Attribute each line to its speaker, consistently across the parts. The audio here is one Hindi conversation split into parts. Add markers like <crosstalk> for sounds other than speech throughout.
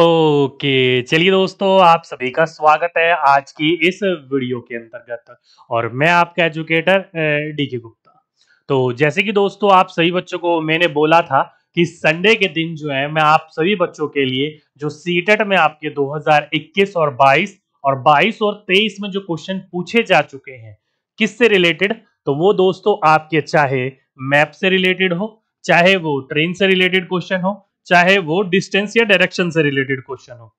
Speaker 1: ओके चलिए दोस्तों आप सभी का स्वागत है आज की इस वीडियो के अंतर्गत और मैं आपका एजुकेटर डीके गुप्ता तो जैसे कि दोस्तों आप सभी बच्चों को मैंने बोला था कि संडे के दिन जो है मैं आप सभी बच्चों के लिए जो सीटेट e में आपके 2021 और 22 और 22 और 23 में जो क्वेश्चन पूछे जा चुके हैं किससे रिलेटेड तो वो दोस्तों आपके चाहे मैप से रिलेटेड हो चाहे वो ट्रेन से रिलेटेड क्वेश्चन हो चाहे वो डिस्टेंस या डायरेक्शन से रिलेटेड क्वेश्चन हो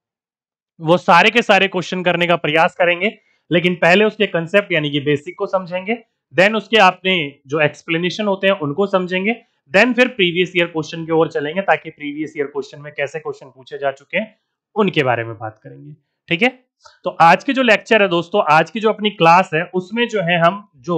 Speaker 1: वो सारे के सारे क्वेश्चन करने का प्रयास करेंगे लेकिन पहले उसके कंसेप्ट यानी कि बेसिक को समझेंगे देन उसके आपने जो एक्सप्लेनेशन होते हैं उनको समझेंगे देन फिर प्रीवियस ईयर क्वेश्चन की ओर चलेंगे ताकि प्रीवियस ईयर क्वेश्चन में कैसे क्वेश्चन पूछे जा चुके हैं उनके बारे में बात करेंगे ठीक है तो आज के जो लेक्चर है दोस्तों आज की जो अपनी क्लास है उसमें जो है हम जो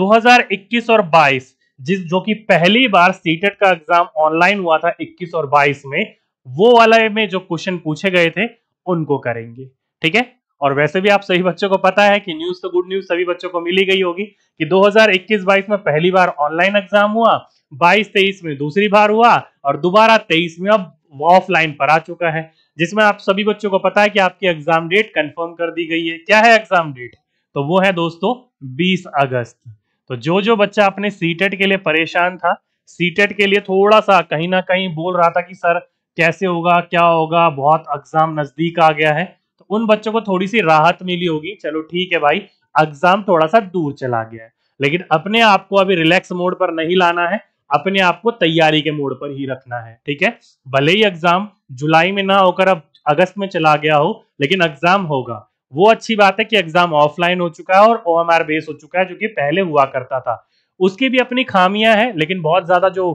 Speaker 1: 2021 और 22 जिस जो कि पहली बार सीटेट e का एग्जाम ऑनलाइन हुआ था 21 और 22 में वो वाला में जो क्वेश्चन पूछे गए थे उनको करेंगे ठीक है और वैसे भी आप सभी बच्चों को पता है कि न्यूज तो गुड न्यूज सभी बच्चों को मिली गई होगी कि 2021-22 में पहली बार ऑनलाइन एग्जाम हुआ 22-23 में दूसरी बार हुआ और दोबारा 23 में अब ऑफलाइन पर आ चुका है जिसमें आप सभी बच्चों को पता है कि आपकी एग्जाम डेट कंफर्म कर दी गई है क्या है एग्जाम डेट तो वो है दोस्तों बीस अगस्त तो जो जो बच्चा अपने सीटेट e के लिए परेशान था सीटेट e के लिए थोड़ा सा कहीं ना कहीं बोल रहा था कि सर कैसे होगा क्या होगा बहुत एग्जाम नजदीक आ गया है तो उन बच्चों को थोड़ी सी राहत मिली होगी चलो ठीक है भाई एग्जाम थोड़ा सा दूर चला गया है लेकिन अपने आप को अभी रिलैक्स मोड पर नहीं लाना है अपने आप को तैयारी के मोड पर ही रखना है ठीक है भले ही एग्जाम जुलाई में ना होकर अब अगस्त में चला गया हो लेकिन एग्जाम होगा वो अच्छी बात है कि एग्जाम ऑफलाइन हो चुका है और ओ एम आर बेस हो चुका है जो कि पहले हुआ करता था उसकी भी अपनी खामियां हैं लेकिन बहुत ज्यादा जो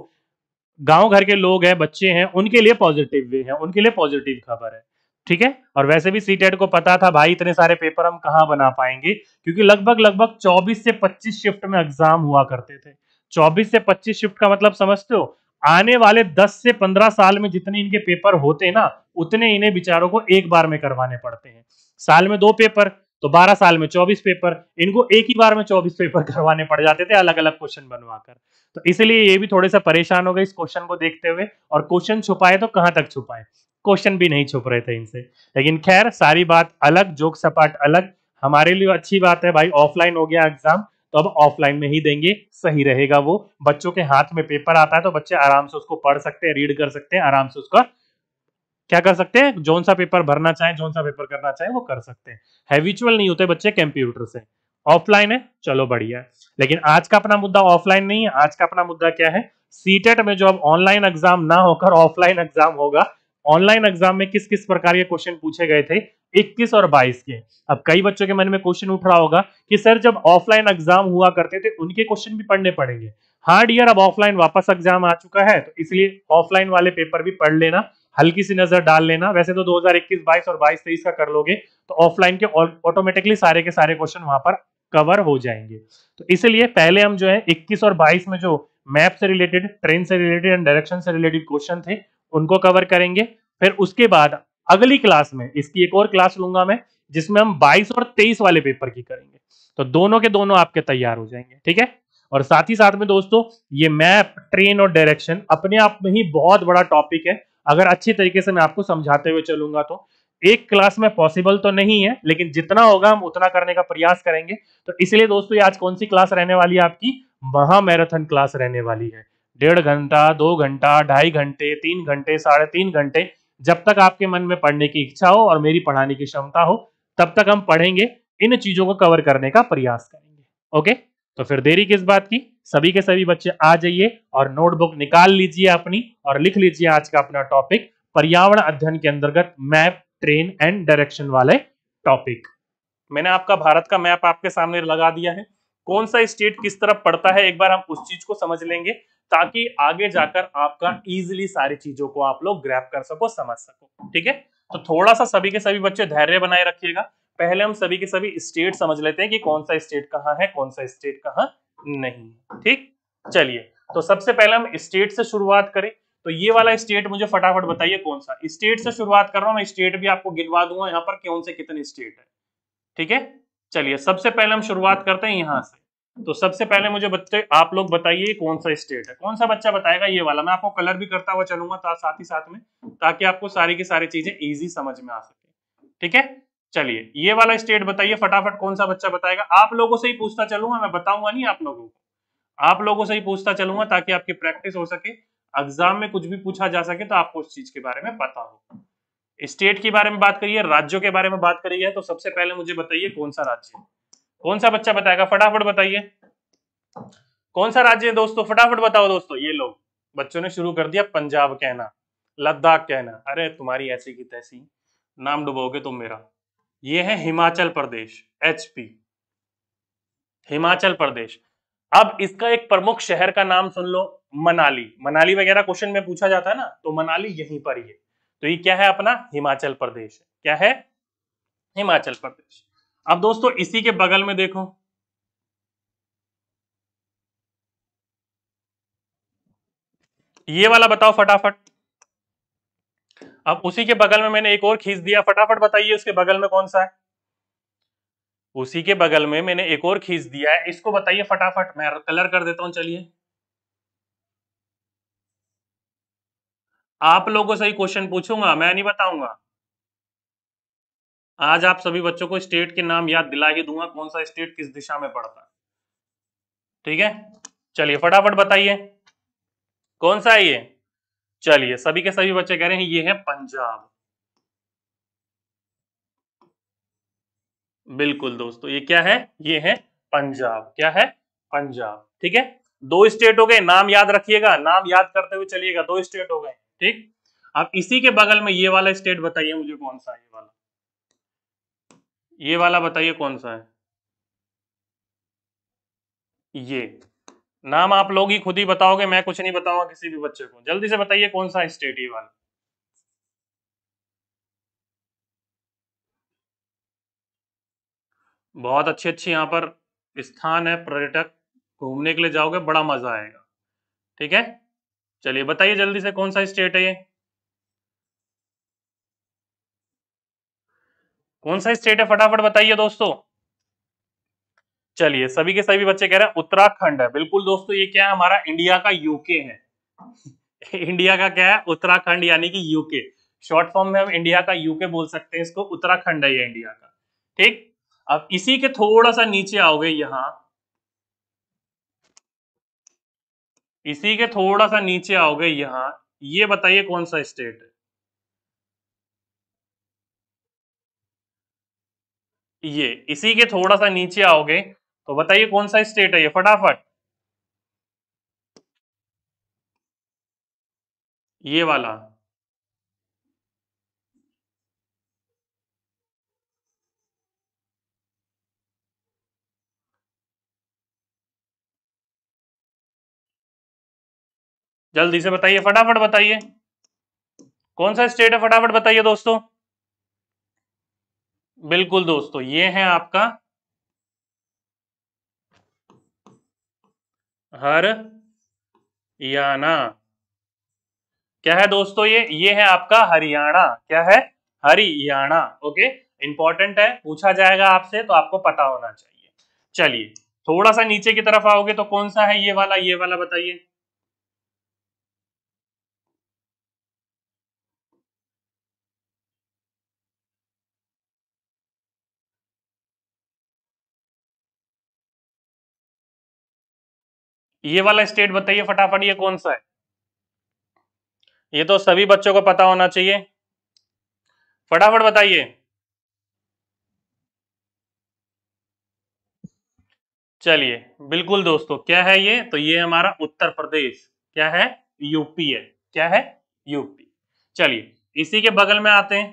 Speaker 1: गांव घर के लोग हैं बच्चे हैं उनके लिए पॉजिटिव वे है उनके लिए पॉजिटिव खबर है ठीक है और वैसे भी सी e को पता था भाई इतने सारे पेपर हम कहाँ बना पाएंगे क्योंकि लगभग लगभग 24 से 25 शिफ्ट में एग्जाम हुआ करते थे 24 से 25 शिफ्ट का मतलब समझते हो आने वाले 10 से 15 साल में जितने इनके पेपर होते हैं ना उतने इन्हें बिचारों को एक बार में करवाने पड़ते हैं साल में दो पेपर तो 12 साल में 24 पेपर इनको एक ही बार में 24 पेपर करवाने पड़ जाते थे अलग अलग क्वेश्चन बनवाकर तो इसलिए ये भी थोड़े से परेशान हो गए इस क्वेश्चन को देखते हुए और क्वेश्चन छुपाए तो कहां तक छुपाए क्वेश्चन भी नहीं छुप रहे थे इनसे लेकिन खैर सारी बात अलग जोक सपाट अलग हमारे लिए अच्छी बात है भाई ऑफलाइन हो गया एग्जाम तो अब ऑफलाइन में ही देंगे सही रहेगा वो बच्चों के हाथ में पेपर आता है तो बच्चे आराम से उसको पढ़ सकते हैं रीड कर सकते हैं आराम से उसका क्या कर सकते हैं जोन सा पेपर भरना चाहे जोन सा पेपर करना चाहे वो कर सकते हैं हैविचुअल नहीं होते बच्चे कंप्यूटर से ऑफलाइन है चलो बढ़िया है लेकिन आज का अपना मुद्दा ऑफलाइन नहीं है आज का अपना मुद्दा क्या है सीटेट e में जो अब ऑनलाइन एग्जाम ना होकर ऑफलाइन एग्जाम होगा ऑनलाइन एग्जाम में किस किस प्रकार के क्वेश्चन पूछे गए थे 21 और 22 के अब कई बच्चों के मन में क्वेश्चन उठ रहा होगा कि सर जब ऑफलाइन एग्जाम हुआ करते थे उनके क्वेश्चन भी पढ़ने पड़ेंगे हार्ड ईयर अब ऑफलाइन वापस एग्जाम आ चुका है तो इसलिए ऑफलाइन वाले पेपर भी पढ़ लेना हल्की सी नजर डाल लेना वैसे तो 2021 22 और 22 23 का कर लोगे तो ऑफलाइन के ऑटोमेटिकली सारे के सारे क्वेश्चन वहां पर कवर हो जाएंगे तो इसलिए पहले हम जो है 21 और 22 में जो मैप से रिलेटेड ट्रेन से रिलेटेड एंड डायरेक्शन से रिलेटेड क्वेश्चन थे उनको कवर करेंगे फिर उसके बाद अगली क्लास में इसकी एक और क्लास लूंगा मैं जिसमें हम 22 और 23 वाले पेपर की करेंगे तो दोनों के दोनों आपके तैयार हो जाएंगे ठीक है और साथ ही साथ में दोस्तों ये मैप ट्रेन और डायरेक्शन अपने आप में ही बहुत बड़ा टॉपिक है अगर अच्छी तरीके से मैं आपको समझाते हुए चलूंगा तो एक क्लास में पॉसिबल तो नहीं है लेकिन जितना होगा हम उतना करने का प्रयास करेंगे तो इसलिए दोस्तों ये आज कौन सी क्लास रहने वाली है आपकी महामैराथन क्लास रहने वाली है डेढ़ घंटा दो घंटा ढाई घंटे तीन घंटे साढ़े तीन घंटे जब तक आपके मन में पढ़ने की इच्छा हो और मेरी पढ़ाने की क्षमता हो तब तक हम पढ़ेंगे इन चीजों को कवर करने का प्रयास करेंगे ओके तो फिर देरी किस बात की सभी के सभी बच्चे आ जाइए और नोटबुक निकाल लीजिए अपनी और लिख लीजिए आज का अपना टॉपिक पर्यावरण अध्ययन के अंतर्गत मैप ट्रेन एंड डायरेक्शन वाले टॉपिक मैंने आपका भारत का मैप आपके सामने लगा दिया है कौन सा स्टेट किस तरफ पड़ता है एक बार हम उस चीज को समझ लेंगे ताकि आगे जाकर आपका इजिली सारी चीजों को आप लोग ग्रैप कर सको समझ सको ठीक है तो थोड़ा सा सभी के सभी बच्चे धैर्य बनाए रखिएगा पहले हम सभी के सभी स्टेट समझ लेते हैं कि कौन सा स्टेट कहाँ है कौन सा स्टेट कहाँ नहीं ठीक चलिए तो सबसे पहले हम स्टेट से शुरुआत करें तो ये वाला स्टेट मुझे फटाफट बताइए कौन सा स्टेट से शुरुआत कर रहा हूं मैं स्टेट भी आपको गिनवा दूंगा यहाँ पर कौन से कितने स्टेट है ठीक है चलिए सबसे पहले हम शुरुआत करते हैं यहां से तो सबसे पहले मुझे बच्चे आप लोग बताइए कौन सा स्टेट है कौन सा बच्चा बताएगा ये वाला मैं आपको कलर भी करता हुआ चलूंगा साथ ही साथ में ताकि आपको सारी की सारी चीजें इजी समझ में आ सके ठीक है चलिए ये वाला स्टेट बताइए फटाफट कौन सा बच्चा बताएगा आप लोगों से ही पूछता चलूंगा मैं बताऊंगा नहीं आप लोगों को आप लोगों से ही पूछता चलूंगा ताकि आपकी प्रैक्टिस हो सके एग्जाम में कुछ भी पूछा जा सके तो आपको उस चीज के बारे में पता हो स्टेट के बारे में बात करिए राज्यों के बारे में बात करिए तो सबसे पहले मुझे बताइए कौन सा राज्य कौन सा बच्चा बताएगा फटाफट बताइए कौन सा राज्य है दोस्तों फटाफट बताओ दोस्तों ये लोग बच्चों ने शुरू कर दिया पंजाब कहना लद्दाख कहना अरे तुम्हारी ऐसी की तैसी नाम डुबोगे तुम मेरा ये है हिमाचल प्रदेश एचपी हिमाचल प्रदेश अब इसका एक प्रमुख शहर का नाम सुन लो मनाली मनाली वगैरह क्वेश्चन में पूछा जाता है ना तो मनाली यहीं पर ही है तो ये क्या है अपना हिमाचल प्रदेश क्या है हिमाचल प्रदेश अब दोस्तों इसी के बगल में देखो ये वाला बताओ फटाफट अब उसी के बगल में मैंने एक और खींच दिया फटाफट बताइए उसके बगल में कौन सा है उसी के बगल में मैंने एक और खींच दिया है इसको बताइए फटाफट मैं कलर कर देता हूं चलिए आप लोगों से ही क्वेश्चन पूछूंगा मैं नहीं बताऊंगा आज आप सभी बच्चों को स्टेट के नाम याद दिला के दूंगा कौन सा स्टेट किस दिशा में पड़ता है ठीक है चलिए फटाफट बताइए कौन सा है ये चलिए सभी के सभी बच्चे कह रहे हैं ये है पंजाब बिल्कुल दोस्तों तो ये क्या है ये है पंजाब क्या है पंजाब ठीक है दो स्टेट हो गए नाम याद रखिएगा नाम याद करते हुए चलिएगा दो स्टेट हो गए ठीक अब इसी के बगल में ये वाला स्टेट बताइए मुझे कौन सा है ये वाला ये वाला बताइए कौन सा है ये नाम आप लोग ही खुद ही बताओगे मैं कुछ नहीं बताऊंगा किसी भी बच्चे को जल्दी से बताइए कौन सा स्टेट ये वाला बहुत अच्छे अच्छे यहाँ पर स्थान है पर्यटक घूमने के लिए जाओगे बड़ा मजा आएगा ठीक है चलिए बताइए जल्दी से कौन सा स्टेट है ये कौन सा स्टेट है फटाफट बताइए दोस्तों चलिए सभी के सभी बच्चे कह रहे हैं उत्तराखंड है बिल्कुल दोस्तों ये क्या है हमारा इंडिया का यूके है <laughs> इंडिया का क्या है उत्तराखंड यानी कि यूके शॉर्ट फॉर्म में हम इंडिया का यूके बोल सकते हैं इसको उत्तराखंड है ये इंडिया का ठीक अब इसी के थोड़ा सा नीचे आओगे यहां इसी के थोड़ा सा नीचे आओगे यहां ये बताइए कौन सा स्टेट है ये इसी के थोड़ा सा नीचे आओगे तो बताइए कौन सा स्टेट है ये फटाफट ये वाला जल्दी से बताइए फटाफट बताइए कौन सा स्टेट है फटाफट बताइए दोस्तों बिल्कुल दोस्तों ये है आपका हर याना क्या है दोस्तों ये ये है आपका हरियाणा क्या है हरियाणा ओके इंपॉर्टेंट है पूछा जाएगा आपसे तो आपको पता होना चाहिए चलिए थोड़ा सा नीचे की तरफ आओगे तो कौन सा है ये वाला ये वाला बताइए ये वाला स्टेट बताइए फटाफट ये कौन सा है ये तो सभी बच्चों को पता होना चाहिए फटाफट बताइए चलिए बिल्कुल दोस्तों क्या है ये तो ये हमारा उत्तर प्रदेश क्या है यूपी है क्या है यूपी चलिए इसी के बगल में आते हैं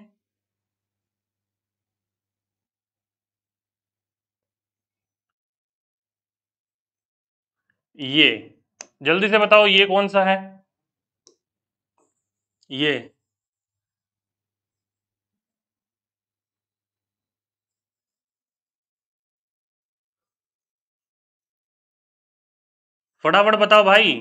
Speaker 1: ये जल्दी से बताओ ये कौन सा है ये फटाफट बताओ भाई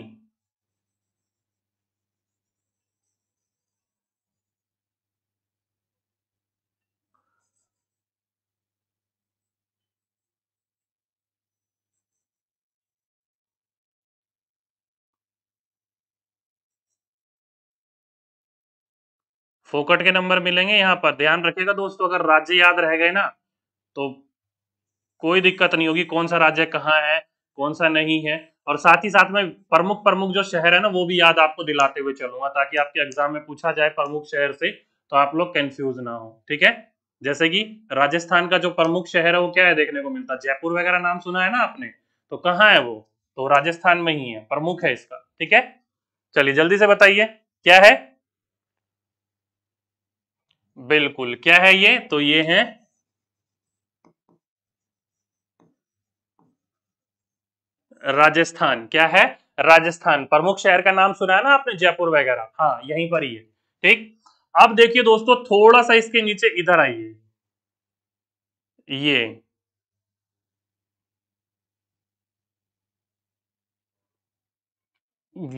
Speaker 1: फोकट के नंबर मिलेंगे यहाँ पर ध्यान रखिएगा दोस्तों अगर राज्य याद रह गए ना तो कोई दिक्कत नहीं होगी कौन सा राज्य कहाँ है कौन सा नहीं है और साथ ही साथ में प्रमुख प्रमुख जो शहर है ना वो भी याद आपको दिलाते हुए चलूंगा ताकि आपके एग्जाम में पूछा जाए प्रमुख शहर से तो आप लोग कंफ्यूज ना हो ठीक है जैसे कि राजस्थान का जो प्रमुख शहर है वो क्या है देखने को मिलता है जयपुर वगैरह नाम सुना है ना आपने तो कहाँ है वो तो राजस्थान में ही है प्रमुख है इसका ठीक है चलिए जल्दी से बताइए क्या है बिल्कुल क्या है ये तो ये है राजस्थान क्या है राजस्थान प्रमुख शहर का नाम सुना है ना आपने जयपुर वगैरह हाँ यहीं पर ही है ठीक अब देखिए दोस्तों थोड़ा सा इसके नीचे इधर आइए ये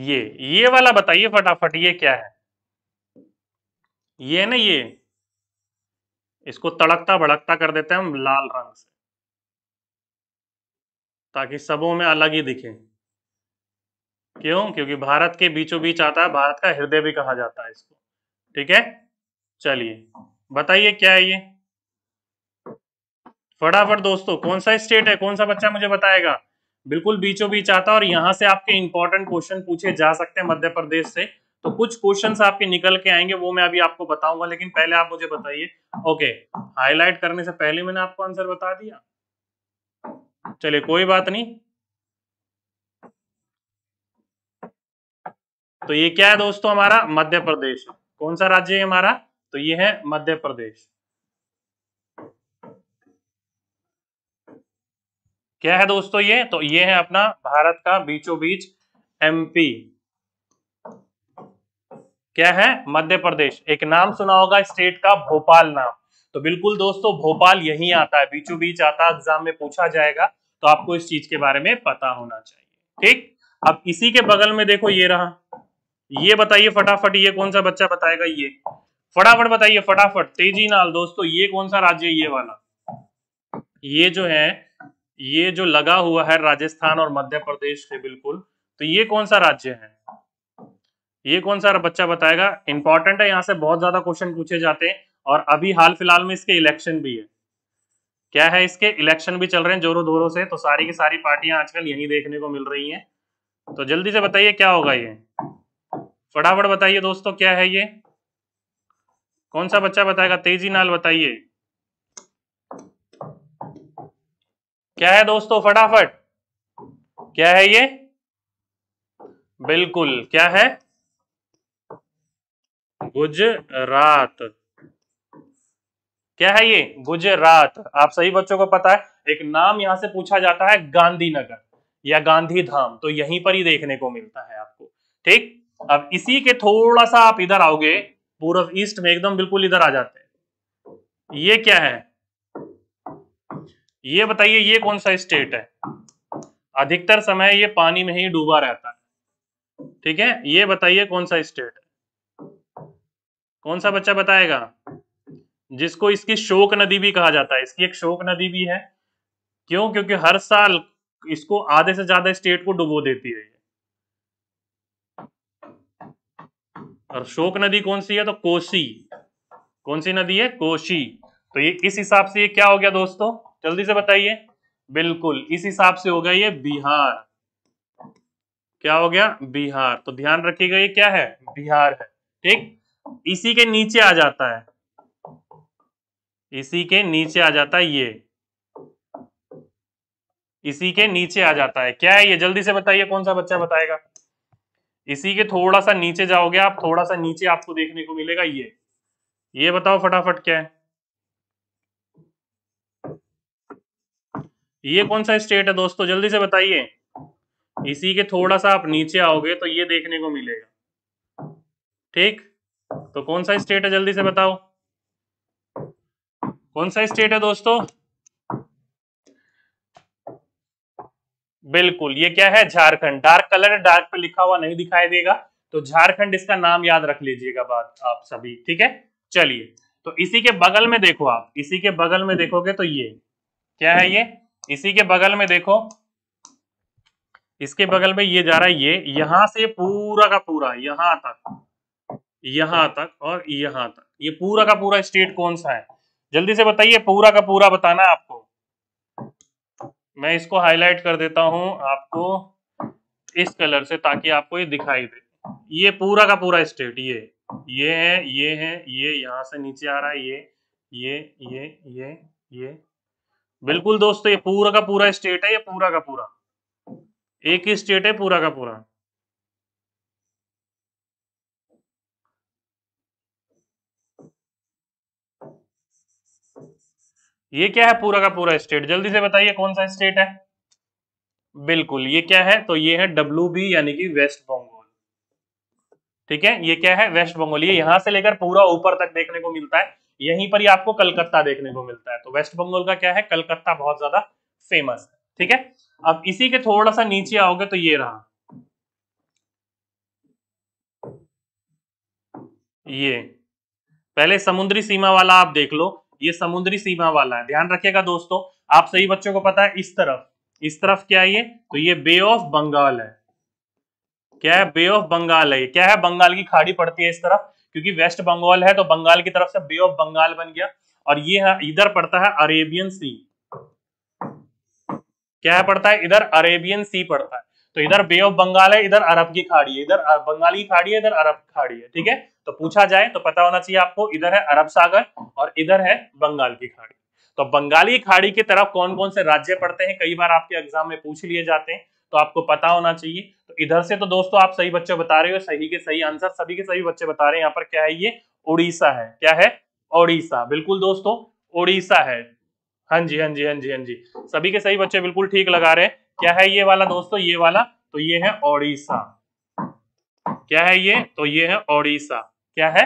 Speaker 1: ये ये वाला बताइए फटाफट ये क्या है ये ना ये इसको तड़कता भड़कता कर देते हैं हम लाल रंग से ताकि सबों में अलग ही दिखे क्यों क्योंकि भारत के बीचों बीच आता है भारत का हृदय भी कहा जाता है इसको ठीक है चलिए बताइए क्या है ये फटाफट दोस्तों कौन सा स्टेट है कौन सा बच्चा मुझे बताएगा बिल्कुल बीचों बीच आता है और यहां से आपके इंपॉर्टेंट क्वेश्चन पूछे जा सकते हैं मध्य प्रदेश से तो कुछ क्वेश्चन आपके निकल के आएंगे वो मैं अभी आपको बताऊंगा लेकिन पहले आप मुझे बताइए ओके हाईलाइट करने से पहले मैंने आपको आंसर बता दिया चलिए कोई बात नहीं तो ये क्या है दोस्तों हमारा मध्य प्रदेश कौन सा राज्य है हमारा तो ये है मध्य प्रदेश क्या है दोस्तों ये तो ये है अपना भारत का बीचों बीच एमपी क्या है मध्य प्रदेश एक नाम सुना होगा स्टेट का भोपाल नाम तो बिल्कुल दोस्तों भोपाल यही आता है बीचों बीच आता एग्जाम में पूछा जाएगा तो आपको इस चीज के बारे में पता होना चाहिए ठीक अब इसी के बगल में देखो ये रहा ये बताइए फटाफट ये कौन सा बच्चा बताएगा ये फटाफट बताइए फटाफट तेजी नाल दोस्तों ये कौन सा राज्य ये वाला ये जो है ये जो लगा हुआ है राजस्थान और मध्य प्रदेश से बिल्कुल तो ये कौन सा राज्य है ये कौन सा बच्चा बताएगा इंपॉर्टेंट है यहाँ से बहुत ज्यादा क्वेश्चन पूछे जाते हैं और अभी हाल फिलहाल में इसके इलेक्शन भी है क्या है इसके इलेक्शन भी चल रहे हैं जोरों धोरों से तो सारी की सारी पार्टियां आजकल यही देखने को मिल रही है तो जल्दी से बताइए क्या होगा ये फटाफट बताइए दोस्तों क्या है ये कौन सा बच्चा बताएगा तेजी नाल बताइए क्या है दोस्तों फटाफट क्या है ये बिल्कुल क्या है गुजरात क्या है ये गुजरात आप सही बच्चों को पता है एक नाम यहां से पूछा जाता है गांधीनगर या गांधी धाम तो यहीं पर ही देखने को मिलता है आपको ठीक अब इसी के थोड़ा सा आप इधर आओगे पूर्व ईस्ट में एकदम बिल्कुल इधर आ जाते हैं ये क्या है ये बताइए ये कौन सा स्टेट है अधिकतर समय ये पानी में ही डूबा रहता है ठीक है ये बताइए कौन सा स्टेट है कौन सा बच्चा बताएगा जिसको इसकी शोक नदी भी कहा जाता है इसकी एक शोक नदी भी है क्यों क्योंकि हर साल इसको आधे से ज्यादा स्टेट को डुबो देती है और शोक नदी कौन सी है तो कोसी कौन सी नदी है कोशी तो ये इस हिसाब से ये क्या हो गया दोस्तों जल्दी से बताइए बिल्कुल इस हिसाब से हो गया ये बिहार क्या हो गया बिहार तो ध्यान रखिएगा ये क्या है बिहार है ठीक इसी के नीचे आ जाता है इसी के नीचे आ जाता है ये इसी के नीचे आ जाता है क्या है ये जल्दी से बताइए कौन सा बच्चा बताएगा इसी के थोड़ा सा नीचे जाओगे आप थोड़ा सा नीचे आपको देखने को मिलेगा ये ये बताओ फटाफट क्या है ये कौन सा स्टेट है दोस्तों जल्दी से बताइए इसी के थोड़ा सा आप नीचे आओगे तो ये देखने को मिलेगा ठीक तो कौन सा स्टेट है जल्दी से बताओ कौन सा स्टेट है दोस्तों बिल्कुल ये क्या है झारखंड डार्क कलर है डार्क पे लिखा हुआ नहीं दिखाई देगा तो झारखंड इसका नाम याद रख लीजिएगा बात आप सभी ठीक है चलिए तो इसी के बगल में देखो आप इसी के बगल में देखोगे तो ये क्या है ये इसी के बगल में देखो इसके बगल में ये जा रहा है ये यहां से पूरा का पूरा यहां तक यहां हाँ। तक और यहां तक ये पूरा का पूरा स्टेट कौन सा है जल्दी से बताइए पूरा का पूरा बताना आपको मैं इसको हाईलाइट कर देता हूं आपको इस कलर से ताकि आपको ये दिखाई दे ये पूरा का पूरा स्टेट ये ये है ये है ये यहां से नीचे आ रहा है ये ये ये ये ये बिल्कुल दोस्तों ये पूरा का पूरा स्टेट है ये पूरा का पूरा एक ही स्टेट है पूरा का पूरा ये क्या है पूरा का पूरा स्टेट जल्दी से बताइए कौन सा स्टेट है बिल्कुल ये क्या है तो ये है डब्ल्यू बी यानी कि वेस्ट बंगाल ठीक है ये क्या है वेस्ट बंगाल ये यहां से लेकर पूरा ऊपर तक देखने को मिलता है यहीं पर ही आपको कलकत्ता देखने को मिलता है तो वेस्ट बंगाल का क्या है कलकत्ता बहुत ज्यादा फेमस है ठीक है अब इसी के थोड़ा सा नीचे आओगे तो ये रहा ये पहले समुद्री सीमा वाला आप देख लो ये समुद्री सीमा वाला है ध्यान रखिएगा दोस्तों आप सही बच्चों को पता है इस तरफ इस तरफ क्या है ये तो ये बे ऑफ बंगाल है क्या है बे ऑफ बंगाल है क्या है बंगाल की खाड़ी पड़ती है इस तरफ क्योंकि वेस्ट बंगाल है तो बंगाल की तरफ से बे ऑफ बंगाल बन गया और ये इधर पड़ता है अरेबियन सी क्या है पड़ता है इधर अरेबियन सी पड़ता है तो इधर बे ऑफ बंगाल है इधर अरब की खाड़ी है इधर बंगाल की खाड़ी है इधर अरब की खाड़ी है ठीक है तो पूछा जाए तो पता होना चाहिए आपको इधर है अरब सागर और इधर है बंगाल की खाड़ी तो बंगाली खाड़ी की तरफ कौन कौन से राज्य पड़ते हैं कई बार आपके एग्जाम में पूछ लिए जाते हैं तो आपको पता होना चाहिए तो इधर से तो दोस्तों आप सही बच्चे बता रहे हो सही के सही आंसर सभी के सही बच्चे बता रहे हैं यहाँ पर क्या है ये उड़ीसा है क्या है उड़ीसा बिल्कुल दोस्तों उड़ीसा है हाँ जी हाँ जी हाँ जी हाँ जी सभी के सही बच्चे बिल्कुल ठीक लगा रहे हैं क्या है ये वाला दोस्तों ये वाला तो ये है ओडिशा क्या है ये तो ये है ओडिशा क्या है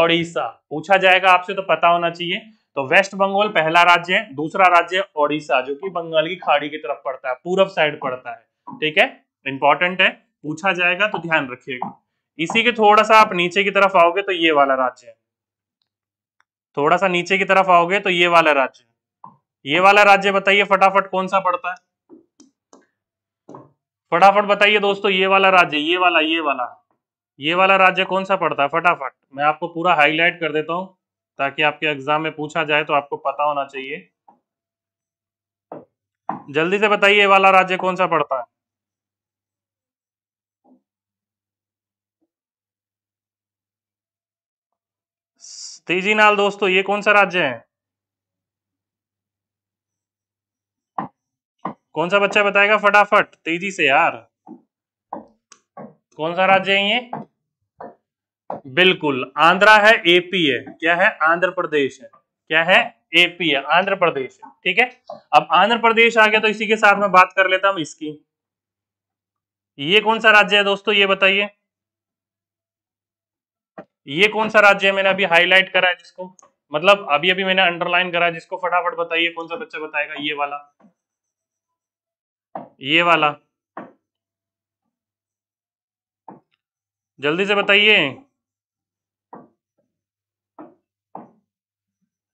Speaker 1: ओडिशा पूछा जाएगा आपसे तो पता होना चाहिए तो वेस्ट बंगाल पहला राज्य है दूसरा राज्य है ओडिशा जो कि बंगाल की खाड़ी की तरफ पड़ता है पूर्व साइड पड़ता है ठीक है इंपॉर्टेंट है पूछा जाएगा तो ध्यान रखिएगा इसी के थोड़ा सा आप नीचे की तरफ आओगे तो ये वाला राज्य है थोड़ा सा नीचे की तरफ आओगे तो ये वाला राज्य है ये वाला राज्य बताइए फटाफट कौन सा पड़ता है फटाफट बताइए दोस्तों ये वाला राज्य ये वाला ये वाला ये वाला राज्य कौन सा पड़ता है फटाफट मैं आपको पूरा हाईलाइट कर देता हूं ताकि आपके एग्जाम में पूछा जाए तो आपको पता होना चाहिए जल्दी से बताइए ये वाला राज्य कौन सा पड़ता है तेजी नाल दोस्तों ये कौन सा राज्य है कौन सा बच्चा बताएगा फटाफट तेजी से यार कौन सा राज्य है ये बिल्कुल आंध्रा है एपी है क्या है आंध्र प्रदेश है क्या है एपी है आंध्र प्रदेश है ठीक है अब आंध्र प्रदेश आ गया तो इसी के साथ में बात कर लेता हूं इसकी ये कौन सा राज्य है दोस्तों ये बताइए ये कौन सा राज्य है मैंने अभी हाईलाइट करा है जिसको मतलब अभी अभी मैंने अंडरलाइन करा है जिसको फटाफट बताइए कौन सा बच्चा बताएगा ये वाला ये वाला जल्दी से बताइए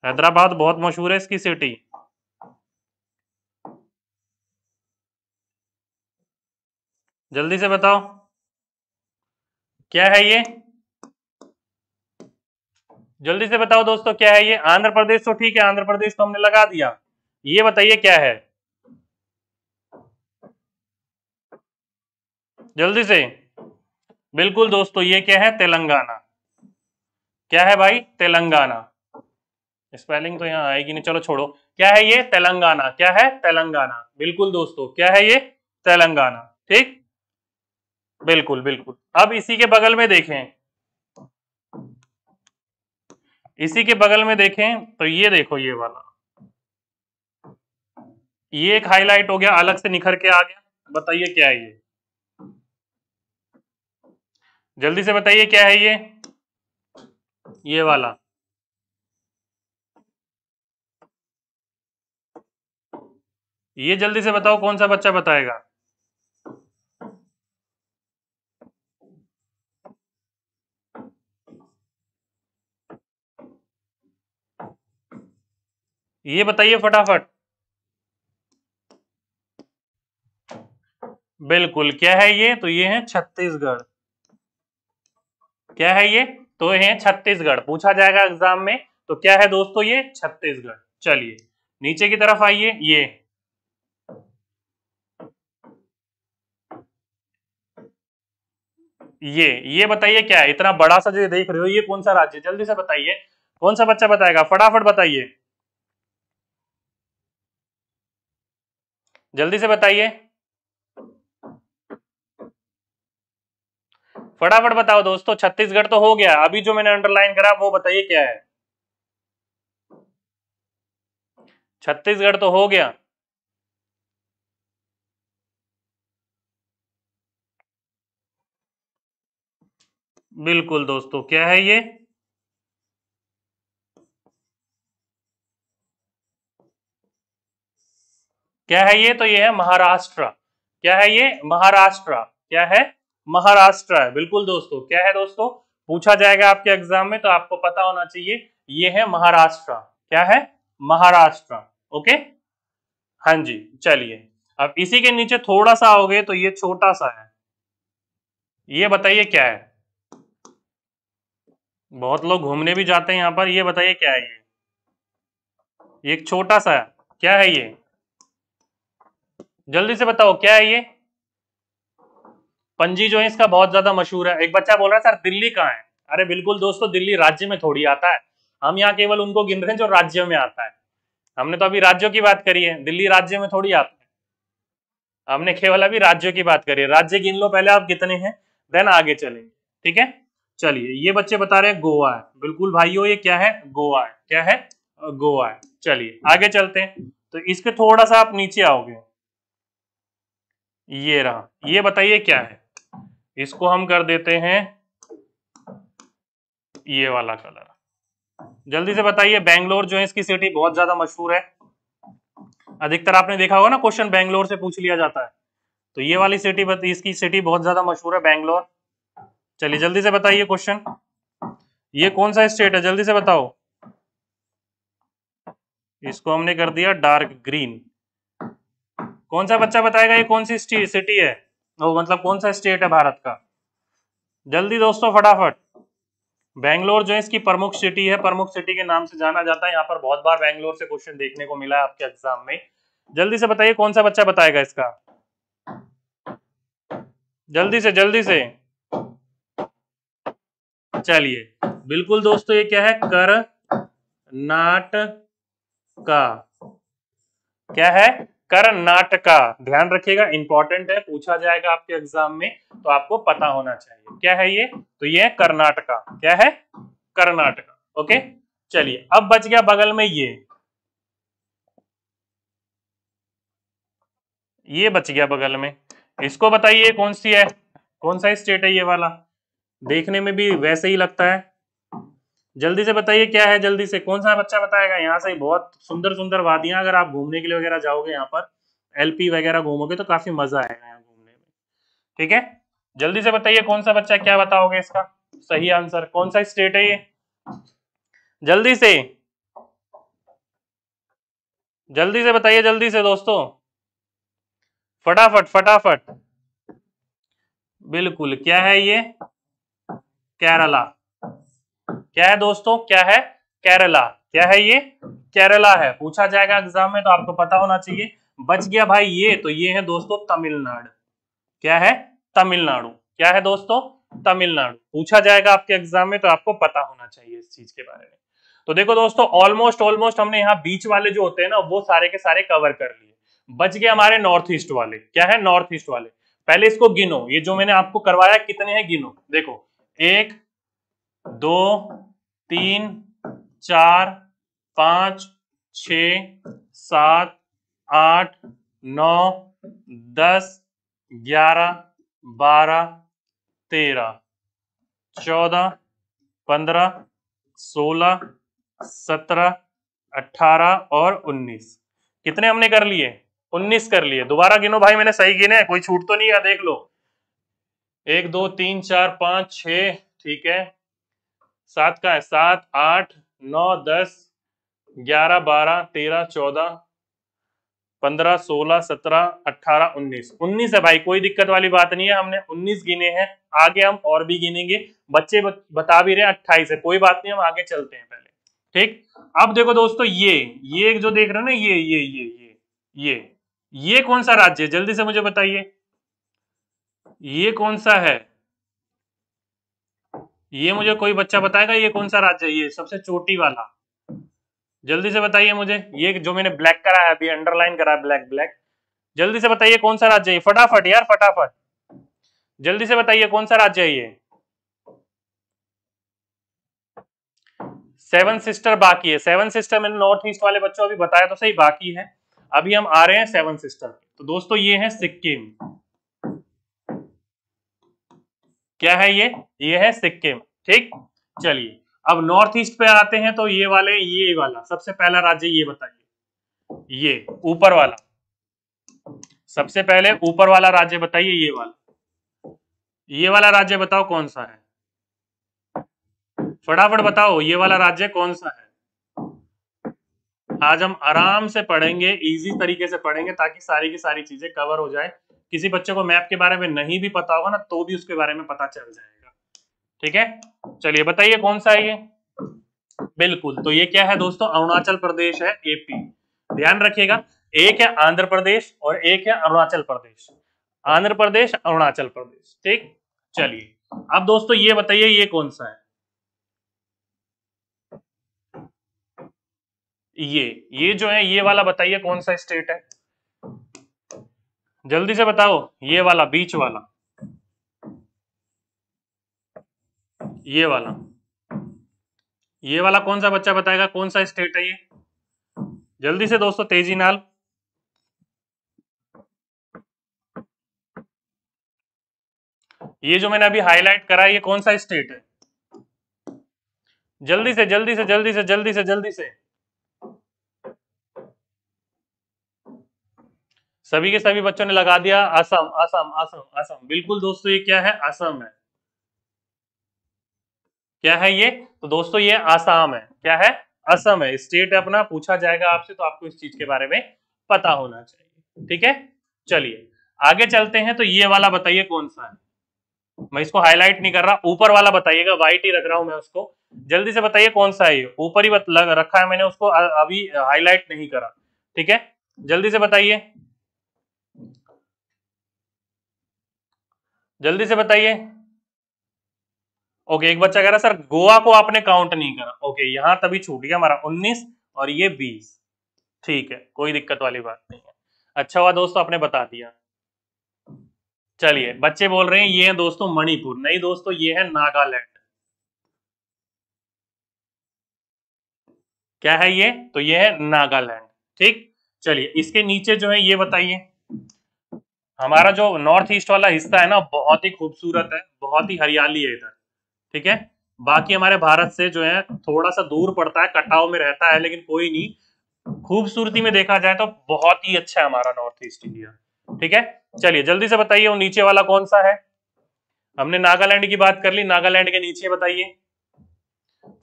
Speaker 1: हैदराबाद बहुत मशहूर है इसकी सिटी जल्दी से बताओ क्या है ये जल्दी से बताओ दोस्तों क्या है ये आंध्र प्रदेश तो ठीक है आंध्र प्रदेश तो हमने लगा दिया ये बताइए क्या है जल्दी से बिल्कुल दोस्तों ये क्या है तेलंगाना क्या है भाई तेलंगाना स्पेलिंग तो यहाँ आएगी नहीं चलो छोड़ो क्या है ये तेलंगाना क्या है तेलंगाना बिल्कुल दोस्तों क्या है ये तेलंगाना ठीक बिल्कुल बिल्कुल अब इसी के बगल में देखें इसी के बगल में देखें तो ये देखो ये वाला ये एक हाईलाइट हो गया अलग से निखर के आ गया बताइए क्या है ये जल्दी से बताइए क्या है ये ये वाला ये जल्दी से बताओ कौन सा बच्चा बताएगा ये बताइए फटाफट बिल्कुल क्या है ये तो ये है छत्तीसगढ़ क्या है ये तो ये है छत्तीसगढ़ पूछा जाएगा एग्जाम में तो क्या है दोस्तों ये छत्तीसगढ़ चलिए नीचे की तरफ आइए ये ये ये बताइए क्या है इतना बड़ा सा जो देख रहे हो ये कौन सा राज्य जल्दी से बताइए कौन सा बच्चा बताएगा फटाफट बताइए जल्दी से बताइए फटाफट बताओ दोस्तों छत्तीसगढ़ तो हो गया अभी जो मैंने अंडरलाइन करा वो बताइए क्या है छत्तीसगढ़ तो हो गया बिल्कुल दोस्तों क्या है ये क्या है ये तो ये है महाराष्ट्र क्या है ये महाराष्ट्र क्या है महाराष्ट्र है बिल्कुल दोस्तों क्या है दोस्तों पूछा जाएगा आपके एग्जाम में तो आपको पता होना चाहिए ये है महाराष्ट्र क्या है महाराष्ट्र ओके हाँ जी चलिए अब इसी के नीचे थोड़ा सा हो गए तो ये छोटा सा है ये बताइए क्या है बहुत लोग घूमने भी जाते हैं यहाँ पर ये बताइए क्या है ये एक छोटा सा क्या है ये जल्दी से बताओ क्या है ये पंजी जो है इसका बहुत ज्यादा मशहूर है एक बच्चा बोल रहा है सर दिल्ली कहाँ है अरे बिल्कुल दोस्तों दिल्ली राज्य में थोड़ी आता है हम यहाँ केवल उनको गिन रहे हैं जो राज्य में आता है हमने तो अभी राज्यों की बात करी है दिल्ली राज्य में थोड़ी आता है हमने केवल अभी राज्यों की बात करी है राज्य गिन लो पहले आप कितने हैं देन आगे चलेंगे ठीक है चलिए ये बच्चे बता रहे हैं गोवा है बिल्कुल भाइयों ये क्या है गोवा है क्या है गोवा है चलिए आगे चलते हैं तो इसके थोड़ा सा आप नीचे आओगे ये रहा ये बताइए क्या है इसको हम कर देते हैं ये वाला कलर जल्दी से बताइए बैंगलोर जो है इसकी सिटी बहुत ज्यादा मशहूर है अधिकतर आपने देखा होगा ना क्वेश्चन बैंगलोर से पूछ लिया जाता है तो ये वाली सिटी इसकी सिटी बहुत ज्यादा मशहूर है बैंगलोर चलिए जल्दी से बताइए क्वेश्चन ये कौन सा स्टेट है जल्दी से बताओ इसको हमने कर दिया डार्क ग्रीन कौन सा बच्चा बताएगा ये कौन सी सिटी है वो मतलब कौन सा स्टेट है भारत का जल्दी दोस्तों फटाफट बैंगलोर जो है इसकी प्रमुख सिटी है प्रमुख सिटी के नाम से जाना जाता है यहाँ पर बहुत बार बैंगलोर से क्वेश्चन देखने को मिला है आपके एग्जाम में जल्दी से बताइए कौन सा बच्चा बताएगा इसका जल्दी से जल्दी से चलिए बिल्कुल दोस्तों ये क्या है कर नाट का क्या है कर्नाटका ध्यान रखिएगा इंपॉर्टेंट है पूछा जाएगा आपके एग्जाम में तो आपको पता होना चाहिए क्या है ये तो ये है कर्नाटका क्या है कर्नाटका ओके चलिए अब बच गया बगल में ये ये बच गया बगल में इसको बताइए कौन सी है कौन सा स्टेट है ये वाला देखने में भी वैसे ही लगता है जल्दी से बताइए क्या है जल्दी से कौन सा बच्चा बताएगा यहाँ से बहुत सुंदर सुंदर वादियां अगर आप घूमने के लिए वगैरह जाओगे यहाँ पर एलपी वगैरह घूमोगे तो काफी मजा आएगा यहाँ घूमने में ठीक है जल्दी से बताइए कौन सा बच्चा क्या बताओगे इसका सही आंसर कौन सा स्टेट है ये जल्दी से जल्दी से बताइए जल्दी से दोस्तों फटाफट फटाफट बिल्कुल क्या है ये केरला क्या है दोस्तों क्या है केरला क्या है ये केरला है पूछा जाएगा एग्जाम में तो आपको पता होना चाहिए बच गया भाई ये तो ये है दोस्तों तमिलनाडु क्या है तमिलनाडु क्या है दोस्तों तमिलनाडु पूछा जाएगा आपके एग्जाम में तो आपको पता होना चाहिए इस चीज के बारे में तो देखो दोस्तों ऑलमोस्ट ऑलमोस्ट हमने यहाँ बीच वाले जो होते हैं ना वो सारे के सारे कवर कर लिए बच गए हमारे नॉर्थ ईस्ट वाले क्या है नॉर्थ ईस्ट वाले पहले इसको गिनो ये जो मैंने आपको करवाया कितने हैं गिनो देखो एक दो तीन चार पाँच छ सात आठ नौ दस ग्यारह बारह तेरह चौदह पंद्रह सोलह सत्रह अट्ठारह और उन्नीस कितने हमने कर लिए उन्नीस कर लिए दोबारा गिनो भाई मैंने सही गिने कोई छूट तो नहीं है देख लो एक दो तीन चार पांच छ ठीक है सात का है सात आठ नौ दस ग्यारह बारह तेरह चौदह पंद्रह सोलह सत्रह अट्ठारह उन्नीस उन्नीस है भाई कोई दिक्कत वाली बात नहीं है हमने उन्नीस गिने हैं आगे हम और भी गिनेंगे बच्चे बता भी रहे अट्ठाईस है कोई बात नहीं हम आगे चलते हैं पहले ठीक अब देखो दोस्तों ये ये जो देख रहे हो ना ये ये ये ये ये ये कौन सा राज्य है जल्दी से मुझे बताइए ये कौन सा है ये मुझे कोई बच्चा बताएगा ये कौन सा राज्य है ये सबसे चोटी वाला जल्दी से बताइए मुझे ये जो मैंने ब्लैक करा है अभी अंडरलाइन करा है ब्लैक ब्लैक जल्दी से बताइए कौन सा राज्य है फटाफट यार फटाफट जल्दी से बताइए कौन सा राज्य है ये सेवन सिस्टर बाकी है सेवन सिस्टर मैंने नॉर्थ ईस्ट वाले बच्चों अभी बताया तो सही बाकी है अभी हम आ रहे हैं सेवन सिस्टर तो दोस्तों ये है सिक्किम क्या है ये ये है सिक्किम ठीक चलिए अब नॉर्थ ईस्ट पे आते हैं तो ये वाले ये वाला सबसे पहला राज्य ये बताइए ये ऊपर वाला सबसे पहले ऊपर वाला राज्य बताइए ये वाला ये वाला राज्य बताओ कौन सा है फटाफट बताओ ये वाला राज्य कौन सा है आज हम आराम से पढ़ेंगे इजी तरीके से पढ़ेंगे ताकि सारी की सारी चीजें कवर हो जाए किसी बच्चे को मैप के बारे में नहीं भी पता होगा ना तो भी उसके बारे में पता चल जाएगा ठीक है चलिए बताइए कौन सा है ये बिल्कुल तो ये क्या है दोस्तों अरुणाचल प्रदेश है एपी ध्यान रखिएगा एक है आंध्र प्रदेश और एक है अरुणाचल प्रदेश आंध्र प्रदेश अरुणाचल प्रदेश ठीक चलिए अब दोस्तों ये बताइए ये कौन सा है ये ये जो है ये वाला बताइए कौन सा स्टेट है जल्दी से बताओ ये वाला बीच वाला ये वाला ये वाला कौन सा बच्चा बताएगा कौन सा स्टेट है ये जल्दी से दोस्तों तेजी नाल ये जो मैंने अभी हाईलाइट करा ये कौन सा स्टेट है जल्दी से जल्दी से जल्दी से जल्दी से जल्दी से सभी के सभी बच्चों ने लगा दिया असम असम असम असम बिल्कुल दोस्तों ये क्या है असम है क्या है ये तो दोस्तों ये आसाम है क्या है असम है स्टेट अपना पूछा जाएगा आपसे तो आपको इस चीज के बारे में पता होना चाहिए ठीक है चलिए आगे चलते हैं तो ये वाला बताइए कौन सा है मैं इसको हाईलाइट नहीं कर रहा ऊपर वाला बताइएगा व्हाइट ही रख रहा हूं मैं उसको जल्दी से बताइए कौन सा है ये ऊपर ही रखा है मैंने उसको अभी हाईलाइट नहीं करा ठीक है जल्दी से बताइए जल्दी से बताइए ओके एक बच्चा कह रहा सर गोवा को आपने काउंट नहीं करा ओके यहां तभी छूट गया हमारा 19 और ये 20 ठीक है कोई दिक्कत वाली बात नहीं है अच्छा हुआ दोस्तों आपने बता दिया चलिए बच्चे बोल रहे हैं ये है दोस्तों मणिपुर नहीं दोस्तों ये है नागालैंड क्या है ये तो ये है नागालैंड ठीक चलिए इसके नीचे जो है ये बताइए हमारा जो नॉर्थ ईस्ट वाला हिस्सा है ना बहुत ही खूबसूरत है बहुत ही हरियाली है इधर ठीक है बाकी हमारे भारत से जो है थोड़ा सा दूर पड़ता है कटाव में रहता है लेकिन कोई नहीं खूबसूरती में देखा जाए तो बहुत ही अच्छा है हमारा नॉर्थ ईस्ट इंडिया ठीक है चलिए जल्दी से बताइए वो नीचे वाला कौन सा है हमने नागालैंड की बात कर ली नागालैंड के नीचे बताइए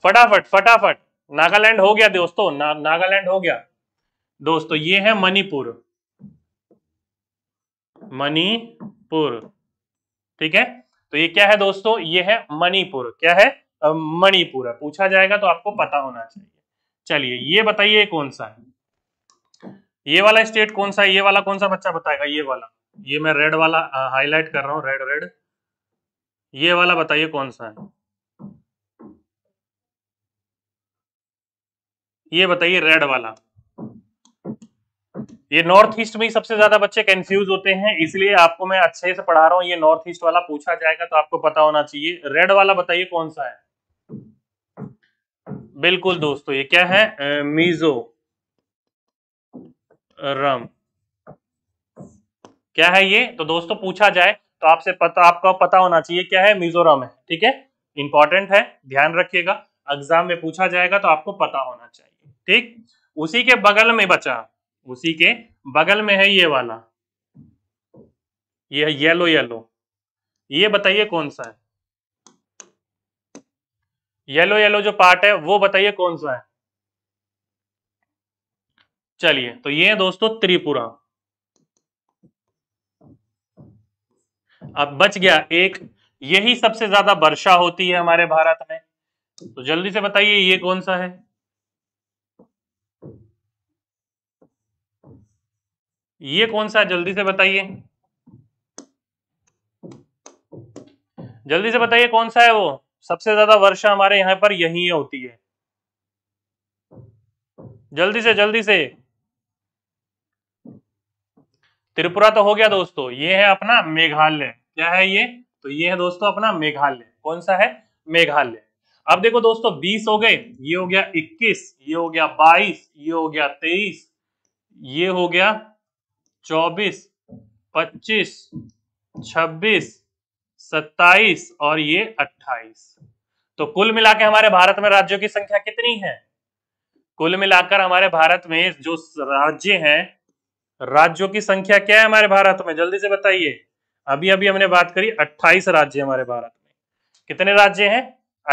Speaker 1: फटाफट फटाफट नागालैंड हो गया दोस्तों ना, नागालैंड हो गया दोस्तों ये है मणिपुर मणिपुर ठीक है तो ये क्या है दोस्तों ये है मणिपुर क्या है मणिपुर है पूछा जाएगा तो आपको पता होना चाहिए चलिए ये बताइए कौन सा है ये वाला स्टेट कौन सा है ये वाला कौन सा बच्चा बताएगा ये वाला ये मैं रेड वाला हाईलाइट कर रहा हूं रेड रेड ये वाला बताइए कौन सा है ये बताइए रेड वाला ये नॉर्थ ईस्ट में ही सबसे ज्यादा बच्चे कंफ्यूज होते हैं इसलिए आपको मैं अच्छे से पढ़ा रहा हूँ ये नॉर्थ ईस्ट वाला पूछा जाएगा तो आपको पता होना चाहिए रेड वाला बताइए कौन सा है बिल्कुल दोस्तों ये क्या है मीजो रम क्या है ये तो दोस्तों पूछा जाए तो आपसे पता आपको पता होना चाहिए क्या है मिजोरम है ठीक है इंपॉर्टेंट है ध्यान रखिएगा एग्जाम में पूछा जाएगा तो आपको पता होना चाहिए ठीक उसी के बगल में बचा उसी के बगल में है ये वाला ये येलो येलो ये बताइए कौन सा है येलो येलो जो पार्ट है वो बताइए कौन सा है चलिए तो ये है दोस्तों त्रिपुरा अब बच गया एक यही सबसे ज्यादा वर्षा होती है हमारे भारत में तो जल्दी से बताइए ये कौन सा है ये कौन सा जल्दी से बताइए जल्दी से बताइए कौन सा है वो सबसे ज्यादा वर्षा हमारे यहां पर यही होती है जल्दी से जल्दी से त्रिपुरा तो हो गया दोस्तों ये है अपना मेघालय क्या है ये तो ये है दोस्तों अपना मेघालय कौन सा है मेघालय अब देखो दोस्तों 20 हो गए ये हो गया 21 ये हो गया 22 ये हो गया 23 ये हो गया चौबीस पच्चीस छब्बीस सत्ताईस और ये अट्ठाईस तो कुल मिलाकर हमारे भारत में राज्यों की संख्या कितनी है कुल मिलाकर हमारे भारत में जो राज्य हैं राज्यों की संख्या क्या है हमारे भारत में जल्दी से बताइए अभी अभी हमने बात करी 28 राज्य हमारे भारत में कितने राज्य हैं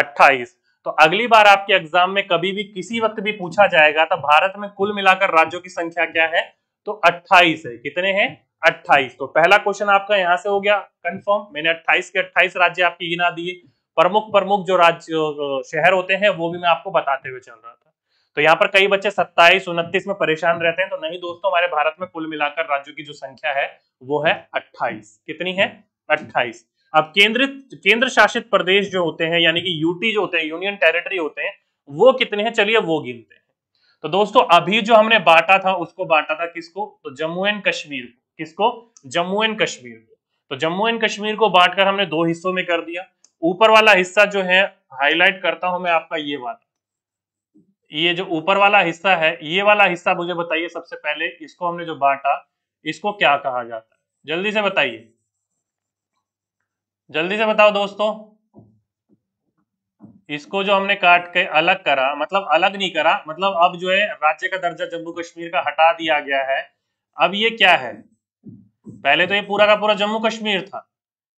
Speaker 1: 28 तो अगली बार आपके एग्जाम में कभी भी किसी वक्त भी पूछा जाएगा तो भारत में कुल मिलाकर राज्यों की संख्या क्या है तो अट्ठाईस है कितने हैं अट्ठाईस तो पहला क्वेश्चन आपका यहां से हो गया कंफर्म मैंने अट्ठाईस के अट्ठाईस राज्य आपके गिना दिए प्रमुख प्रमुख जो राज्य शहर होते हैं वो भी मैं आपको बताते हुए चल रहा था तो यहाँ पर कई बच्चे सत्ताईस उनतीस में परेशान रहते हैं तो नहीं दोस्तों हमारे भारत में कुल मिलाकर राज्यों की जो संख्या है वो है अट्ठाईस कितनी है अट्ठाईस अब केंद्रित केंद्र शासित प्रदेश जो होते हैं यानी कि यूटी जो होते हैं यूनियन टेरिटरी होते हैं वो कितने हैं चलिए वो गिनते हैं तो दोस्तों अभी जो हमने बांटा था उसको बांटा था किसको तो जम्मू एंड कश्मीर को किसको जम्मू एंड कश्मीर को तो जम्मू एंड कश्मीर को बांटकर हमने दो हिस्सों में कर दिया ऊपर वाला हिस्सा जो है हाईलाइट करता हूं मैं आपका ये वाला ये जो ऊपर वाला हिस्सा है ये वाला हिस्सा मुझे बताइए सबसे पहले इसको हमने जो बांटा इसको क्या कहा जाता है जल्दी से बताइए जल्दी से बताओ दोस्तों इसको जो हमने काट के अलग करा मतलब अलग नहीं करा मतलब अब जो है राज्य का दर्जा जम्मू कश्मीर का हटा दिया गया है अब ये क्या है पहले तो ये पूरा का पूरा जम्मू कश्मीर था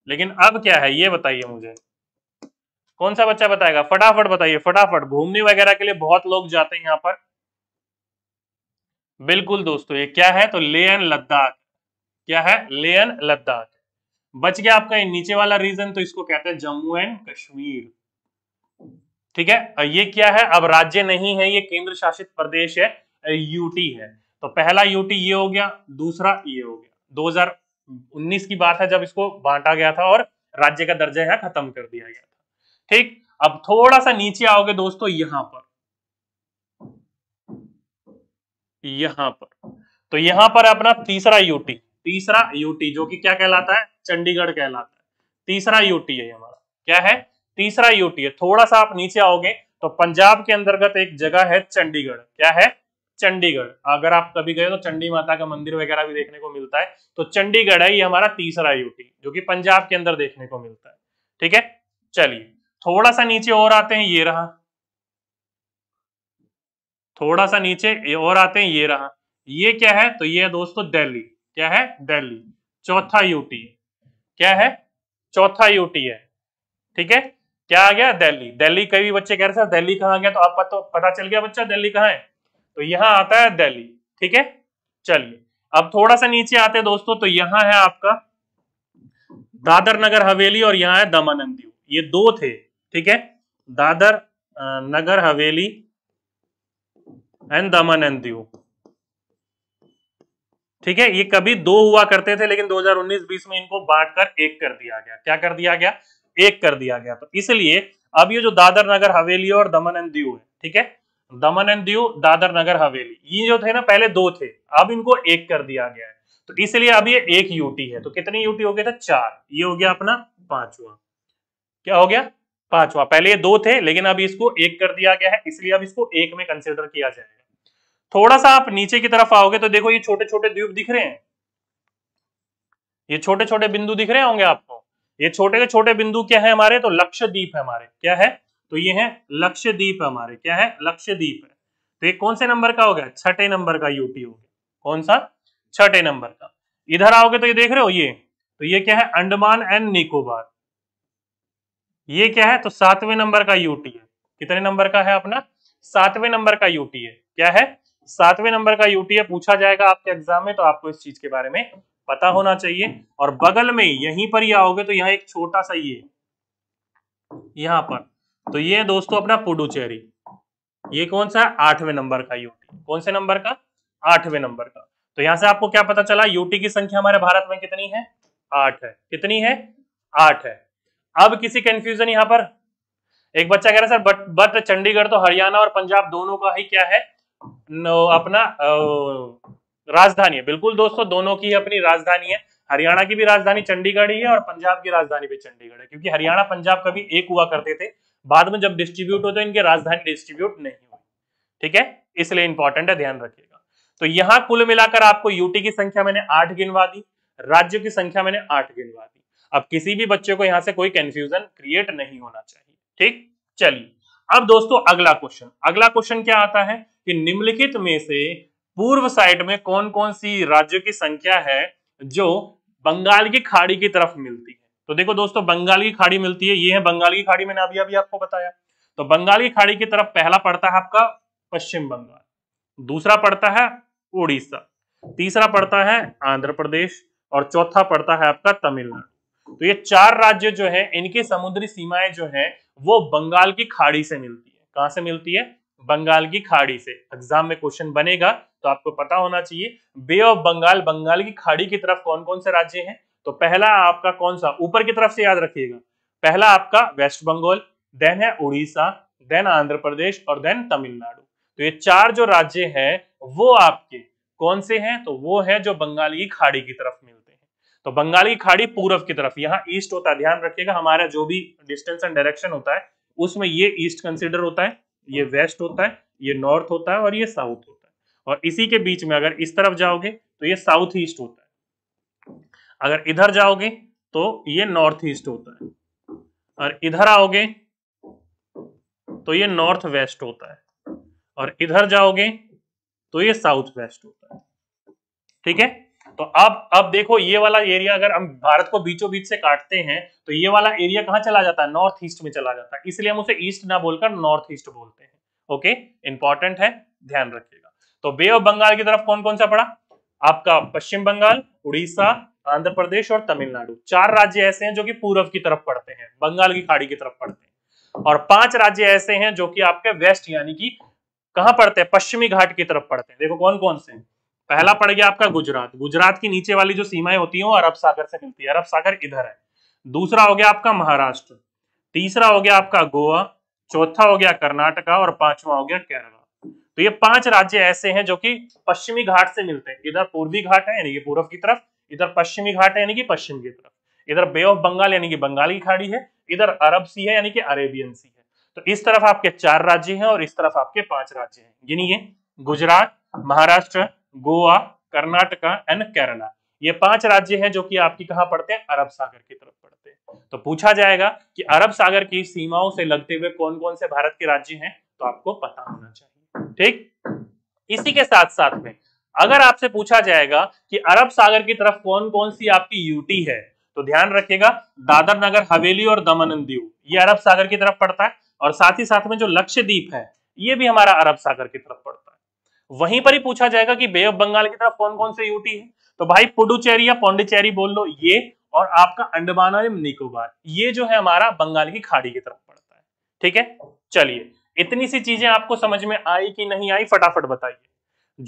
Speaker 1: लेकिन अब क्या है ये बताइए मुझे कौन सा बच्चा बताएगा फटाफट बताइए फटाफट घूमने वगैरह के लिए बहुत लोग जाते हैं यहाँ पर बिल्कुल दोस्तों ये क्या है तो ले एन लद्दाख क्या है ले एन लद्दाख बच गया आपका नीचे वाला रीजन तो इसको कहते हैं जम्मू एंड कश्मीर ठीक है ये क्या है अब राज्य नहीं है ये केंद्र शासित प्रदेश है यूटी है तो पहला यूटी ये हो गया दूसरा ये हो गया 2019 की बात है जब इसको बांटा गया था और राज्य का दर्जा है खत्म कर दिया गया था ठीक अब थोड़ा सा नीचे आओगे दोस्तों यहां पर यहां पर तो यहां पर अपना तीसरा यूटी तीसरा यूटी जो कि क्या कहलाता है चंडीगढ़ कहलाता है तीसरा यूटी है हमारा क्या है तीसरा यूटी है थोड़ा सा आप नीचे आओगे तो पंजाब के अंतर्गत एक जगह है चंडीगढ़ क्या है चंडीगढ़ अगर आप कभी गए तो चंडी माता का मंदिर वगैरह भी देखने को मिलता है तो चंडीगढ़ है ये हमारा तीसरा यूटी जो कि पंजाब के अंदर देखने को मिलता है ठीक है चलिए थोड़ा सा नीचे और आते हैं ये रहा थोड़ा सा नीचे और आते हैं ये रहा ये क्या है तो ये है दोस्तों दिल्ली क्या है दिल्ली चौथा यूटी क्या है चौथा यूटी है ठीक है क्या आ गया दिल्ली दिल्ली कई बच्चे कह रहे थे दिल्ली कहाँ गया तो आप पता पता चल गया बच्चा दिल्ली कहाँ है तो यहाँ आता है दिल्ली ठीक है चलिए अब थोड़ा सा नीचे आते हैं दोस्तों तो यहाँ है आपका दादर नगर हवेली और यहाँ है दमन दीव ये दो थे ठीक है दादर नगर हवेली एंड दमन दीव ठीक है ये कभी दो हुआ करते थे लेकिन 2019-20 में इनको बांटकर एक कर दिया गया क्या कर दिया गया एक कर दिया गया तो इसलिए अब ये जो दादर नगर हवेली और दमन एंड दीव है ठीक है दमन एंड दीव दादर नगर हवेली ये जो थे ना पहले दो थे अब इनको एक कर दिया गया है तो इसलिए अब ये एक यूटी है तो कितने यूटी हो गए थे चार ये हो गया अपना पांचवा क्या हो गया पांचवा पहले ये दो थे लेकिन अब इसको एक कर दिया गया है इसलिए अब इसको एक में कंसिडर किया जाएगा थोड़ा सा आप नीचे की तरफ आओगे तो देखो ये छोटे छोटे द्वीप दिख रहे हैं ये छोटे छोटे बिंदु दिख रहे होंगे आपको ये छोटे के छोटे बिंदु क्या है हमारे तो द्वीप है हमारे क्या है तो ये है लक्षद्वीप हमारे क्या है लक्षद्वीप है तो ये कौन से नंबर का हो गया छठे नंबर का यूपी हो गया कौन सा छठे नंबर का इधर आओगे तो ये देख रहे हो ये तो ये क्या है अंडमान एंड निकोबार ये क्या है तो सातवें नंबर का यूटी है कितने नंबर का है अपना सातवें नंबर का यूटी है क्या है सातवें नंबर का यूटी है पूछा जाएगा आपके एग्जाम में तो आपको इस चीज के बारे में पता हम्म। होना चाहिए और बगल में यहीं पर ही आओगे तो यहाँ एक छोटा सा ये यहाँ पर तो ये दोस्तों अपना पुडुचेरी ये कौन सा आठवें नंबर का यूटी कौन से नंबर का आठवें नंबर का तो यहां से आपको क्या पता चला यूटी की संख्या हमारे भारत में कितनी है आठ है कितनी है आठ है अब किसी कंफ्यूजन यहां पर एक बच्चा कह रहा है सर बट बट चंडीगढ़ तो हरियाणा और पंजाब दोनों का ही क्या है अपना राजधानी है बिल्कुल दोस्तों दोनों की अपनी राजधानी है हरियाणा की भी राजधानी चंडीगढ़ ही है और पंजाब की राजधानी भी चंडीगढ़ है क्योंकि हरियाणा पंजाब कभी एक हुआ करते थे बाद में जब डिस्ट्रीब्यूट हो तो इनके राजधानी डिस्ट्रीब्यूट नहीं हुई ठीक है इसलिए इंपॉर्टेंट है ध्यान रखिएगा तो यहां कुल मिलाकर आपको यूटी की संख्या मैंने आठ गिनवा दी राज्यों की संख्या मैंने आठ गिनवा दी अब किसी भी बच्चे को यहां से कोई कंफ्यूजन क्रिएट नहीं होना चाहिए ठीक चलिए अब दोस्तों अगला क्वेश्चन अगला क्वेश्चन क्या आता है कि निम्नलिखित में से पूर्व साइड में कौन कौन सी राज्यों की संख्या है जो बंगाल की खाड़ी की तरफ मिलती है तो देखो दोस्तों बंगाल की खाड़ी मिलती है ये है बंगाल की खाड़ी मैंने अभी अभी आपको बताया तो बंगाल की खाड़ी की तरफ पहला पड़ता है आपका पश्चिम बंगाल दूसरा पड़ता है उड़ीसा तीसरा पड़ता है आंध्र प्रदेश और चौथा पड़ता है आपका तमिलनाडु तो ये चार राज्य जो है इनकी समुद्री सीमाएं जो है वो बंगाल की खाड़ी से मिलती है कहां से मिलती है बंगाल की खाड़ी से एग्जाम में क्वेश्चन बनेगा तो आपको पता होना चाहिए बे ऑफ बंगाल बंगाल की खाड़ी की तरफ कौन कौन से राज्य हैं तो पहला आपका कौन सा ऊपर की तरफ से याद रखिएगा पहला आपका वेस्ट बंगाल देन है उड़ीसा देन आंध्र प्रदेश और देन तमिलनाडु तो ये चार जो राज्य है वो आपके कौन से हैं तो वो है जो बंगाल की खाड़ी की तरफ मिलते हैं तो बंगाल की खाड़ी पूर्व की तरफ यहाँ ईस्ट होता है ध्यान रखिएगा हमारा जो भी डिस्टेंस एंड डायरेक्शन होता है उसमें ये ईस्ट कंसिडर होता है ये वेस्ट होता है ये नॉर्थ होता है और ये साउथ होता है और इसी के बीच में अगर इस तरफ जाओगे तो ये साउथ ईस्ट होता है अगर इधर जाओगे तो ये नॉर्थ ईस्ट होता है और इधर आओगे तो ये नॉर्थ वेस्ट होता है और इधर जाओगे तो ये साउथ वेस्ट होता है ठीक है तो अब अब देखो ये वाला एरिया अगर हम भारत को बीचों बीच से काटते हैं तो ये वाला एरिया कहां चला जाता है नॉर्थ ईस्ट में चला जाता है इसलिए हम उसे ईस्ट ना बोलकर नॉर्थ ईस्ट बोलते हैं ओके इंपॉर्टेंट है ध्यान रखिएगा तो बे ऑफ बंगाल की तरफ कौन कौन सा पड़ा आपका पश्चिम बंगाल उड़ीसा आंध्र प्रदेश और तमिलनाडु चार राज्य ऐसे हैं जो कि पूर्व की तरफ पड़ते हैं बंगाल की खाड़ी की तरफ पड़ते हैं और पांच राज्य ऐसे हैं जो कि आपके वेस्ट यानी कि कहां पड़ते हैं पश्चिमी घाट की तरफ पड़ते हैं देखो कौन कौन से हैं पहला पड़ गया आपका गुजरात गुजरात की नीचे वाली जो सीमाएं होती है वो अरब सागर से मिलती है अरब सागर इधर है दूसरा हो गया आपका महाराष्ट्र तीसरा हो गया आपका गोवा चौथा हो गया कर्नाटका और पांचवा हो गया केरल तो ये पांच राज्य ऐसे हैं जो कि पश्चिमी घाट से मिलते हैं इधर पूर्वी घाट है यानी कि पूर्व की तरफ इधर पश्चिमी घाट है यानी कि पश्चिम की तरफ इधर बे ऑफ बंगाल यानी कि बंगाल की खाड़ी है इधर अरब सी है यानी कि अरेबियन सी है तो इस तरफ आपके चार राज्य हैं और इस तरफ आपके पांच राज्य हैं गिनिए गुजरात महाराष्ट्र गोवा कर्नाटका एंड केरला ये पांच राज्य हैं जो कि आपकी कहाँ पड़ते हैं अरब सागर की तरफ पड़ते हैं तो पूछा जाएगा कि अरब सागर की सीमाओं से लगते हुए कौन कौन से भारत के राज्य हैं तो आपको पता होना चाहिए ठीक इसी के साथ साथ में अगर आपसे पूछा जाएगा कि अरब सागर की तरफ कौन कौन सी आपकी यूटी है तो ध्यान रखिएगा दादर नगर हवेली और दमन दीव ये अरब सागर की तरफ पड़ता है और साथ ही साथ में जो लक्षद्वीप है ये भी हमारा अरब सागर की तरफ पड़ता है वहीं पर ही पूछा जाएगा कि बे ऑफ बंगाल की तरफ कौन कौन से यूटी है तो भाई पुडुचेरी या पौंडीचेरी बोल लो ये और आपका अंडमान और निकोबार ये जो है हमारा बंगाल की खाड़ी की तरफ पड़ता है ठीक है चलिए इतनी सी चीजें आपको समझ में आई कि नहीं आई फटाफट बताइए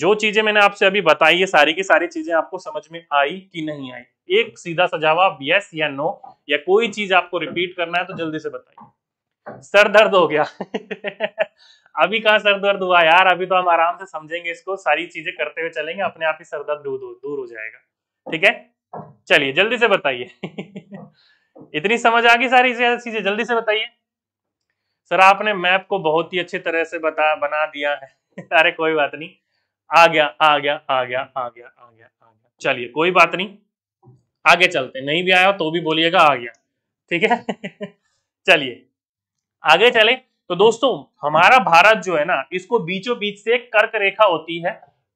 Speaker 1: जो चीजें मैंने आपसे अभी बताई है सारी की सारी चीजें आपको समझ में आई कि नहीं आई एक सीधा सा जवाब यस या नो या कोई चीज आपको रिपीट करना है तो जल्दी से बताइए सर दर्द हो गया <laughs> अभी कहा सर दर्द हुआ यार अभी तो हम आराम से समझेंगे इसको सारी चीजें करते हुए चलेंगे अपने आप ही सर दर्द दूर हो जाएगा ठीक है चलिए जल्दी से बताइए <laughs> इतनी समझ आ गई सारी चीजें जल्दी से बताइए सर आपने मैप को बहुत ही अच्छी तरह से बता बना दिया है <laughs> अरे कोई बात नहीं आ गया आ गया आ गया आ गया आ गया आ गया चलिए कोई बात नहीं आगे चलते नहीं भी आया तो भी बोलिएगा आ गया ठीक है <laughs> चलिए आगे चले तो दोस्तों हमारा भारत जो है ना इसको बीचों बीच से एक कर्क रेखा होती है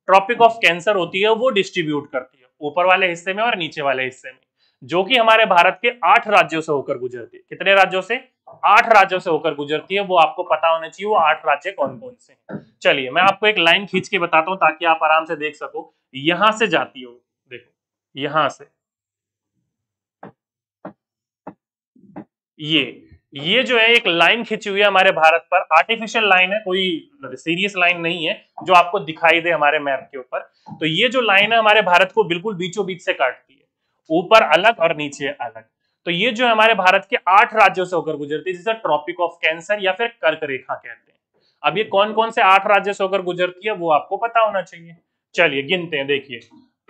Speaker 1: ट्रॉपिक ऑफ कैंसर होती है वो डिस्ट्रीब्यूट करती है ऊपर वाले हिस्से में और नीचे वाले हिस्से में जो कि हमारे भारत के आठ राज्यों से होकर गुजरती है कितने राज्यों से आठ राज्यों से होकर गुजरती है वो आपको पता होना चाहिए वो आठ राज्य कौन कौन से हैं चलिए मैं आपको एक लाइन खींच के बताता हूं ताकि आप आराम से देख सको यहां से जाती हो देखो यहां से ये ये जो है एक लाइन खींची हुई है हमारे भारत पर आर्टिफिशियल लाइन है कोई सीरियस मतलब लाइन नहीं है जो आपको दिखाई दे हमारे मैप के ऊपर तो ये जो लाइन है हमारे भारत को बिल्कुल बीचों बीच से काटती है ऊपर अलग और नीचे अलग तो ये जो हमारे भारत के आठ राज्यों से होकर गुजरती है जिसे ट्रॉपिक ऑफ कैंसर या फिर कर्क रेखा कहते हैं अब ये कौन कौन से आठ राज्य से होकर गुजरती है वो आपको पता होना चाहिए चलिए गिनते हैं देखिए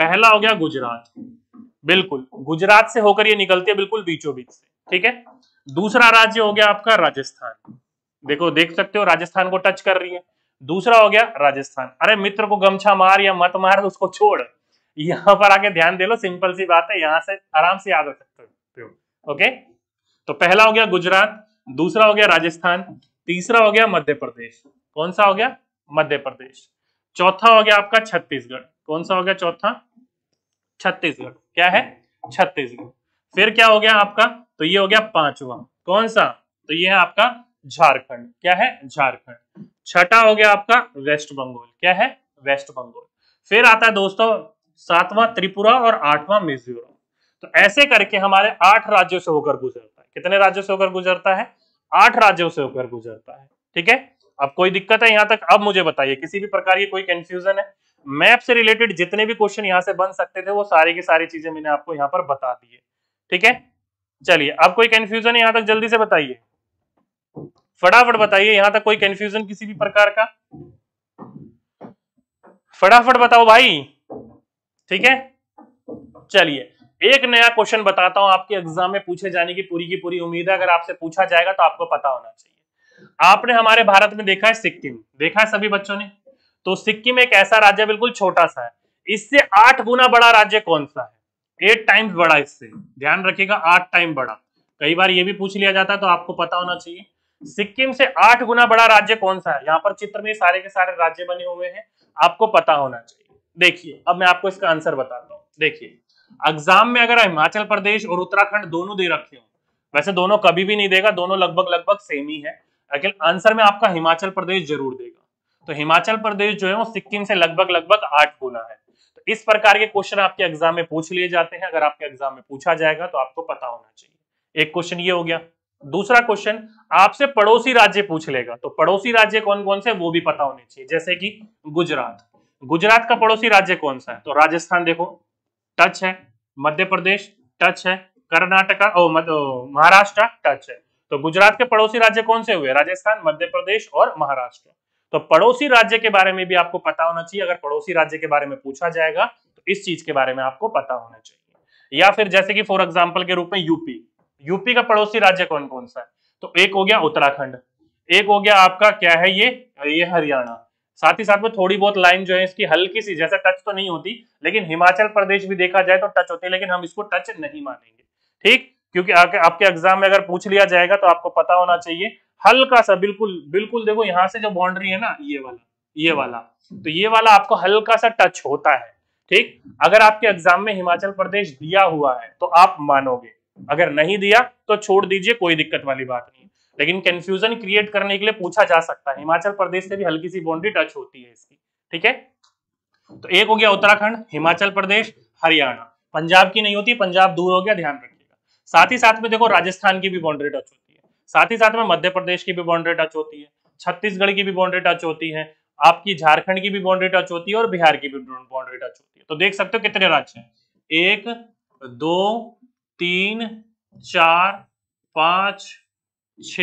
Speaker 1: पहला हो गया गुजरात बिल्कुल गुजरात से होकर ये निकलती है बिल्कुल बीचों बीच से ठीक है दूसरा राज्य हो गया आपका राजस्थान देखो देख सकते हो राजस्थान को टच कर रही है दूसरा हो गया राजस्थान अरे मित्र को गमछा मार या मत मार उसको छोड़ यहाँ पर आके ध्यान दे लो सिंपल सी बात है यहाँ से आराम से याद हो सकते हो ओके तो पहला हो गया गुजरात दूसरा हो गया राजस्थान तीसरा हो गया मध्य प्रदेश कौन सा हो गया मध्य प्रदेश चौथा हो गया आपका छत्तीसगढ़ कौन सा हो गया चौथा छत्तीसगढ़ क्या है छत्तीसगढ़ फिर क्या हो गया आपका तो ये हो गया पांचवा कौन सा तो ये है आपका झारखंड क्या है झारखंड छठा हो गया आपका वेस्ट बंगाल क्या है वेस्ट बंगाल फिर आता है दोस्तों सातवां त्रिपुरा और आठवां मिजोरम तो ऐसे करके हमारे आठ राज्यों से होकर गुजरता है कितने राज्यों से होकर गुजरता है आठ राज्यों से होकर गुजरता है ठीक है अब कोई दिक्कत है यहां तक अब मुझे बताइए किसी भी प्रकार की कोई कंफ्यूजन है मैप से रिलेटेड जितने भी क्वेश्चन यहां से बन सकते थे वो सारी की सारी चीजें मैंने आपको यहां पर बता दी है ठीक है चलिए अब कोई कंफ्यूजन है यहां तक जल्दी से बताइए फटाफट बताइए यहां तक कोई कंफ्यूजन किसी भी प्रकार का फटाफट बताओ भाई ठीक है चलिए एक नया क्वेश्चन बताता हूं आपके एग्जाम में पूछे जाने की पूरी की पूरी उम्मीद है अगर आपसे पूछा जाएगा तो आपको पता होना चाहिए आपने हमारे भारत में देखा है सिक्किम देखा है सभी बच्चों ने तो सिक्किम एक ऐसा राज्य बिल्कुल छोटा सा है इससे आठ गुना बड़ा राज्य कौन सा है एट टाइम्स बड़ा इससे ध्यान रखिएगा आठ टाइम बड़ा कई बार ये भी पूछ लिया जाता है तो आपको पता होना चाहिए सिक्किम से आठ गुना बड़ा राज्य कौन सा है यहाँ पर चित्र में सारे के सारे राज्य बने हुए हैं आपको पता होना चाहिए देखिए अब मैं आपको इसका आंसर बताता हूँ देखिए एग्जाम में अगर हिमाचल प्रदेश और उत्तराखंड दोनों दे रखे हो वैसे दोनों कभी भी नहीं देगा दोनों लगभग लगभग सेम ही है लेकिन आंसर में आपका हिमाचल प्रदेश जरूर देगा तो हिमाचल प्रदेश जो है वो सिक्किम से लगभग लगभग आठ गुना है तो इस प्रकार के क्वेश्चन आपके एग्जाम में पूछ लिए जाते हैं अगर आपके एग्जाम में पूछा जाएगा तो आपको पता होना चाहिए एक क्वेश्चन ये हो गया दूसरा क्वेश्चन आपसे पड़ोसी राज्य पूछ लेगा तो पड़ोसी राज्य कौन कौन से वो भी पता होने चाहिए जैसे कि गुजरात गुजरात का पड़ोसी राज्य कौन सा है तो राजस्थान देखो टच है मध्य प्रदेश टच है कर्नाटका महाराष्ट्र टच है तो गुजरात के पड़ोसी राज्य कौन से हुए राजस्थान मध्य प्रदेश और महाराष्ट्र तो पड़ोसी राज्य के बारे में भी आपको पता होना चाहिए अगर पड़ोसी राज्य के बारे में पूछा जाएगा तो इस चीज के बारे में आपको पता होना चाहिए या फिर जैसे कि फॉर एग्जाम्पल के रूप में यूपी यूपी का पड़ोसी राज्य कौन कौन सा है तो एक हो गया उत्तराखंड एक हो गया आपका क्या है ये ये हरियाणा साथ ही साथ में थोड़ी बहुत लाइन जो है इसकी हल्की सी जैसे टच तो नहीं होती लेकिन हिमाचल प्रदेश भी देखा जाए तो टच होती है लेकिन हम इसको टच नहीं मानेंगे ठीक क्योंकि आपके एग्जाम में अगर पूछ लिया जाएगा तो आपको पता होना चाहिए हल्का सा बिल्कुल बिल्कुल देखो यहाँ से जो बाउंड्री है ना ये वाला ये वाला तो ये वाला आपको हल्का सा टच होता है ठीक अगर आपके एग्जाम में हिमाचल प्रदेश दिया हुआ है तो आप मानोगे अगर नहीं दिया तो छोड़ दीजिए कोई दिक्कत वाली बात नहीं लेकिन कंफ्यूजन क्रिएट करने के लिए पूछा जा सकता है हिमाचल प्रदेश से भी हल्की सी बाउंड्री टच होती है इसकी ठीक है तो एक हो गया उत्तराखंड हिमाचल प्रदेश हरियाणा पंजाब की नहीं होती पंजाब दूर हो गया ध्यान रखिएगा साथ ही साथ में देखो राजस्थान की भी बाउंड्री टच होती है साथ ही साथ में मध्य प्रदेश की भी बाउंड्री टच होती है छत्तीसगढ़ की भी बाउंड्री टच होती है आपकी झारखंड की भी बाउंड्री टच होती है और बिहार की भी बाउंड्री टच होती है तो देख सकते हो कितने राज्य हैं एक दो तीन चार पांच छ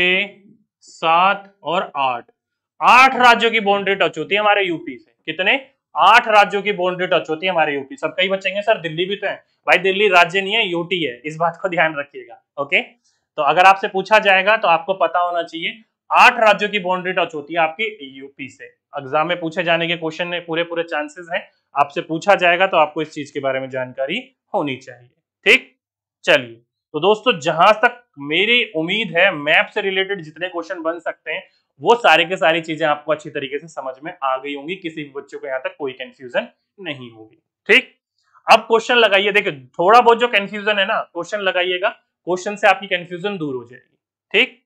Speaker 1: सात और आठ आठ राज्यों की बाउंड्री टच होती है हमारे यूपी से कितने आठ राज्यों की बाउंड्री टच होती है हमारे यूपी सब कई बचेंगे सर दिल्ली भी तो है भाई दिल्ली राज्य नहीं है यूटी है इस बात को ध्यान रखिएगा ओके तो अगर आपसे पूछा जाएगा तो आपको पता होना चाहिए आठ राज्यों की बाउंड्री टच होती है आपकी यूपी से एग्जाम में पूछे जाने के क्वेश्चन में पूरे पूरे चांसेस हैं आपसे पूछा जाएगा तो आपको इस चीज के बारे में जानकारी होनी चाहिए ठीक चलिए तो दोस्तों जहां तक मेरी उम्मीद है मैप से रिलेटेड जितने क्वेश्चन बन सकते हैं वो सारे के सारी चीजें आपको अच्छी तरीके से समझ में आ गई होंगी किसी भी बच्चों को यहाँ तक कोई कंफ्यूजन नहीं होगी ठीक अब क्वेश्चन लगाइए देखिए थोड़ा बहुत जो कंफ्यूजन है ना क्वेश्चन लगाइएगा क्वेश्चन से आपकी कंफ्यूजन दूर हो जाएगी ठीक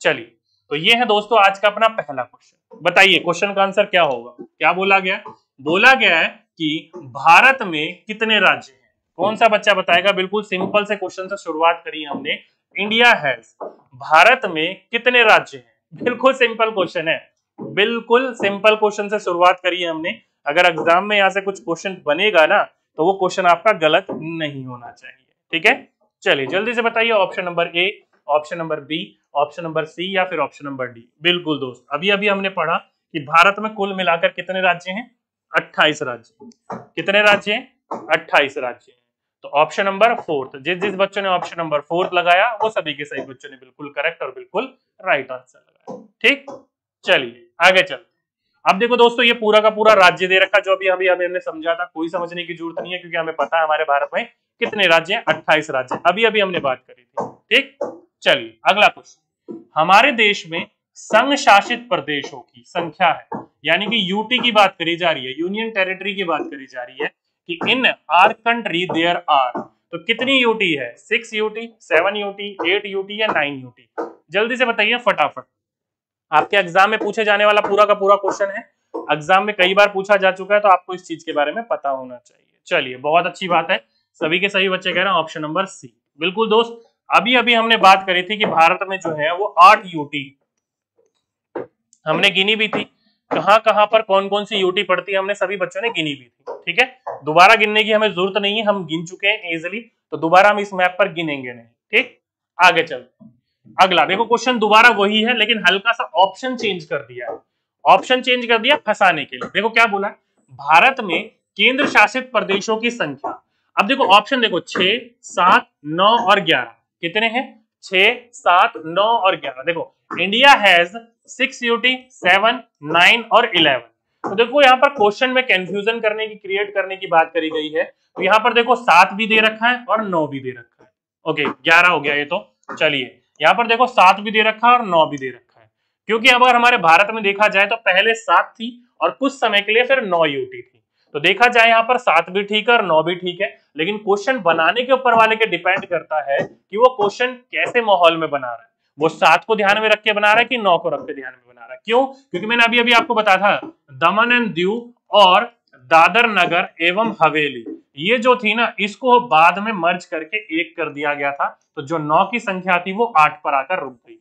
Speaker 1: चलिए तो ये है दोस्तों आज का अपना पहला क्वेश्चन बताइए क्वेश्चन का आंसर क्या होगा क्या बोला गया बोला गया है कि भारत में कितने राज्य हैं कौन सा बच्चा बताएगा बिल्कुल सिंपल से क्वेश्चन से शुरुआत करी हमने इंडिया हैज भारत में कितने राज्य हैं बिल्कुल सिंपल क्वेश्चन है बिल्कुल सिंपल क्वेश्चन से शुरुआत करी है हमने अगर एग्जाम में यहां से कुछ क्वेश्चन बनेगा ना तो वो क्वेश्चन आपका गलत नहीं होना चाहिए ठीक है चलिए जल्दी से बताइए option number A option number B option number C या फिर ऑप्शन नंबर डी बिल्कुल दोस्त अभी अभी हमने पढ़ा कि भारत में कुल मिलाकर कितने राज्य हैं 28 राज्य कितने राज्य हैं 28 राज्य हैं तो ऑप्शन नंबर फोर्थ जिस जिस बच्चों ने ऑप्शन नंबर फोर्थ लगाया वो सभी के सही बच्चों ने बिल्कुल करेक्ट और बिल्कुल राइट आंसर लगाया ठीक चलिए आगे चलते अब देखो दोस्तों ये पूरा का पूरा राज्य दे रखा जो अभी अभी हमें हमने समझा था कोई समझने की जरूरत नहीं है क्योंकि हमें पता है हमारे भारत में कितने राज्य हैं अट्ठाईस राज्य अभी अभी हमने बात करी थी ठीक चलिए अगला क्वेश्चन हमारे देश में संघ शासित प्रदेशों की संख्या है यानी कि यूटी की बात करी जा रही है यूनियन टेरिटरी की बात करी जा रही है कि in our country there are तो कितनी यूटी है six UT seven UT eight UT या नाइन यूटी जल्दी से बताइए फटाफट आपके एग्जाम में पूछे जाने वाला पूरा का पूरा क्वेश्चन है एग्जाम में कई बार पूछा जा चुका है तो आपको इस चीज के बारे में पता होना चाहिए चलिए बहुत अच्छी बात है सभी के सही बच्चे कह रहे हैं ऑप्शन नंबर सी बिल्कुल दोस्त अभी अभी हमने बात करी थी कि भारत में जो है वो आठ यूटी हमने गिनी भी थी कहां कहां पर कौन कौन सी यूटी पड़ती है हमने सभी बच्चों ने गिनी भी थी ठीक है दोबारा गिनने की हमें जरूरत नहीं है हम गिन चुके हैं इजिली तो दोबारा हम इस मैप पर गिनेंगे नहीं ठीक आगे चलते अगला देखो क्वेश्चन दोबारा वही है लेकिन हल्का सा ऑप्शन चेंज कर दिया ऑप्शन चेंज कर दिया फंसाने के लिए देखो क्या बोला भारत में केंद्र शासित प्रदेशों की संख्या अब देखो ऑप्शन देखो छह सात नौ और ग्यारह कितने हैं छ सात नौ और ग्यारह देखो India has six UT seven nine और इलेवन तो देखो यहाँ पर क्वेश्चन में कंफ्यूजन करने की क्रिएट करने की बात करी गई है तो यहाँ पर देखो सात भी दे रखा है और नौ भी दे रखा है ओके ग्यारह हो गया ये तो चलिए यहाँ पर देखो सात भी दे रखा है और नौ भी दे रखा है क्योंकि अगर हमारे भारत में देखा जाए तो पहले सात थी और कुछ समय के लिए फिर नौ यूटी थी तो देखा जाए यहाँ पर सात भी ठीक है और नौ भी ठीक है लेकिन क्वेश्चन बनाने के ऊपर वाले के डिपेंड करता है कि वो क्वेश्चन कैसे माहौल में बना रहा है वो सात को ध्यान में रख के बना रहा है कि नौ को रख के ध्यान में बना रहा है क्यों क्योंकि मैंने अभी अभी आपको बताया था दमन एंड दीव और दादर नगर एवं हवेली ये जो थी ना इसको बाद में मर्ज करके एक कर दिया गया था तो जो नौ की संख्या थी वो आठ पर आकर रुक गई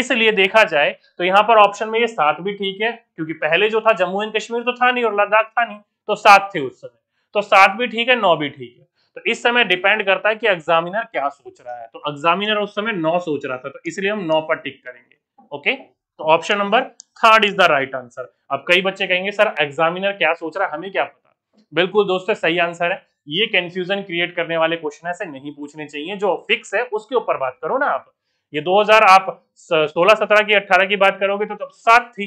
Speaker 1: इसलिए देखा जाए तो यहाँ पर ऑप्शन में ये सात भी ठीक है क्योंकि पहले जो था जम्मू एंड कश्मीर तो था नहीं और लद्दाख था नहीं तो सात थे उस समय तो सात भी ठीक है नौ भी ठीक है तो इस समय डिपेंड करता है कि एग्जामिनर क्या सोच रहा है तो एग्जामिनर उस समय नौ सोच रहा था तो इसलिए हम नौ पर टिक करेंगे ओके तो option number third is the right answer अब कई बच्चे कहेंगे सर एग्जामिनर क्या सोच रहा है हमें क्या पता बिल्कुल दोस्तों सही आंसर है ये कंफ्यूजन क्रिएट करने वाले क्वेश्चन ऐसे नहीं पूछने चाहिए जो फिक्स है उसके ऊपर बात करो ना आप ये 2000 आप 16 17 की 18 की बात करोगे तो तब सात थी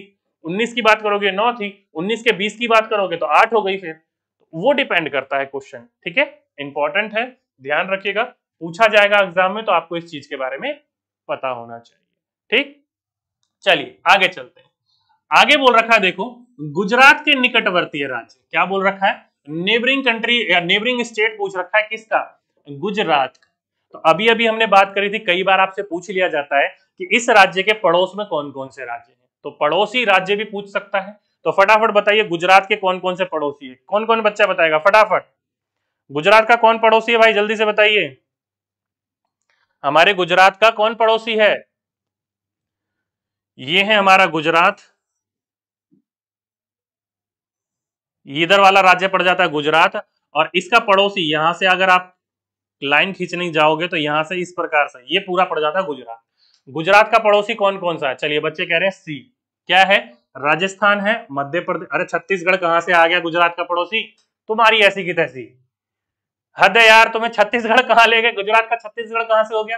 Speaker 1: 19 की बात करोगे नौ थी 19 के 20 की बात करोगे तो आठ हो गई फिर तो वो डिपेंड करता है क्वेश्चन ठीक है इंपॉर्टेंट है ध्यान रखिएगा पूछा जाएगा एग्जाम में तो आपको इस चीज के बारे में पता होना चाहिए ठीक चलिए आगे चलते हैं आगे बोल रखा है देखो गुजरात के निकटवर्तीय राज्य क्या बोल रखा है नेबरिंग कंट्री या नेबरिंग स्टेट पूछ रखा है किसका गुजरात का तो अभी अभी हमने बात करी थी कई बार आपसे पूछ लिया जाता है कि इस राज्य के पड़ोस में कौन कौन से राज्य हैं तो पड़ोसी राज्य भी पूछ सकता है तो फटाफट बताइए गुजरात के कौन कौन से पड़ोसी है कौन कौन बच्चा बताएगा फटाफट गुजरात का कौन पड़ोसी है भाई जल्दी से बताइए हमारे गुजरात का कौन पड़ोसी है ये है हमारा गुजरात इधर वाला राज्य पड़ जाता है गुजरात और इसका पड़ोसी यहां से अगर आप लाइन खींचने जाओगे तो यहां से इस प्रकार से ये पूरा पड़ जाता है गुजरात गुजरात का पड़ोसी कौन कौन सा है चलिए बच्चे कह रहे हैं सी क्या है राजस्थान है मध्य प्रदेश अरे छत्तीसगढ़ कहां से आ गया गुजरात का पड़ोसी तुम्हारी ऐसी की तैसी हद है यार तुम्हें छत्तीसगढ़ कहाँ ले गए गुजरात का छत्तीसगढ़ कहाँ से हो गया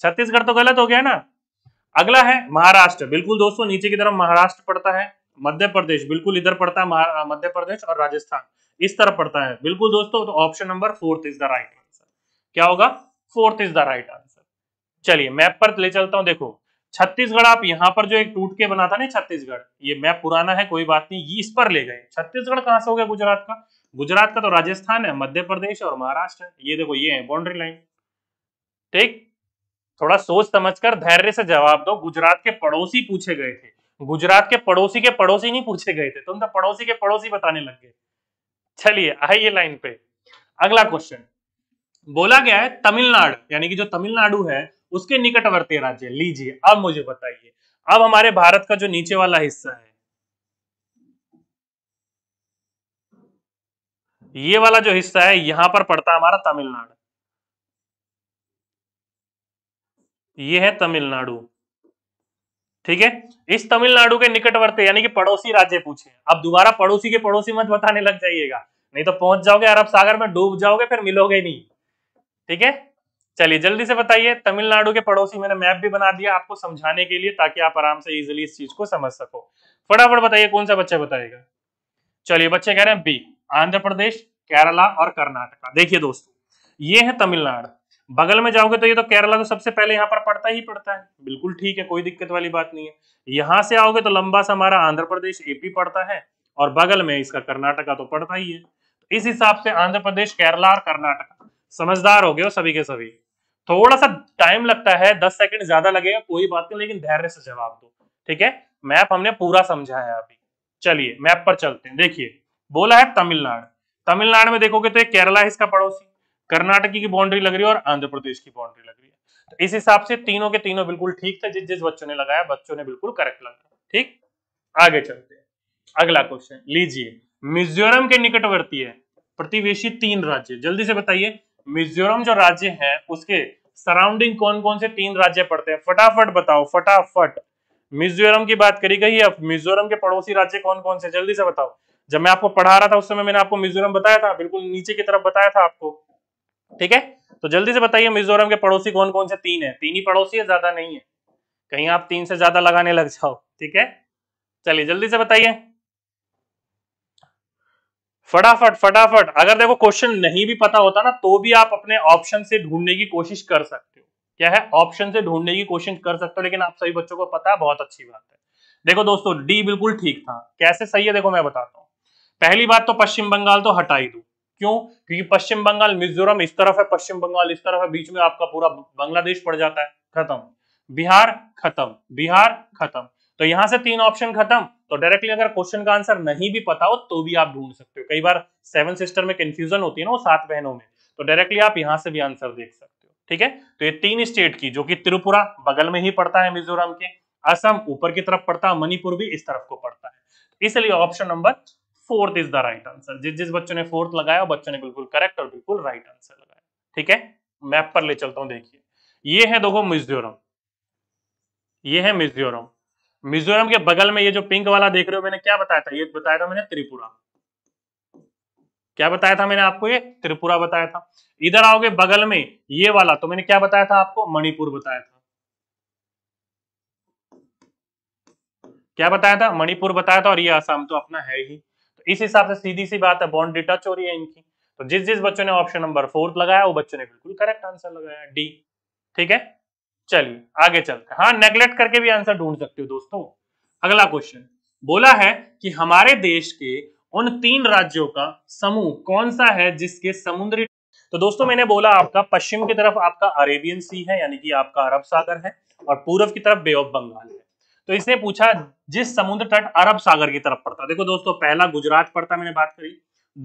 Speaker 1: छत्तीसगढ़ तो गलत हो गया ना अगला है महाराष्ट्र बिल्कुल दोस्तों नीचे की तरफ महाराष्ट्र पड़ता है मध्य प्रदेश बिल्कुल इधर पड़ता है मध्य प्रदेश और राजस्थान इस तरफ पड़ता है बिल्कुल दोस्तों तो option number fourth is the right answer क्या होगा fourth is the right answer चलिए मैप पर ले चलता हूं देखो छत्तीसगढ़ आप यहां पर जो एक टूट के बना था ना छत्तीसगढ़ ये मैप पुराना है कोई बात नहीं इस पर ले गए छत्तीसगढ़ कहां से हो गया गुजरात का गुजरात का तो राजस्थान है मध्य प्रदेश और महाराष्ट्र है ये देखो ये है बाउंड्री लाइन ठीक थोड़ा सोच समझकर धैर्य से जवाब दो गुजरात के पड़ोसी पूछे गए थे गुजरात के पड़ोसी के पड़ोसी नहीं पूछे गए थे तुम तो पड़ोसी के पड़ोसी बताने लग गए चलिए आइए लाइन पे अगला क्वेश्चन बोला गया है तमिलनाडु यानी कि जो तमिलनाडु है उसके निकटवर्ती राज्य लीजिए अब मुझे बताइए अब हमारे भारत का जो नीचे वाला हिस्सा है ये वाला जो हिस्सा है यहां पर पड़ता है हमारा तमिलनाडु ये है तमिलनाडु ठीक है इस तमिलनाडु के निकटवर्ती यानी कि पड़ोसी राज्य पूछे अब दोबारा पड़ोसी के पड़ोसी मत बताने लग जाइएगा नहीं तो पहुंच जाओगे अरब सागर में डूब जाओगे फिर मिलोगे नहीं ठीक है चलिए जल्दी से बताइए तमिलनाडु के पड़ोसी मैंने मैप भी बना दिया आपको समझाने के लिए ताकि आप आराम से इजिली इस चीज को समझ सको फटाफट बताइए कौन सा बच्चा बताएगा चलिए बच्चे कह रहे हैं बी आंध्र प्रदेश केरला और कर्नाटका देखिए दोस्तों ये है तमिलनाडु बगल में जाओगे तो ये तो केरला तो सबसे पहले यहाँ पर पड़ता ही पड़ता है बिल्कुल ठीक है कोई दिक्कत वाली बात नहीं है यहाँ से आओगे तो लंबा सा हमारा आंध्र प्रदेश एपी पड़ता है और बगल में इसका कर्नाटका तो पड़ता ही है तो इस हिसाब से आंध्र प्रदेश केरला और कर्नाटका समझदार हो गए हो सभी के सभी थोड़ा सा टाइम लगता है दस सेकंड ज्यादा लगेगा कोई बात नहीं लेकिन धैर्य से जवाब दो ठीक है मैप हमने पूरा समझाया अभी चलिए मैप पर चलते हैं देखिए बोला है तमिलनाडु तमिलनाडु में देखोगे तो केरला है इसका पड़ोसी कर्नाटक की बाउंड्री लग रही है और आंध्र प्रदेश की बाउंड्री लग रही है तो इस हिसाब से तीनों के तीनों बिल्कुल ठीक थे जिस जिस बच्चों ने लगाया बच्चों ने बिल्कुल करेक्ट लगाया ठीक आगे चलते हैं अगला क्वेश्चन लीजिए मिजोरम के निकटवर्ती है प्रतिवेशी तीन राज्य जल्दी से बताइए मिजोरम जो राज्य है उसके सराउंडिंग कौन कौन से तीन राज्य पड़ते हैं फटाफट बताओ फटाफट मिजोरम की बात करी गई अब मिजोरम के पड़ोसी राज्य कौन कौन से जल्दी से बताओ जब मैं आपको पढ़ा रहा था उस समय मैंने आपको मिजोरम बताया था बिल्कुल नीचे की तरफ बताया था आपको ठीक है तो जल्दी से बताइए मिजोरम के पड़ोसी कौन कौन से तीन है तीन ही पड़ोसी है ज्यादा नहीं है कहीं आप तीन से ज्यादा लगाने लग जाओ ठीक है चलिए जल्दी से बताइए फटाफट फटाफट अगर देखो क्वेश्चन नहीं भी पता होता ना तो भी आप अपने ऑप्शन से ढूंढने की कोशिश कर सकते हो क्या है ऑप्शन से ढूंढने की कोशिश कर सकते हो लेकिन आप सभी बच्चों को पता है बहुत अच्छी बात है देखो दोस्तों डी बिल्कुल ठीक था कैसे सही है देखो मैं बताता हूँ पहली बात तो पश्चिम बंगाल तो हटा ही दू क्यों क्योंकि पश्चिम बंगाल मिजोरम इस तरफ है पश्चिम बंगाल इस तरफ है बीच में आपका पूरा बांग्लादेश पड़ जाता है खत्म बिहार खत्म बिहार खत्म तो यहां से तीन ऑप्शन खत्म तो डायरेक्टली अगर क्वेश्चन का आंसर नहीं भी पता हो तो भी आप ढूंढ सकते हो कई बार सेवन सिस्टर में कंफ्यूजन होती है ना वो सात बहनों में तो डायरेक्टली आप यहां से भी आंसर देख सकते हो ठीक है तो ये तीन स्टेट की जो कि त्रिपुरा बगल में ही पड़ता है मिजोरम के असम ऊपर की तरफ पड़ता है मणिपुर भी इस तरफ को पड़ता है इसलिए option number fourth is the right answer जिस जिस बच्चों ने फोर्थ लगाया बच्चों ने बिल्कुल करेक्ट और बिल्कुल राइट आंसर लगाया ठीक है मैप पर ले चलता हूं देखिए ये है देखो मिजोरम ये है मिजोरम मिजोरम के बगल में ये जो पिंक वाला देख रहे हो मैंने क्या बताया था ये बताया था मैंने त्रिपुरा क्या बताया था मैंने आपको ये त्रिपुरा बताया था इधर आओगे बगल में ये वाला तो मैंने क्या बताया था आपको मणिपुर बताया था क्या बताया था मणिपुर बताया था और ये आसाम तो अपना है ही इस हिसाब से सीधी सी बात है बॉन्ड टच हो रही है इनकी तो जिस जिस बच्चों ने ऑप्शन नंबर फोर्थ लगाया वो बच्चों ने बिल्कुल करेक्ट आंसर लगाया डी ठीक है चलिए आगे चलते हैं हाँ नेग्लेक्ट करके भी आंसर ढूंढ सकते हो दोस्तों अगला क्वेश्चन बोला है कि हमारे देश के उन तीन राज्यों का समूह कौन सा है जिसके समुद्री तो दोस्तों मैंने बोला आपका पश्चिम की तरफ आपका अरेबियन सी है यानी कि आपका अरब सागर है और पूर्व की तरफ बे ऑफ बंगाल है तो इसने पूछा जिस समुद्र तट अरब सागर की तरफ पड़ता है देखो दोस्तों पहला गुजरात पड़ता है मैंने बात करी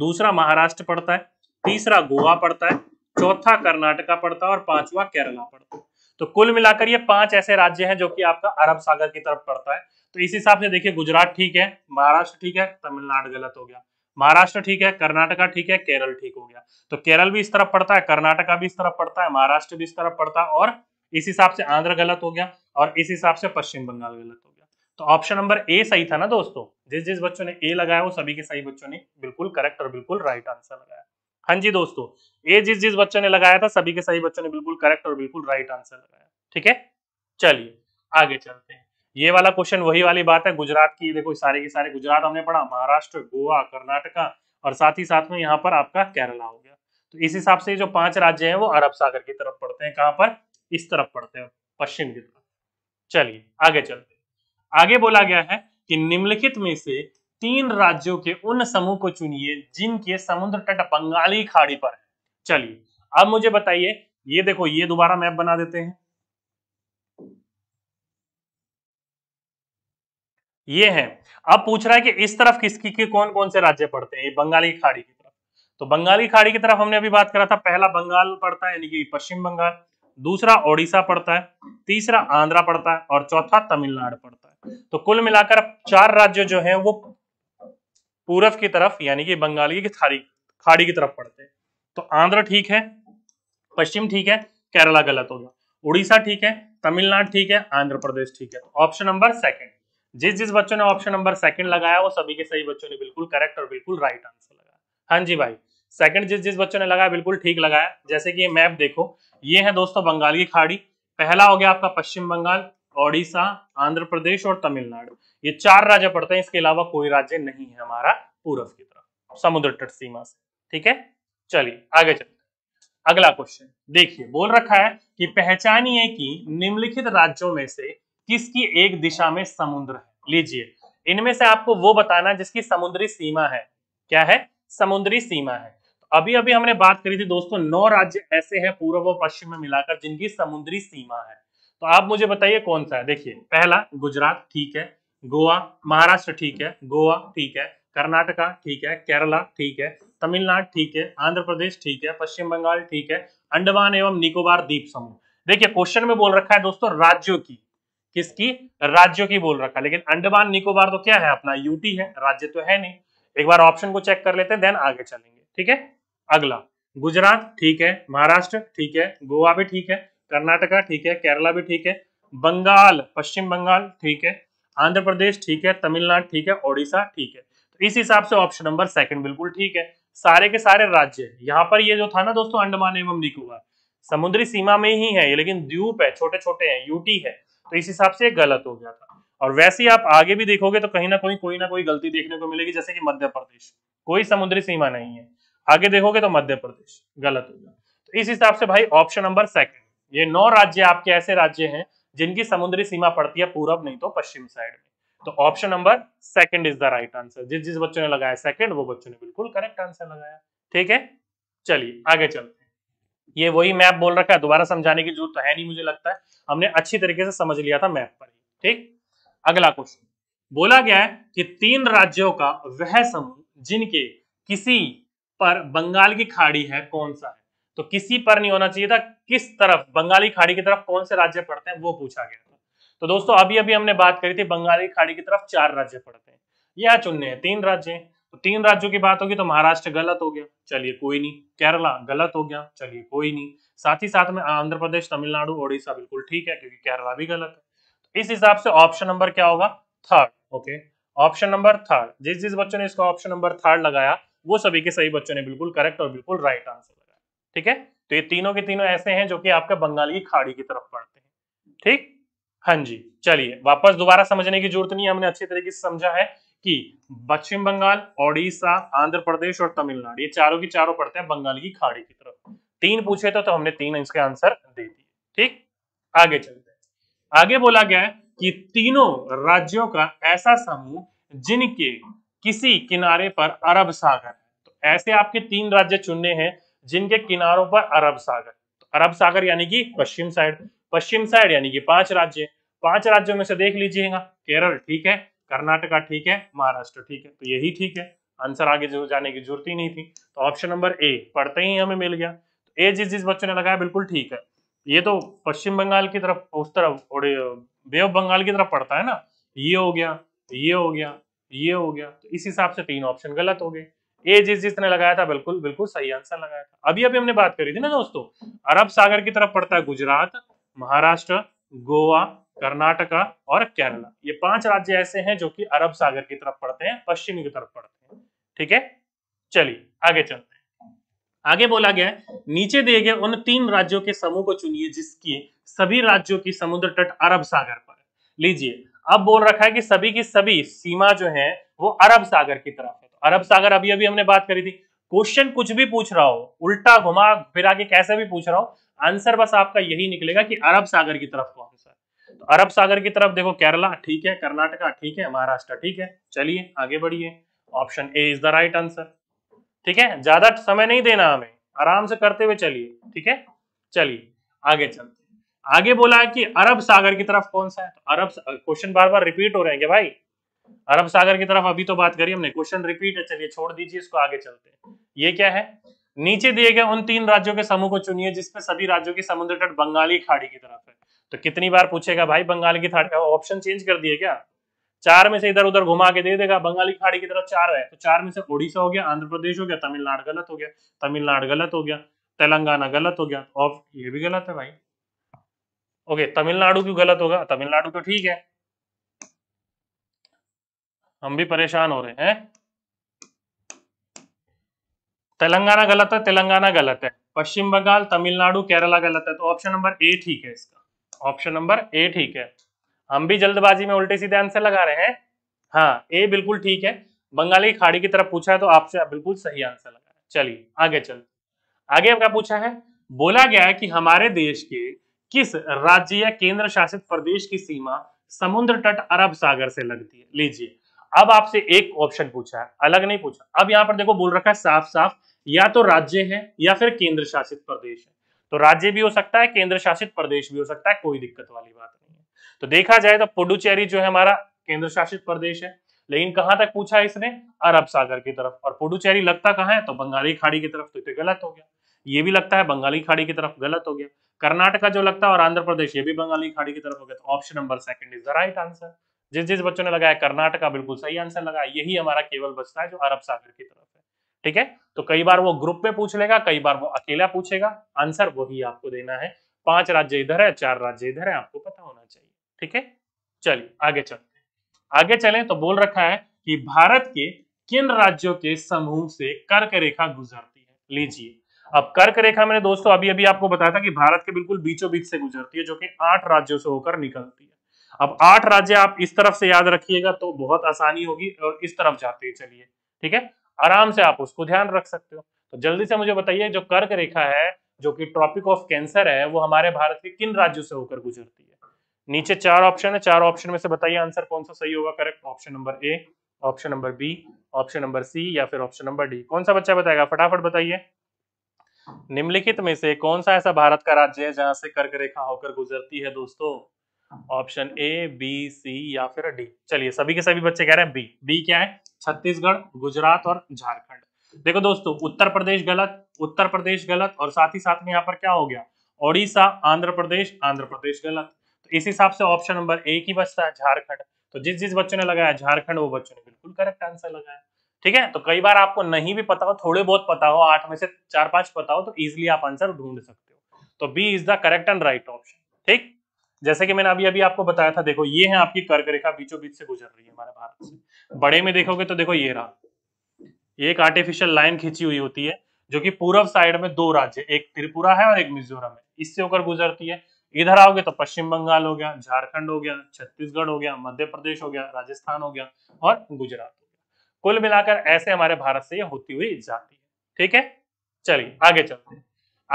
Speaker 1: दूसरा महाराष्ट्र पड़ता है तीसरा गोवा पड़ता है चौथा कर्नाटका पड़ता है और पांचवा केरला पड़ता है तो कुल मिलाकर ये पांच ऐसे राज्य हैं जो कि आपका अरब सागर की तरफ पड़ता है तो इस हिसाब से देखिए गुजरात ठीक है महाराष्ट्र ठीक है तमिलनाडु गलत हो गया महाराष्ट्र ठीक है कर्नाटका ठीक है केरल ठीक हो गया तो केरल भी इस तरफ पड़ता है कर्नाटका भी इस तरफ पड़ता है महाराष्ट्र भी इस तरफ पड़ता है और इस हिसाब से आंध्र गलत हो गया और इस हिसाब से पश्चिम बंगाल गलत हो गया तो ऑप्शन नंबर ए सही था ना दोस्तों जिस जिस बच्चों ने ए लगाया वो सभी के सही बच्चों ने बिल्कुल करेक्ट और बिल्कुल राइट आंसर लगाया हाँ जी दोस्तों ए जिस जिस बच्चों ने लगाया था सभी के सही बच्चों ने बिल्कुल करेक्ट और बिल्कुल राइट आंसर लगाया ठीक है चलिए आगे चलते हैं ये वाला क्वेश्चन वही वाली बात है गुजरात की देखो सारे के सारे गुजरात हमने पढ़ा महाराष्ट्र गोवा कर्नाटका और साथ ही साथ में यहाँ पर आपका केरला हो गया तो इस हिसाब से जो पांच राज्य हैं वो अरब सागर की तरफ पड़ते हैं कहाँ पर इस तरफ पढ़ते हैं पश्चिम की तरफ चलिए आगे चलते आगे बोला गया है कि निम्नलिखित में से तीन राज्यों के उन समूह को चुनिए जिनके समुद्र तट बंगाली खाड़ी पर है चलिए अब मुझे बताइए ये देखो ये दोबारा मैप बना देते हैं ये है अब पूछ रहा है कि इस तरफ किसकी के कौन कौन से राज्य पड़ते हैं ये बंगाली खाड़ी की तरफ तो बंगाली खाड़ी की तरफ हमने अभी बात करा था पहला बंगाल पड़ता है यानी कि पश्चिम बंगाल दूसरा ओडिशा पड़ता है तीसरा आंध्रा पड़ता है और चौथा तमिलनाडु पड़ता है तो कुल मिलाकर चार राज्य जो है वो पूरब की तरफ यानी कि बंगाल की खाड़ी खाड़ी की तरफ पड़ते हैं तो आंध्र ठीक है पश्चिम ठीक है केरला गलत हो गया उड़ीसा ठीक है तमिलनाडु ठीक है आंध्र प्रदेश ठीक है ऑप्शन नंबर सेकंड जिस जिस बच्चों ने ऑप्शन नंबर सेकंड लगाया वो सभी के सही बच्चों ने बिल्कुल करेक्ट और बिल्कुल राइट आंसर लगाया हाँ जी भाई सेकंड जिस जिस बच्चों ने लगाया बिल्कुल ठीक लगाया जैसे कि मैप देखो ये है दोस्तों बंगाल की खाड़ी पहला हो गया आपका पश्चिम बंगाल ओडिशा आंध्र प्रदेश और तमिलनाडु ये चार राज्य पड़ते हैं इसके अलावा कोई राज्य नहीं है हमारा पूर्व की तरफ समुद्र तट सीमा से ठीक है चलिए आगे चलते अगला क्वेश्चन देखिए बोल रखा है कि पहचानिए कि निम्नलिखित राज्यों में से किसकी एक दिशा में समुद्र है लीजिए इनमें से आपको वो बताना जिसकी समुद्री सीमा है क्या है समुद्री सीमा है अभी अभी हमने बात करी थी दोस्तों नौ राज्य ऐसे हैं पूर्व और पश्चिम में मिलाकर जिनकी समुद्री सीमा है तो आप मुझे बताइए कौन सा है देखिए पहला गुजरात ठीक है गोवा महाराष्ट्र ठीक है गोवा ठीक है कर्नाटका ठीक है केरला ठीक है तमिलनाडु ठीक है आंध्र प्रदेश ठीक है पश्चिम बंगाल ठीक है अंडमान एवं निकोबार द्वीप समूह देखिए क्वेश्चन में बोल रखा है दोस्तों राज्यों की किसकी राज्यों की बोल रखा है लेकिन अंडमान निकोबार तो क्या है अपना यूटी है राज्य तो है नहीं एक बार ऑप्शन को चेक कर लेते हैं देन आगे चलेंगे ठीक है अगला गुजरात ठीक है महाराष्ट्र ठीक है गोवा भी ठीक है कर्नाटका ठीक है केरला भी ठीक है बंगाल पश्चिम बंगाल ठीक है आंध्र प्रदेश ठीक है तमिलनाडु ठीक है ओडिशा ठीक है तो इस हिसाब से ऑप्शन नंबर सेकंड बिल्कुल ठीक है सारे के सारे राज्य यहाँ पर ये जो था ना दोस्तों अंडमान एवं निकोबार समुद्री सीमा में ही है ये लेकिन द्वीप है छोटे छोटे हैं यूटी है तो इस हिसाब से गलत हो गया था और वैसे ही आप आगे भी देखोगे तो कहीं ना कहीं कोई ना कोई गलती देखने को मिलेगी जैसे कि मध्य प्रदेश कोई समुद्री सीमा नहीं है आगे देखोगे तो मध्य प्रदेश गलत होगा तो इस हिसाब से भाई ऑप्शन नंबर सेकंड ये नौ राज्य आपके ऐसे राज्य हैं जिनकी समुद्री सीमा पड़ती है पूरब नहीं तो पश्चिम साइड में तो option number second is the right answer जिस जिस बच्चों ने लगाया सेकंड वो बच्चों ने बिल्कुल करेक्ट आंसर लगाया ठीक है चलिए आगे चलते हैं ये वही मैप बोल रखा है दोबारा समझाने की जरूरत तो है नहीं मुझे लगता है हमने अच्छी तरीके से समझ लिया था मैप पर ठीक अगला क्वेश्चन बोला गया है कि तीन राज्यों का वह समूह जिनके किसी पर बंगाल की खाड़ी है कौन सा है तो किसी पर नहीं होना चाहिए था किस तरफ बंगाली खाड़ी की तरफ कौन से राज्य पड़ते हैं वो पूछा गया था तो दोस्तों अभी अभी हमने बात करी थी बंगाली खाड़ी की तरफ चार राज्य पड़ते हैं यह चुनने हैं तीन राज्य तो तीन राज्यों की बात होगी तो महाराष्ट्र गलत हो गया चलिए कोई नहीं केरला गलत हो गया चलिए कोई नहीं साथ ही साथ में आंध्र प्रदेश तमिलनाडु ओडिशा बिल्कुल ठीक है क्योंकि केरला भी गलत है तो इस हिसाब से ऑप्शन नंबर क्या होगा third okay option number third जिस जिस बच्चों ने इसका ऑप्शन नंबर थर्ड लगाया वो सभी के सही बच्चों ने बिल्कुल करेक्ट और बिल्कुल राइट आंसर लगाया ठीक है तो ये तीनों के तीनों ऐसे हैं जो कि आपका बंगाल की खाड़ी की तरफ पड़ते हैं ठीक हाँ जी चलिए वापस दोबारा समझने की जरूरत नहीं हमने अच्छे तरीके से समझा है कि पश्चिम बंगाल ओडिशा आंध्र प्रदेश और तमिलनाडु ये चारों की चारों पड़ते हैं बंगाल की खाड़ी की तरफ तीन पूछे तो, तो हमने तीन इसके आंसर दे दिए ठीक आगे चलते हैं आगे बोला गया है कि तीनों राज्यों का ऐसा समूह जिनके किसी किनारे पर अरब सागर है तो ऐसे आपके तीन राज्य चुनने हैं जिनके किनारों पर अरब सागर तो अरब सागर यानी कि पश्चिम साइड पश्चिम साइड यानी कि पांच राज्य पांच राज्यों में से देख लीजिएगा केरल ठीक है कर्नाटका ठीक है महाराष्ट्र ठीक है तो यही ठीक है आंसर आगे जो जाने की जरूरत ही नहीं थी तो ऑप्शन नंबर ए पढ़ते ही हमें मिल गया तो ए जिस जिस बच्चों ने लगाया बिल्कुल ठीक है ये तो पश्चिम बंगाल की तरफ उस तरफ बे ऑफ बंगाल की तरफ पड़ता है ना ये हो गया ये हो गया ये हो गया तो इस हिसाब से तीन ऑप्शन गलत हो गए ए जिस जिसने लगाया था बिल्कुल बिल्कुल सही आंसर लगाया था अभी अभी हमने बात करी थी ना दोस्तों अरब सागर की तरफ पड़ता है गुजरात महाराष्ट्र गोवा कर्नाटका और केरला ये पांच राज्य ऐसे हैं जो कि अरब सागर की तरफ पड़ते हैं पश्चिम की तरफ पड़ते हैं ठीक है चलिए आगे चलते हैं आगे बोला गया है नीचे दिए गए उन तीन राज्यों के समूह को चुनिए जिसकी सभी राज्यों की समुद्र तट अरब सागर पर लीजिए अब बोल रखा है कि सभी की सभी सीमा जो है वो अरब सागर की तरफ है तो अरब सागर अभी अभी हमने बात करी थी क्वेश्चन कुछ भी पूछ रहा हो उल्टा घुमा फिरा के कैसे भी पूछ रहा हो आंसर बस आपका यही निकलेगा कि अरब सागर की तरफ कौन सा है तो अरब सागर की तरफ देखो केरला ठीक है कर्नाटका ठीक है महाराष्ट्र ठीक है चलिए आगे बढ़िए option A is the right answer ठीक है ज्यादा समय नहीं देना हमें आराम से करते हुए चलिए ठीक है चलिए आगे चलते आगे बोला कि अरब सागर की तरफ कौन सा है तो अरब क्वेश्चन बार बार रिपीट हो रहे हैं भाई अरब सागर की तरफ अभी तो बात करी हमने क्वेश्चन रिपीट है चलिए छोड़ दीजिए इसको आगे चलते हैं ये क्या है नीचे दिए गए उन तीन राज्यों के समूह को चुनिए जिसमें सभी राज्यों की समुद्र तट बंगाली खाड़ी की तरफ है तो कितनी बार पूछेगा भाई बंगाल की खाड़ी ऑप्शन चेंज कर दिए क्या चार में से इधर उधर घुमा के दे देगा बंगाली खाड़ी की तरफ चार है तो चार में से ओडिशा हो गया आंध्र प्रदेश हो गया तमिलनाडु गलत हो गया तमिलनाडु गलत हो गया तेलंगाना गलत हो गया तो ये भी गलत है भाई ओके तमिलनाडु क्यों गलत होगा तमिलनाडु तो ठीक है हम भी परेशान हो रहे हैं तेलंगाना गलत है तेलंगाना गलत है पश्चिम बंगाल तमिलनाडु केरला गलत है तो ऑप्शन नंबर ए ठीक है इसका ऑप्शन नंबर ए ठीक है हम भी जल्दबाजी में उल्टे सीधे आंसर लगा रहे हैं हाँ ए बिल्कुल ठीक है बंगाली खाड़ी की तरफ पूछा है तो आपसे बिल्कुल सही आंसर लगा चलिए आगे चल आगे क्या पूछा है बोला गया है कि हमारे देश के किस राज्य या केंद्र शासित प्रदेश की सीमा समुद्र तट अरब सागर से लगती है लीजिए अब आपसे एक ऑप्शन पूछा है अलग नहीं पूछा अब यहाँ पर देखो बोल रखा है साफ साफ या तो राज्य है या फिर केंद्र शासित प्रदेश है तो राज्य भी हो सकता है केंद्र शासित प्रदेश भी हो सकता है कोई दिक्कत वाली बात नहीं है तो देखा जाए तो पुडुचेरी जो है हमारा केंद्र शासित प्रदेश है लेकिन कहां तक पूछा है इसने अरब सागर की तरफ और पुडुचेरी लगता कहां है तो बंगाली खाड़ी की तरफ तो, तो गलत हो गया ये भी लगता है बंगाली खाड़ी की तरफ गलत हो गया कर्नाटका जो लगता है और आंध्र प्रदेश ये भी बंगाली खाड़ी की तरफ हो गया तो option number second is the right answer जिस जिस बच्चों ने लगाया कर्नाटका बिल्कुल सही आंसर लगा यही हमारा केवल बचता है जो अरब सागर की तरफ है ठीक है तो कई बार वो ग्रुप में पूछ लेगा कई बार वो अकेला पूछेगा आंसर वही आपको देना है पांच राज्य इधर है चार राज्य इधर है आपको पता होना चाहिए ठीक है चलिए आगे चलते हैं आगे चले तो बोल रखा है कि भारत के किन राज्यों के समूह से कर्क रेखा गुजरती है लीजिए अब कर्क रेखा मैंने दोस्तों अभी अभी आपको बताया था कि भारत के बिल्कुल बीचों बीच से गुजरती है जो कि आठ राज्यों से होकर निकलती है अब आठ राज्य आप इस तरफ से याद रखिएगा तो बहुत आसानी होगी और इस तरफ जाते चलिए ठीक है आराम से आप उसको ध्यान रख सकते हो तो जल्दी से मुझे बताइए जो कर्क रेखा है जो कि ट्रॉपिक ऑफ कैंसर है वो हमारे भारत के किन राज्यों से होकर गुजरती है नीचे चार ऑप्शन है चार ऑप्शन में से बताइए आंसर कौन सा सही होगा correct option number A option number B option number C या फिर ऑप्शन नंबर डी कौन सा बच्चा बताएगा फटाफट बताइए निम्नलिखित में से कौन सा ऐसा भारत का राज्य है जहां से कर्क रेखा होकर गुजरती है दोस्तों ऑप्शन ए बी सी या फिर डी चलिए सभी के सभी बच्चे कह रहे हैं बी बी क्या है छत्तीसगढ़ गुजरात और झारखंड देखो दोस्तों उत्तर प्रदेश गलत उत्तर प्रदेश गलत और साथ ही साथ में यहाँ पर क्या हो गया ओडिशा आंध्र प्रदेश आंध्र प्रदेश गलत तो इस हिसाब से ऑप्शन नंबर एक ही बचता है झारखंड तो जिस जिस बच्चों ने लगाया झारखंड वो बच्चों ने बिल्कुल करेक्ट आंसर लगाया ठीक है तो कई बार आपको नहीं भी पता हो थोड़े बहुत पता हो आठ में से चार पांच पता हो तो इजिली आप आंसर ढूंढ सकते हो तो B is the correct and right option ठीक जैसे कि मैंने अभी अभी आपको बताया था देखो ये है आपकी कर्क रेखा बीचों बीच से गुजर रही है हमारे भारत से बड़े में देखोगे तो देखो ये रहा ये एक आर्टिफिशियल लाइन खींची हुई होती है जो कि पूर्व साइड में दो राज्य एक त्रिपुरा है और एक मिजोरम है इससे होकर गुजरती है इधर आओगे तो पश्चिम बंगाल हो गया झारखंड हो गया छत्तीसगढ़ हो गया मध्य प्रदेश हो गया राजस्थान हो गया और गुजरात कुल मिलाकर ऐसे हमारे भारत से ये होती हुई जाती है ठीक है चलिए आगे चलते हैं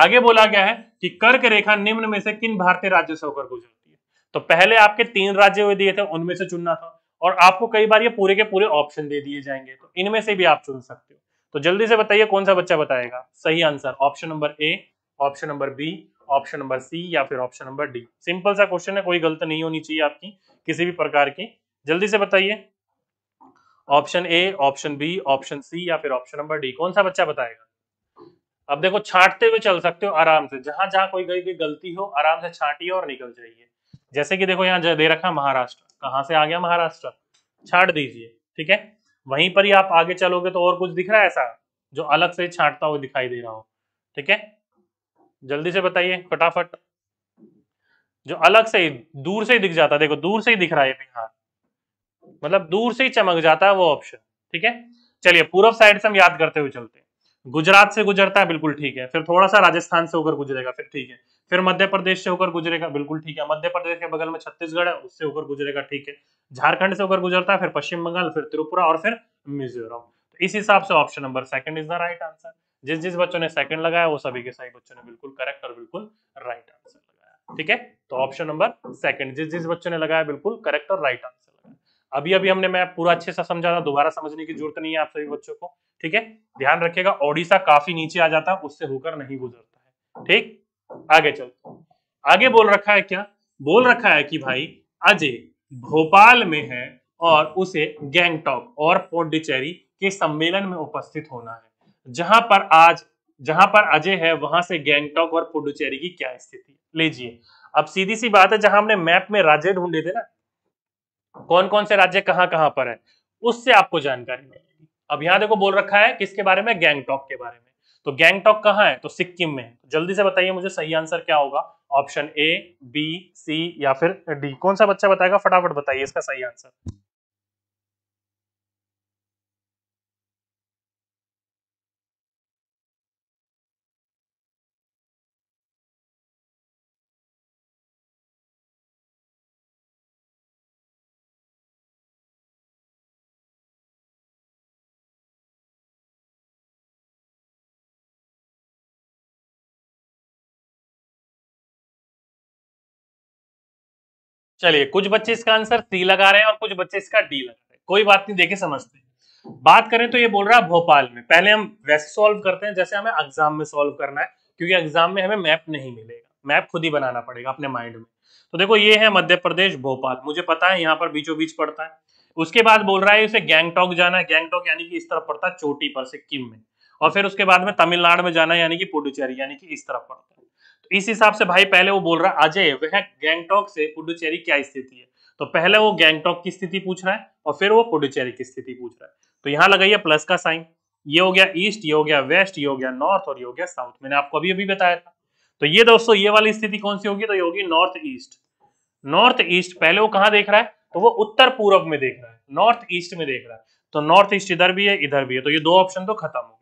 Speaker 1: आगे बोला गया है कि कर्क रेखा निम्न में से किन भारतीय राज्यों से होकर गुजरती है तो पहले आपके तीन राज्य हुए दिए थे उनमें से चुनना था और आपको कई बार ये पूरे के पूरे ऑप्शन दे दिए जाएंगे तो इनमें से भी आप चुन सकते हो तो जल्दी से बताइए कौन सा बच्चा बताएगा सही answer option number A option number B option number C या फिर ऑप्शन नंबर डी सिंपल सा क्वेश्चन है कोई गलत नहीं होनी चाहिए आपकी किसी भी प्रकार की जल्दी से बताइए option A option B option C या फिर ऑप्शन नंबर डी कौन सा बच्चा बताएगा अब देखो छांटते हुए चल सकते हो आराम से जहां जहां कोई गई गलती हो आराम से छाटिए और निकल जाइए जैसे कि देखो यहाँ दे रखा महाराष्ट्र कहाँ से आ गया महाराष्ट्र छाट दीजिए ठीक है वहीं पर ही आप आगे चलोगे तो और कुछ दिख रहा है ऐसा जो अलग से छाटता हुआ दिखाई दे रहा हो ठीक है जल्दी से बताइए फटाफट जो अलग से दूर से ही दिख जाता है देखो दूर से ही दिख रहा है बिहार मतलब दूर से ही चमक जाता है वो ऑप्शन ठीक है चलिए पूर्व साइड से हम याद करते हुए चलते हैं गुजरात से गुजरता है बिल्कुल ठीक है फिर थोड़ा सा राजस्थान से होकर गुजरेगा फिर ठीक है फिर मध्य प्रदेश से होकर गुजरेगा बिल्कुल ठीक है मध्य प्रदेश के बगल में छत्तीसगढ़ है उससे होकर गुजरेगा ठीक है झारखंड से होकर गुजरता है फिर पश्चिम बंगाल फिर त्रिपुरा और फिर मिजोरम तो इस हिसाब से option number second is the right answer जिस जिस बच्चों ने सेकंड लगाया वो सभी के सही बच्चों ने बिल्कुल करेक्ट और बिल्कुल राइट आंसर लगाया ठीक है तो ऑप्शन नंबर सेकंड जिस जिस बच्चों ने लगाया बिल्कुल करेक्ट और राइट आंसर अभी अभी हमने मैं पूरा अच्छे से समझा था दोबारा समझने की जरूरत नहीं है आप सभी बच्चों को ठीक है ध्यान रखिएगा ओडिशा काफी नीचे आ जाता है उससे होकर नहीं गुजरता है ठीक आगे चलते आगे बोल रखा है क्या बोल रखा है कि भाई अजय भोपाल में है और उसे गैंगटॉक और पोडिचेरी के सम्मेलन में उपस्थित होना है जहां पर आज जहां पर अजय है वहां से गैंगटॉक और पुडुचेरी की क्या स्थिति लीजिए अब सीधी सी बात है जहां हमने मैप में राज्य ढूंढे थे ना कौन कौन से राज्य कहाँ कहाँ पर है उससे आपको जानकारी मिलेगी अब यहाँ देखो बोल रखा है किसके बारे में गैंगटॉक के बारे में तो गैंगटॉक कहाँ है तो सिक्किम में है तो जल्दी से बताइए मुझे सही आंसर क्या होगा ऑप्शन ए बी सी या फिर डी कौन सा बच्चा बताएगा फटाफट बताइए इसका सही आंसर चलिए कुछ बच्चे इसका आंसर सी लगा रहे हैं और कुछ बच्चे इसका डी लगा रहे हैं कोई बात नहीं देखे समझते बात करें तो ये बोल रहा है भोपाल में पहले हम वैसे सॉल्व करते हैं जैसे हमें एग्जाम में सॉल्व करना है क्योंकि एग्जाम में हमें मैप नहीं मिलेगा मैप खुद ही बनाना पड़ेगा अपने माइंड में तो देखो ये है मध्य प्रदेश भोपाल मुझे पता है यहाँ पर बीचों बीच पड़ता है उसके बाद बोल रहा है उसे गैंगटॉक जाना है गैंगटॉक यानी कि इस तरफ पड़ता है चोटी पर सिक्किम में और फिर उसके बाद में तमिलनाडु में जाना है यानी कि पुडुचेरी यानी कि इस तरफ पड़ता है तो इस हिसाब से भाई पहले वो बोल रहा है अजय वह गैंगटॉक से पुडुचेरी क्या स्थिति है तो पहले वो गैंगटॉक की स्थिति पूछ रहा है और फिर वो पुडुचेरी की स्थिति पूछ रहा है तो यहाँ लगाइए प्लस का साइन ये हो गया ईस्ट ये हो गया वेस्ट ये हो गया नॉर्थ और ये हो गया साउथ मैंने आपको अभी अभी बताया था तो ये दोस्तों ये वाली स्थिति कौन सी होगी तो ये होगी नॉर्थ ईस्ट नॉर्थ ईस्ट पहले वो कहाँ देख रहा है तो वो उत्तर पूर्व में देख रहा है नॉर्थ ईस्ट में देख रहा है तो नॉर्थ ईस्ट इधर भी है इधर भी है तो ये दो ऑप्शन तो खत्म हो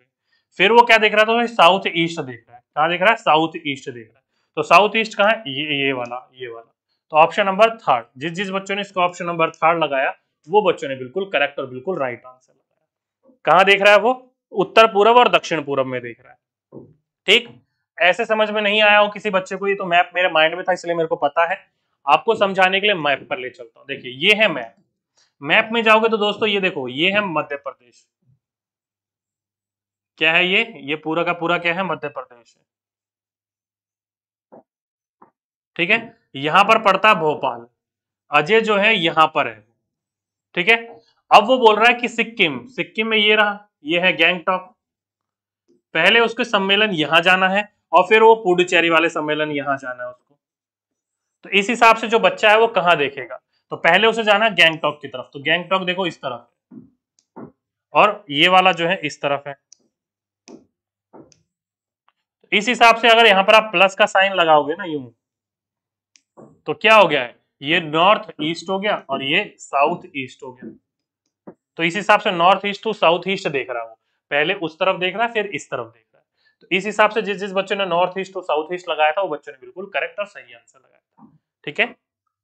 Speaker 1: फिर वो क्या देख रहा था साउथ ईस्ट देख रहा है कहा देख रहा है साउथ ईस्ट देख रहा है तो साउथ ईस्ट कहा है ये ये वाला ये वाला तो ऑप्शन नंबर थर्ड जिस जिस बच्चों ने इसको ऑप्शन नंबर थर्ड लगाया वो बच्चों ने बिल्कुल करेक्ट और बिल्कुल राइट आंसर लगाया कहा देख रहा है वो उत्तर पूर्व और दक्षिण पूर्व में देख रहा है ठीक ऐसे समझ में नहीं आया हो किसी बच्चे को ये तो मैप मेरे माइंड में था इसलिए मेरे को पता है आपको समझाने के लिए मैप पर ले चलता हूं देखिए ये है मैप मैप में जाओगे तो दोस्तों ये देखो ये है मध्य प्रदेश क्या है ये ये पूरा का पूरा क्या है मध्य प्रदेश है ठीक है यहां पर पड़ता है भोपाल अजय जो है यहां पर है ठीक है अब वो बोल रहा है कि सिक्किम सिक्किम में ये रहा ये है गैंगटॉक पहले उसके सम्मेलन यहां जाना है और फिर वो पुडुचेरी वाले सम्मेलन यहां जाना है उसको तो इस हिसाब से जो बच्चा है वो कहां देखेगा तो पहले उसे जाना है गैंगटॉक की तरफ तो गैंगटॉक देखो इस तरफ और ये वाला जो है इस तरफ है इस हिसाब से अगर यहाँ पर आप प्लस का साइन लगाओगे ना यू तो क्या हो गया है ये नॉर्थ ईस्ट हो गया और ये साउथ ईस्ट हो गया तो इस हिसाब से north east to south east देख रहा हूँ पहले उस तरफ देख रहा है फिर इस तरफ देख रहा है तो इस हिसाब से जिस जिस बच्चों ने north east to south east लगाया था वो बच्चों ने बिल्कुल करेक्ट और सही आंसर लगाया था ठीक है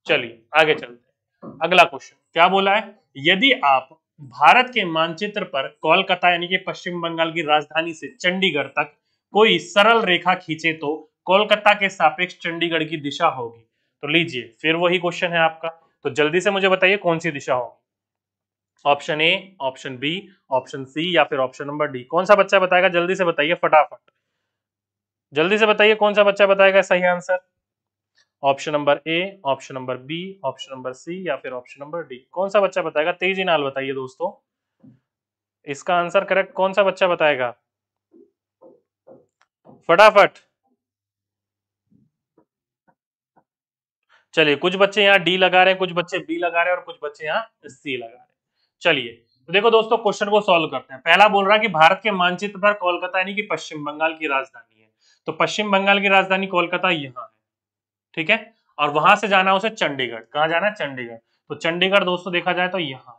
Speaker 1: चलिए आगे चलते हैं अगला क्वेश्चन क्या बोला है यदि आप भारत के मानचित्र पर कोलकाता यानी कि पश्चिम बंगाल की राजधानी से चंडीगढ़ तक कोई सरल रेखा खींचे तो कोलकाता के सापेक्ष चंडीगढ़ की दिशा होगी तो लीजिए फिर वही क्वेश्चन है आपका तो जल्दी से मुझे बताइए कौन सी दिशा होगी option A option B option C या फिर ऑप्शन नंबर डी कौन सा बच्चा बताएगा जल्दी से बताइए फटाफट जल्दी से बताइए कौन सा बच्चा बताएगा सही answer option number A option number B option number C या फिर ऑप्शन नंबर डी कौन सा बच्चा बताएगा तेजी नाल बताइए दोस्तों इसका आंसर करेक्ट कौन सा बच्चा बताएगा फटाफट चलिए कुछ बच्चे यहाँ डी लगा रहे हैं कुछ बच्चे बी लगा रहे हैं और कुछ बच्चे यहाँ सी लगा रहे हैं चलिए तो देखो दोस्तों क्वेश्चन को सॉल्व करते हैं पहला बोल रहा है कि भारत के मानचित्र पर कोलकाता यानी कि पश्चिम बंगाल की राजधानी है तो पश्चिम बंगाल की राजधानी कोलकाता यहाँ है ठीक है और वहां से जाना उसे चंडीगढ़ कहाँ जाना है चंडीगढ़ तो चंडीगढ़ दोस्तों देखा जाए तो यहाँ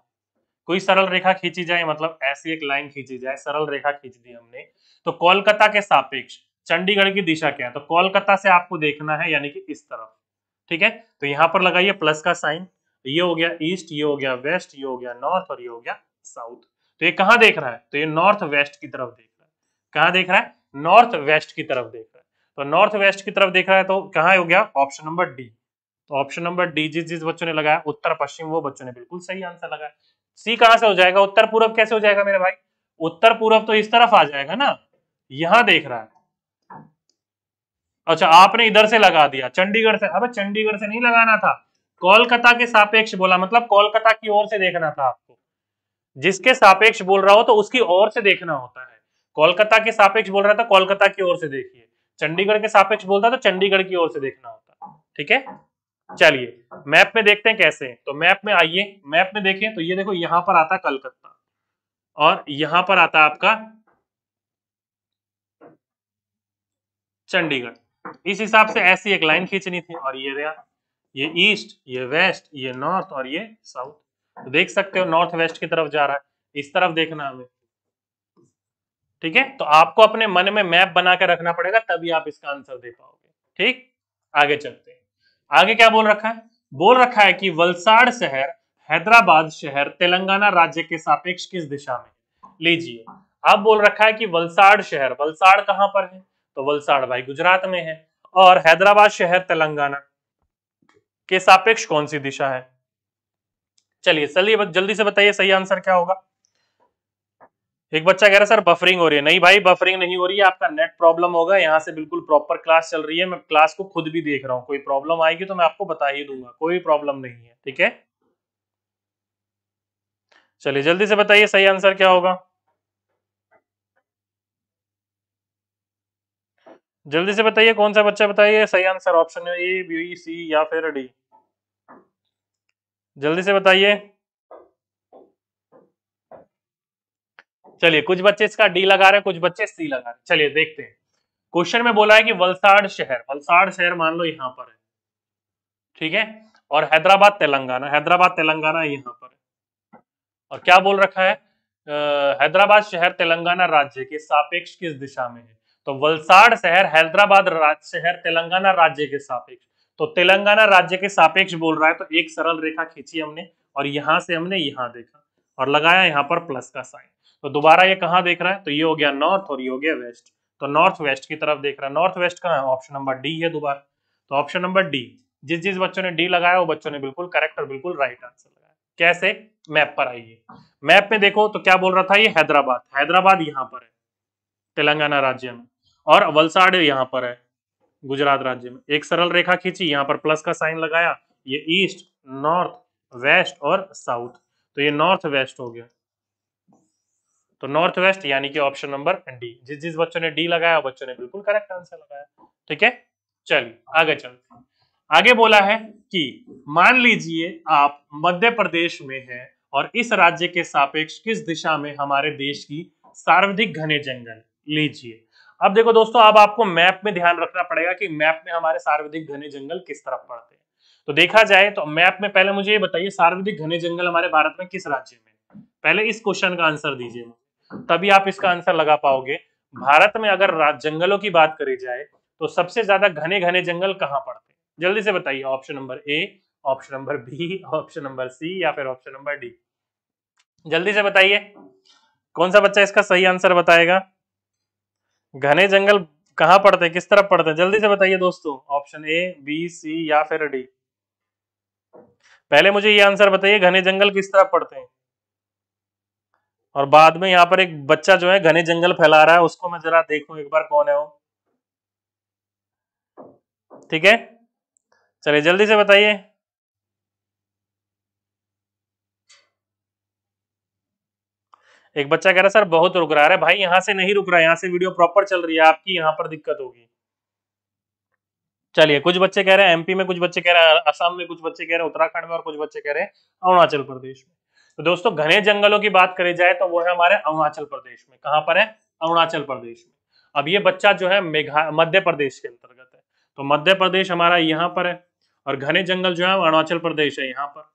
Speaker 1: कोई सरल रेखा खींची जाए मतलब ऐसी एक लाइन खींची जाए सरल रेखा खींच दी हमने तो कोलकाता के सापेक्ष चंडीगढ़ की दिशा क्या है तो कोलकाता से आपको देखना है यानी कि इस तरफ ठीक है तो यहाँ पर लगाइए प्लस का साइन ये हो गया ईस्ट ये हो गया वेस्ट ये हो गया नॉर्थ और ये हो गया साउथ तो ये कहाँ देख रहा है तो ये नॉर्थ वेस्ट की तरफ देख रहा है कहाँ देख रहा है नॉर्थ वेस्ट की तरफ देख रहा है तो नॉर्थ वेस्ट की तरफ देख रहा है तो कहाँ हो गया ऑप्शन नंबर डी तो ऑप्शन नंबर डी जिस जिस बच्चों ने लगाया उत्तर पश्चिम वो बच्चों ने बिल्कुल सही आंसर लगाया सी कहां से हो जाएगा उत्तर पूर्व कैसे हो जाएगा मेरे भाई उत्तर पूर्व तो इस तरफ आ जाएगा ना यहाँ देख रहा है अच्छा आपने इधर से लगा दिया चंडीगढ़ से अब चंडीगढ़ से नहीं लगाना था कोलकाता के सापेक्ष बोला मतलब कोलकाता की ओर से देखना था आपको जिसके सापेक्ष बोल रहा हो तो उसकी ओर से देखना होता है कोलकाता के सापेक्ष बोल रहा था कोलकाता की ओर से देखिए चंडीगढ़ के सापेक्ष बोलता तो चंडीगढ़ की ओर से देखना होता ठीक है चलिए मैप में देखते हैं कैसे तो मैप में आइए मैप में देखें तो ये देखो यहां पर आता कलकत्ता और यहां पर आता आपका चंडीगढ़ इस हिसाब से ऐसी एक लाइन oh. खींचनी थी और ये रहा ये ईस्ट ये वेस्ट ये नॉर्थ और ये साउथ तो देख सकते हो नॉर्थ वेस्ट की तरफ जा रहा है इस तरफ देखना हमें ठीक है तो आपको अपने मन में मैप बना के रखना पड़ेगा तभी आप इसका आंसर दे पाओगे ठीक आगे चलते हैं आगे क्या बोल रखा है बोल रखा है कि वलसाड़ शहर हैदराबाद शहर तेलंगाना राज्य के सापेक्ष किस दिशा में लीजिए अब बोल रखा है कि वलसाड़ शहर वलसाड़ कहां पर है तो वलसाड़ भाई गुजरात में है और हैदराबाद शहर तेलंगाना के सापेक्ष कौन सी दिशा है चलिए चलिए जल्दी से बताइए सही आंसर क्या होगा एक बच्चा कह रहा है सर बफरिंग हो रही है नहीं भाई बफरिंग नहीं हो रही है आपका नेट प्रॉब्लम होगा यहाँ से बिल्कुल प्रॉपर क्लास चल रही है मैं क्लास को खुद भी देख रहा हूँ कोई प्रॉब्लम आएगी तो मैं आपको बता ही दूंगा कोई प्रॉब्लम नहीं है ठीक है चलिए जल्दी से बताइए सही आंसर क्या होगा जल्दी से बताइए कौन सा बच्चा बताइए सही answer option A B C या फिर डी जल्दी से बताइए चलिए कुछ बच्चे इसका डी लगा रहे हैं कुछ बच्चे सी लगा रहे हैं चलिए देखते हैं क्वेश्चन में बोला है कि वलसाड़ शहर वलसाड़ शहर मान लो यहाँ पर है ठीक है और हैदराबाद तेलंगाना हैदराबाद तेलंगाना यहाँ पर है और क्या बोल रखा है हैदराबाद शहर तेलंगाना राज्य के सापेक्ष किस दिशा में है तो वलसाड़ शहर हैदराबाद शहर तेलंगाना राज्य के सापेक्ष तो तेलंगाना राज्य के सापेक्ष बोल रहा है तो एक सरल रेखा खींची हमने और यहां से हमने यहां देखा और लगाया यहां पर प्लस का साइन तो दोबारा ये कहां देख रहा है तो ये हो गया नॉर्थ और ये हो गया वेस्ट तो नॉर्थ वेस्ट की तरफ देख रहा है नॉर्थ वेस्ट कहा है ऑप्शन नंबर डी है दोबारा तो ऑप्शन नंबर डी जिस जिस बच्चों ने डी लगाया वो बच्चों ने बिल्कुल करेक्ट और बिल्कुल राइट आंसर लगाया कैसे मैप पर आइए मैप में देखो तो क्या बोल रहा था ये हैदराबाद हैदराबाद यहाँ पर है तेलंगाना राज्य में और वलसाड यहाँ पर है गुजरात राज्य में एक सरल रेखा खींची यहाँ पर प्लस का साइन लगाया ये ईस्ट नॉर्थ वेस्ट और साउथ तो ये नॉर्थ वेस्ट हो गया तो नॉर्थ वेस्ट यानी कि ऑप्शन नंबर डी जिस जिस बच्चों ने डी लगाया बच्चों ने बिल्कुल करेक्ट आंसर लगाया ठीक है चलिए आगे चलते आगे बोला है कि मान लीजिए आप मध्य प्रदेश में हैं और इस राज्य के सापेक्ष किस दिशा में हमारे देश की सार्वधिक घने जंगल लीजिए अब देखो दोस्तों अब आपको मैप में ध्यान रखना पड़ेगा कि मैप में हमारे सार्वधिक घने जंगल किस तरफ पड़ते हैं तो देखा जाए तो मैप में पहले मुझे ये बताइए सार्वधिक घने जंगल हमारे भारत में किस राज्य में पहले इस क्वेश्चन का आंसर दीजिए तभी आप इसका आंसर लगा पाओगे भारत में अगर जंगलों की बात करी जाए तो सबसे ज्यादा घने घने जंगल कहाँ पड़ते हैं जल्दी से बताइए option number A option number B option number C या फिर ऑप्शन नंबर डी जल्दी से बताइए कौन सा बच्चा इसका सही आंसर बताएगा घने जंगल कहाँ पड़ते हैं किस तरफ पड़ते हैं जल्दी से बताइए दोस्तों ऑप्शन ए बी सी या फिर डी पहले मुझे ये आंसर बताइए घने जंगल किस तरफ पड़ते हैं और बाद में यहाँ पर एक बच्चा जो है घने जंगल फैला रहा है उसको मैं जरा देखूं एक बार कौन है वो ठीक है चलिए जल्दी से बताइए एक बच्चा कह रहा है सर बहुत रुक रहा है भाई यहाँ से नहीं रुक रहा है यहां से वीडियो प्रॉपर चल रही है आपकी यहाँ पर दिक्कत होगी चलिए कुछ बच्चे कह रहे हैं एमपी में कुछ बच्चे कह रहे हैं असम में कुछ बच्चे कह रहे हैं उत्तराखंड में और कुछ बच्चे कह रहे हैं अरुणाचल प्रदेश में तो दोस्तों घने जंगलों की बात करी जाए तो वो है हमारे अरुणाचल प्रदेश में कहाँ पर है अरुणाचल प्रदेश में अब ये बच्चा जो है मेघा मध्य प्रदेश के अंतर्गत है तो मध्य प्रदेश हमारा यहाँ पर है और घने जंगल जो है अरुणाचल प्रदेश है यहाँ पर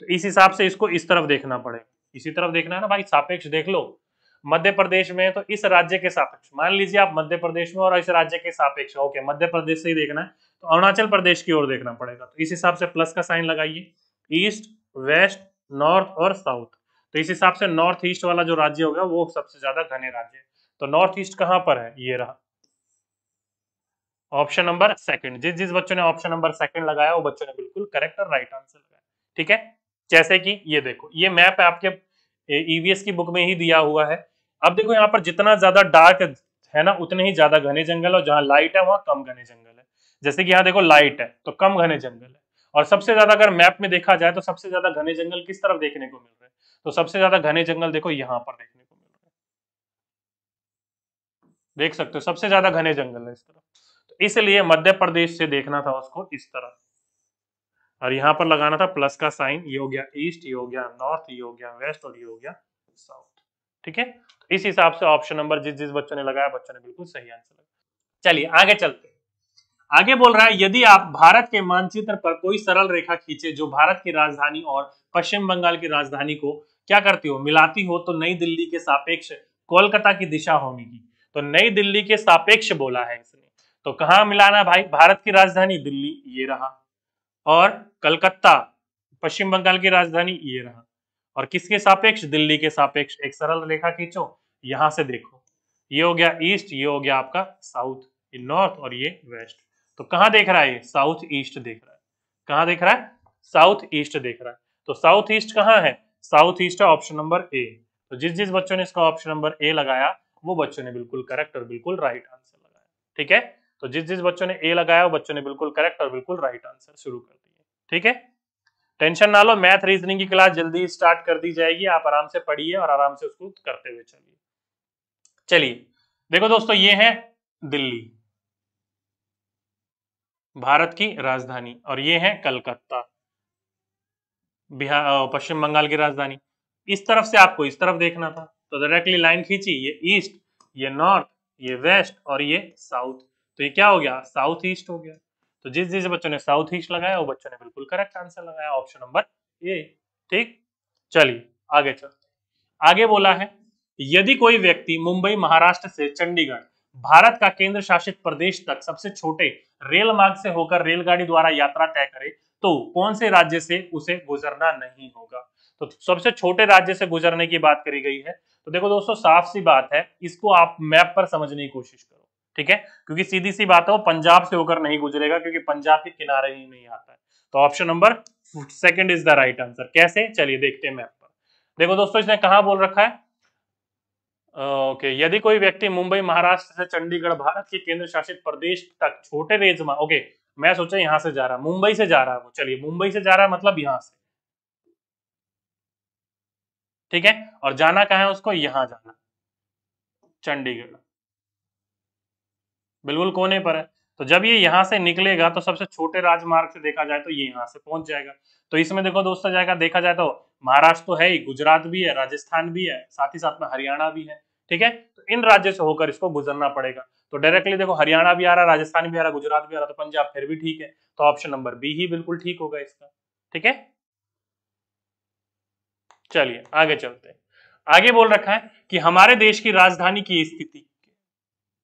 Speaker 1: तो इस हिसाब से इसको इस तरफ देखना पड़ेगा इसी तरफ देखना है ना भाई सापेक्ष देख लो मध्य प्रदेश में तो इस राज्य के सापेक्ष मान लीजिए आप मध्य प्रदेश में और इस राज्य के सापेक्ष ओके मध्य प्रदेश से ही देखना है तो अरुणाचल प्रदेश की ओर देखना पड़ेगा तो इस हिसाब से प्लस का साइन लगाइए ईस्ट वेस्ट नॉर्थ और साउथ तो इस हिसाब से नॉर्थ ईस्ट वाला जो राज्य होगा वो सबसे ज्यादा घने राज्य है तो नॉर्थ ईस्ट कहाँ पर है ये रहा ऑप्शन नंबर सेकंड जिस जिस बच्चों ने ऑप्शन नंबर सेकंड लगाया वो बच्चों ने बिल्कुल करेक्ट और राइट आंसर लगाया ठीक है जैसे कि ये देखो ये मैप आपके ईवीएस की बुक में ही दिया हुआ है अब देखो यहाँ पर जितना ज्यादा डार्क है ना उतने ही ज्यादा घने जंगल और जहां लाइट है वहां कम घने जंगल है जैसे कि यहाँ देखो लाइट है तो कम घने जंगल है और सबसे ज्यादा अगर मैप में देखा जाए तो सबसे ज्यादा घने जंगल किस तरफ देखने को मिल रहे हैं तो सबसे ज्यादा घने जंगल देखो यहाँ पर देखने को मिल रहे हैं देख सकते हो सबसे ज्यादा घने जंगल है इस तरफ तो इसलिए मध्य प्रदेश से देखना था उसको इस तरह और यहाँ पर लगाना था प्लस का साइन ये हो गया ईस्ट ये हो गया नॉर्थ ये हो गया वेस्ट और ये हो गया साउथ ठीक है तो इस हिसाब से ऑप्शन नंबर जिस जिस बच्चों ने लगाया बच्चों ने बिल्कुल सही आंसर लगाया चलिए आगे चलते आगे बोल रहा है यदि आप भारत के मानचित्र पर कोई सरल रेखा खींचे जो भारत की राजधानी और पश्चिम बंगाल की राजधानी को क्या करती हो मिलाती हो तो नई दिल्ली के सापेक्ष कोलकाता की दिशा होगी तो नई दिल्ली के सापेक्ष बोला है इसने तो कहा मिलाना भाई भारत की राजधानी दिल्ली ये रहा और कलकत्ता पश्चिम बंगाल की राजधानी ये रहा और किसके सापेक्ष दिल्ली के सापेक्ष एक सरल रेखा खींचो यहां से देखो ये हो गया ईस्ट ये हो गया आपका साउथ ये नॉर्थ और ये वेस्ट तो कहाँ देख रहा है ये साउथ ईस्ट देख रहा है कहां देख रहा है साउथ ईस्ट देख रहा है तो साउथ ईस्ट कहाँ है साउथ ईस्ट है ऑप्शन नंबर ए तो जिस जिस बच्चों ने इसका ऑप्शन नंबर ए लगाया वो बच्चों ने बिल्कुल करेक्ट और बिल्कुल राइट आंसर लगाया ठीक है तो जिस जिस बच्चों ने ए लगाया वो बच्चों ने बिल्कुल करेक्ट और बिल्कुल राइट आंसर शुरू कर दिए ठीक है टेंशन ना लो मैथ रीजनिंग की क्लास जल्दी स्टार्ट कर दी जाएगी आप आराम से पढ़िए और आराम से उसको करते हुए चलिए चलिए देखो दोस्तों ये है दिल्ली भारत की राजधानी और ये है कलकत्ता बिहार पश्चिम बंगाल की राजधानी इस तरफ से आपको इस तरफ देखना था तो डायरेक्टली लाइन खींची ये ईस्ट ये नॉर्थ ये वेस्ट और ये साउथ तो ये क्या हो गया साउथ ईस्ट हो गया तो जिस जिस बच्चों ने साउथ ईस्ट लगाया वो बच्चों ने बिल्कुल करेक्ट आंसर लगाया ऑप्शन नंबर ए ठीक चलिए आगे चलते आगे बोला है यदि कोई व्यक्ति मुंबई महाराष्ट्र से चंडीगढ़ भारत का केंद्र शासित प्रदेश तक सबसे छोटे रेल मार्ग से होकर रेलगाड़ी द्वारा यात्रा तय करे तो कौन से राज्य से उसे गुजरना नहीं होगा तो सबसे छोटे राज्य से गुजरने की बात करी गई है तो देखो दोस्तों साफ सी बात है इसको आप मैप पर समझने की कोशिश करो ठीक है क्योंकि सीधी सी बात है वो पंजाब से होकर नहीं गुजरेगा क्योंकि पंजाब के किनारे ही नहीं आता है तो option number second is the right answer कैसे चलिए देखते हैं मैप पर देखो दोस्तों इसने कहा बोल रखा है ओके okay, यदि कोई व्यक्ति मुंबई महाराष्ट्र से चंडीगढ़ भारत के केंद्र शासित प्रदेश तक छोटे रेंज में ओके मैं सोचा यहां से जा रहा मुंबई से जा रहा है वो चलिए मुंबई से जा रहा है मतलब यहां से ठीक है और जाना कहा है उसको यहां जाना चंडीगढ़ बिल्कुल कोने पर है तो जब ये यहाँ से निकलेगा तो सबसे छोटे राजमार्ग से देखा जाए तो ये यहाँ से पहुंच जाएगा तो इसमें देखो दोस्तों जाएगा देखा जाए तो महाराष्ट्र तो है ही गुजरात भी है राजस्थान भी है साथ ही साथ में हरियाणा भी है ठीक है तो इन राज्य से होकर इसको गुजरना पड़ेगा तो डायरेक्टली देखो हरियाणा भी आ रहा राजस्थान भी आ रहा गुजरात भी आ रहा तो पंजाब फिर भी ठीक है तो ऑप्शन नंबर बी ही बिल्कुल ठीक होगा इसका ठीक है चलिए आगे चलते हैं आगे बोल रखा है कि हमारे देश की राजधानी की स्थिति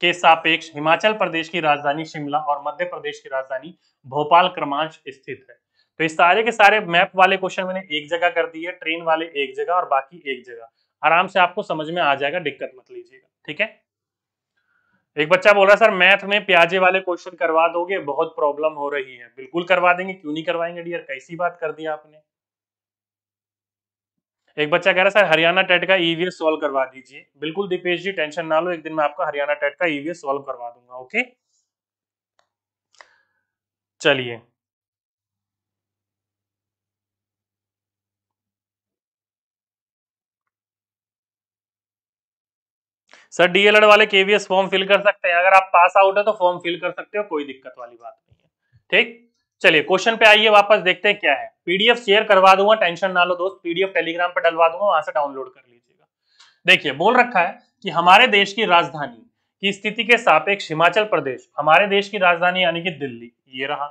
Speaker 1: के सापेक्ष हिमाचल प्रदेश की राजधानी शिमला और मध्य प्रदेश की राजधानी भोपाल क्रमांश स्थित है तो इस सारे के सारे मैप वाले क्वेश्चन मैंने एक जगह कर दिए ट्रेन वाले एक जगह और बाकी एक जगह आराम से आपको समझ में आ जाएगा दिक्कत मत लीजिएगा ठीक है एक बच्चा बोल रहा है सर मैथ में प्याजे वाले क्वेश्चन करवा दोगे बहुत प्रॉब्लम हो रही है बिल्कुल करवा देंगे क्यों नहीं करवाएंगे डियर कैसी बात कर दी आपने एक बच्चा कह रहा है सर हरियाणा टेट का ईवीएस e सॉल्व करवा दीजिए बिल्कुल दीपेश जी टेंशन ना लो एक दिन मैं आपका हरियाणा टेट का ईवीएस e सॉल्व करवा दूंगा ओके चलिए सर डीएलएड वाले केवीएस फॉर्म फिल कर सकते हैं अगर आप पास आउट है तो फॉर्म फिल कर सकते हो कोई दिक्कत वाली बात नहीं है ठीक चलिए क्वेश्चन पे आइए वापस देखते हैं क्या है पीडीएफ शेयर करवा दूंगा टेंशन ना लो दोस्त पीडीएफ टेलीग्राम पर डलवा दूंगा वहां से डाउनलोड कर लीजिएगा देखिए बोल रखा है कि हमारे देश की राजधानी की स्थिति के सापेक्ष हिमाचल प्रदेश हमारे देश की राजधानी यानी कि दिल्ली ये रहा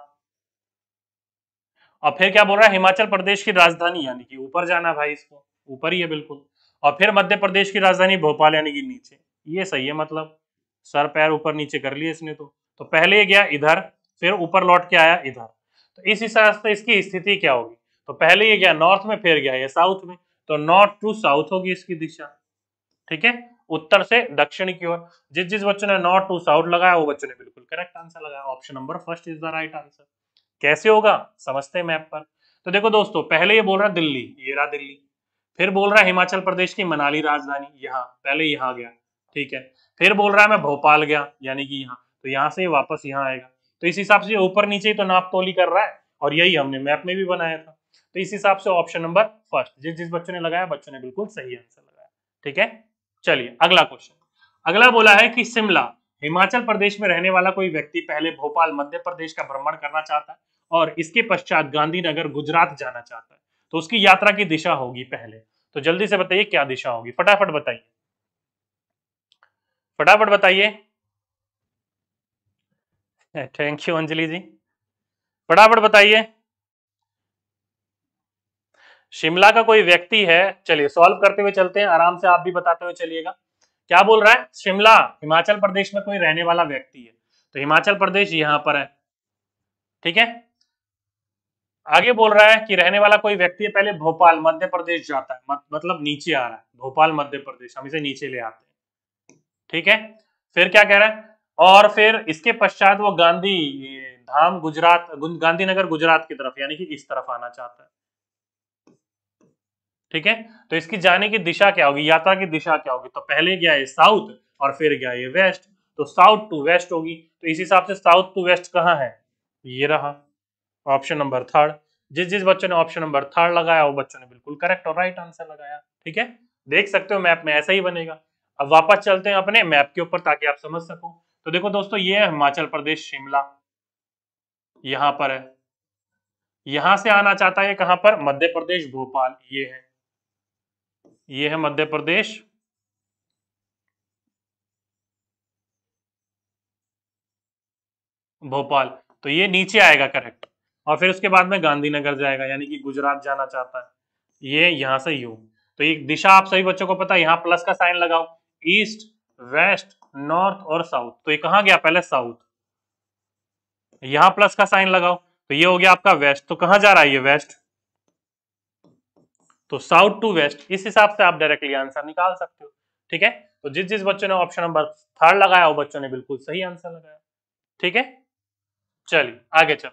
Speaker 1: और फिर क्या बोल रहा है हिमाचल प्रदेश की राजधानी यानी कि ऊपर जाना भाई इसको ऊपर ही है बिल्कुल और फिर मध्य प्रदेश की राजधानी भोपाल यानी कि नीचे ये सही है मतलब सर पैर ऊपर नीचे कर लिए इसने तो तो पहले गया इधर फिर ऊपर लौट के आया इधर तो इस हिसाब से इसकी स्थिति क्या होगी तो पहले ये गया नॉर्थ में फिर गया ये साउथ में तो नॉर्थ टू साउथ होगी इसकी दिशा ठीक है उत्तर से दक्षिण की ओर जिस जिस बच्चों ने नॉर्थ टू साउथ लगाया वो बच्चों ने बिल्कुल करेक्ट आंसर लगाया option number first is the right answer कैसे होगा समझते हैं मैप पर तो देखो दोस्तों पहले ये बोल रहा दिल्ली ये रहा दिल्ली फिर बोल रहा है हिमाचल प्रदेश की मनाली राजधानी यहाँ पहले यहाँ गया ठीक है फिर बोल रहा है मैं भोपाल गया यानी कि यहाँ तो यहाँ से वापस यहाँ आएगा तो इस हिसाब से ऊपर नीचे ही तो नाप तोली कर रहा है और यही हमने मैप में भी बनाया था तो इस हिसाब से ऑप्शन नंबर फर्स्ट जिस जिस बच्चों ने लगाया बच्चों ने बिल्कुल सही आंसर लगाया ठीक है चलिए अगला क्वेश्चन अगला बोला है कि शिमला हिमाचल प्रदेश में रहने वाला कोई व्यक्ति पहले भोपाल मध्य प्रदेश का भ्रमण करना चाहता है और इसके पश्चात गांधीनगर गुजरात जाना चाहता है तो उसकी यात्रा की दिशा होगी पहले तो जल्दी से बताइए क्या दिशा होगी फटाफट बताइए फटाफट बताइए थैंक यू अंजलि जी फटाफट बताइए शिमला का कोई व्यक्ति है चलिए सॉल्व करते हुए चलते हैं आराम से आप भी बताते हुए चलिएगा क्या बोल रहा है शिमला हिमाचल प्रदेश में कोई रहने वाला व्यक्ति है तो हिमाचल प्रदेश यहां पर है ठीक है आगे बोल रहा है कि रहने वाला कोई व्यक्ति है पहले भोपाल मध्य प्रदेश जाता है मतलब नीचे आ रहा है भोपाल मध्य प्रदेश हम इसे नीचे ले आते हैं ठीक है फिर क्या कह रहा है और फिर इसके पश्चात वो गांधी धाम गुजरात गांधीनगर गुजरात की तरफ यानी कि इस तरफ आना चाहता है ठीक है तो इसकी जाने की दिशा क्या होगी यात्रा की दिशा क्या होगी तो पहले गया ये साउथ और फिर गया ये वेस्ट तो साउथ टू वेस्ट होगी तो इस हिसाब से साउथ टू वेस्ट कहाँ है ये रहा ऑप्शन नंबर थर्ड जिस जिस बच्चों ने ऑप्शन नंबर थर्ड लगाया वो बच्चों ने बिल्कुल करेक्ट और राइट आंसर लगाया ठीक है देख सकते हो मैप में ऐसा ही बनेगा अब वापस चलते हैं अपने मैप के ऊपर ताकि आप समझ सको तो देखो दोस्तों ये है हिमाचल प्रदेश शिमला यहां पर है यहां से आना चाहता है कहां पर मध्य प्रदेश भोपाल ये है ये है मध्य प्रदेश भोपाल तो ये नीचे आएगा करेक्ट और फिर उसके बाद में गांधीनगर जाएगा यानी कि गुजरात जाना चाहता है ये यहां से यू तो ये दिशा आप सभी बच्चों को पता है यहां प्लस का साइन लगाओ ईस्ट वेस्ट नॉर्थ और साउथ तो ये कहा गया पहले साउथ यहां प्लस का साइन लगाओ तो ये हो गया आपका वेस्ट तो कहां जा रहा है ये वेस्ट तो साउथ टू वेस्ट इस हिसाब से आप डायरेक्टली आंसर निकाल सकते हो ठीक है तो जिस जिस बच्चों ने ऑप्शन नंबर थर्ड लगाया वो बच्चों ने बिल्कुल सही आंसर लगाया ठीक है चलिए आगे चल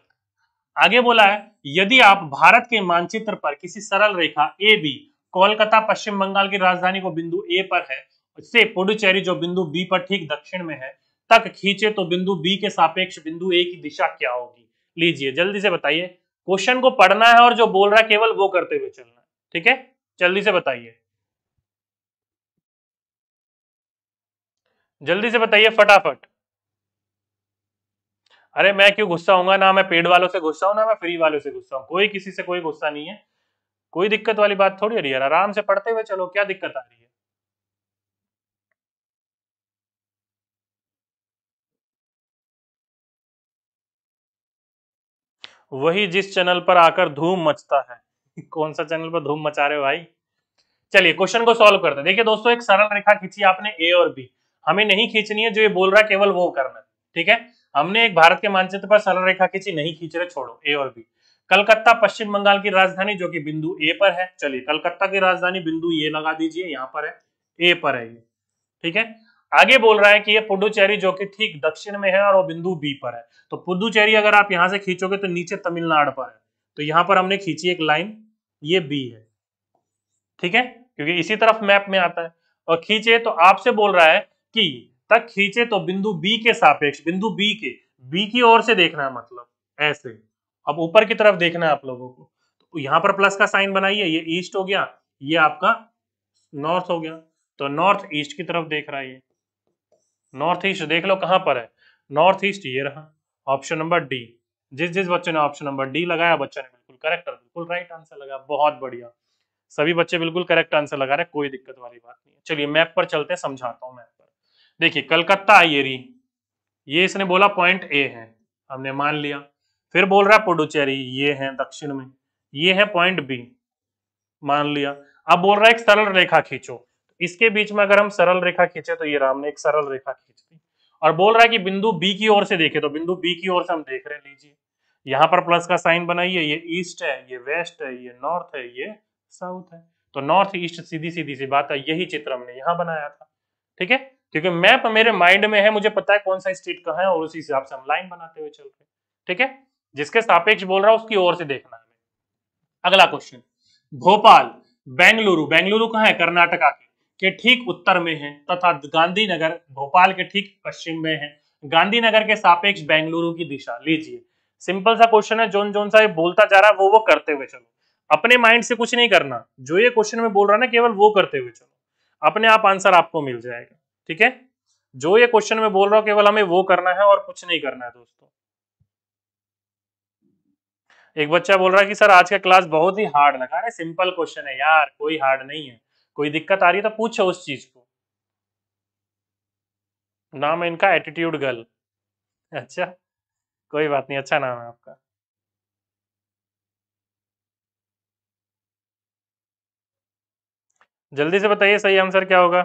Speaker 1: आगे बोला है यदि आप भारत के मानचित्र पर किसी सरल रेखा ए बी कोलकाता पश्चिम बंगाल की राजधानी को बिंदु ए पर है से पुडुचेरी जो बिंदु बी पर ठीक दक्षिण में है तक खींचे तो बिंदु बी के सापेक्ष बिंदु ए की दिशा क्या होगी लीजिए जल्दी से बताइए क्वेश्चन को पढ़ना है और जो बोल रहा है केवल वो करते हुए चलना ठीक है जल्दी से बताइए जल्दी से बताइए फटाफट अरे मैं क्यों गुस्सा हूंगा ना मैं पेड वालों से गुस्सा हूं ना मैं फ्री वालों से गुस्सा हूं कोई किसी से कोई गुस्सा नहीं है कोई दिक्कत वाली बात थोड़ी आ रही है आराम से पढ़ते हुए चलो क्या दिक्कत आ रही है वही जिस चैनल पर आकर धूम मचता है <laughs> कौन सा चैनल पर धूम मचा रहे हो भाई चलिए क्वेश्चन को सॉल्व करते हैं देखिए दोस्तों एक सरल रेखा खींची आपने ए और बी हमें नहीं खींचनी है जो ये बोल रहा है केवल वो करना ठीक है हमने एक भारत के मानचित्र पर सरल रेखा खींची नहीं खींच रहे छोड़ो ए और बी कलकत्ता पश्चिम बंगाल की राजधानी जो कि बिंदु ए पर है चलिए कलकत्ता की राजधानी बिंदु ये लगा दीजिए यहाँ पर है ए पर है ये ठीक है आगे बोल रहा है कि ये पुडुचेरी जो कि ठीक दक्षिण में है और वो बिंदु बी पर है तो पुडुचेरी अगर आप यहां से खींचोगे तो नीचे तमिलनाडु पर है तो यहां पर हमने खींची एक लाइन ये बी है ठीक है क्योंकि इसी तरफ मैप में आता है और खींचे तो आपसे बोल रहा है कि तक खींचे तो बिंदु बी के सापेक्ष बिंदु बी के बी की ओर से देखना है मतलब ऐसे अब ऊपर की तरफ देखना है आप लोगों को तो यहां पर प्लस का साइन बनाइए ये ईस्ट हो गया ये आपका नॉर्थ हो गया तो नॉर्थ ईस्ट की तरफ देख रहा है ये नॉर्थ ईस्ट देख लो कहाँ पर है नॉर्थ ईस्ट ये रहा ऑप्शन नंबर डी जिस जिस बच्चे ने ऑप्शन नंबर डी लगाया बच्चे ने बिल्कुल करेक्ट और बिल्कुल राइट आंसर लगाया बहुत बढ़िया सभी बच्चे बिल्कुल करेक्ट आंसर लगा रहे कोई दिक्कत वाली बात नहीं चलिए मैप पर चलते हैं समझाता हूँ मैप पर देखिए कलकत्ता आई ये इसने बोला पॉइंट ए है हमने मान लिया फिर बोल रहा है पुडुचेरी ये है दक्षिण में ये है पॉइंट बी मान लिया अब बोल रहा है एक सरल रेखा खींचो इसके बीच में अगर हम सरल रेखा खींचे तो ये राम ने एक सरल रेखा खींच दी और बोल रहा है कि बिंदु बी की ओर से देखे तो बिंदु बी की ओर से हम देख रहे हैं लीजिए यहाँ पर प्लस का साइन बनाइए ये ईस्ट है ये वेस्ट है ये नॉर्थ है ये साउथ है तो नॉर्थ ईस्ट सीधी सीधी सी बात है यही चित्र हमने यहाँ बनाया था ठीक है क्योंकि मैप मेरे माइंड में है मुझे पता है कौन सा स्टेट कहा है और उसी हिसाब से हम लाइन बनाते हुए चल रहे ठीक है जिसके सापेक्ष बोल रहा है उसकी ओर से देखना है अगला क्वेश्चन भोपाल बेंगलुरु बेंगलुरु कहा है कर्नाटका के के ठीक उत्तर में है तथा गांधीनगर भोपाल के ठीक पश्चिम में है गांधीनगर के सापेक्ष बेंगलुरु की दिशा लीजिए सिंपल सा क्वेश्चन है जोन जोन सा ये बोलता जा रहा है वो वो करते हुए चलो अपने माइंड से कुछ नहीं करना जो ये क्वेश्चन में बोल रहा है ना केवल वो करते हुए चलो अपने आप आंसर आपको मिल जाएगा ठीक है जो ये क्वेश्चन में बोल रहा हूं केवल हमें वो करना है और कुछ नहीं करना है दोस्तों एक बच्चा बोल रहा है कि सर आज का क्लास बहुत ही हार्ड लगा अरे सिंपल क्वेश्चन है यार कोई हार्ड नहीं है कोई दिक्कत आ रही है तो पूछो उस चीज को नाम है इनका एटीट्यूड गर्ल अच्छा कोई बात नहीं अच्छा नाम है आपका जल्दी से बताइए सही आंसर क्या होगा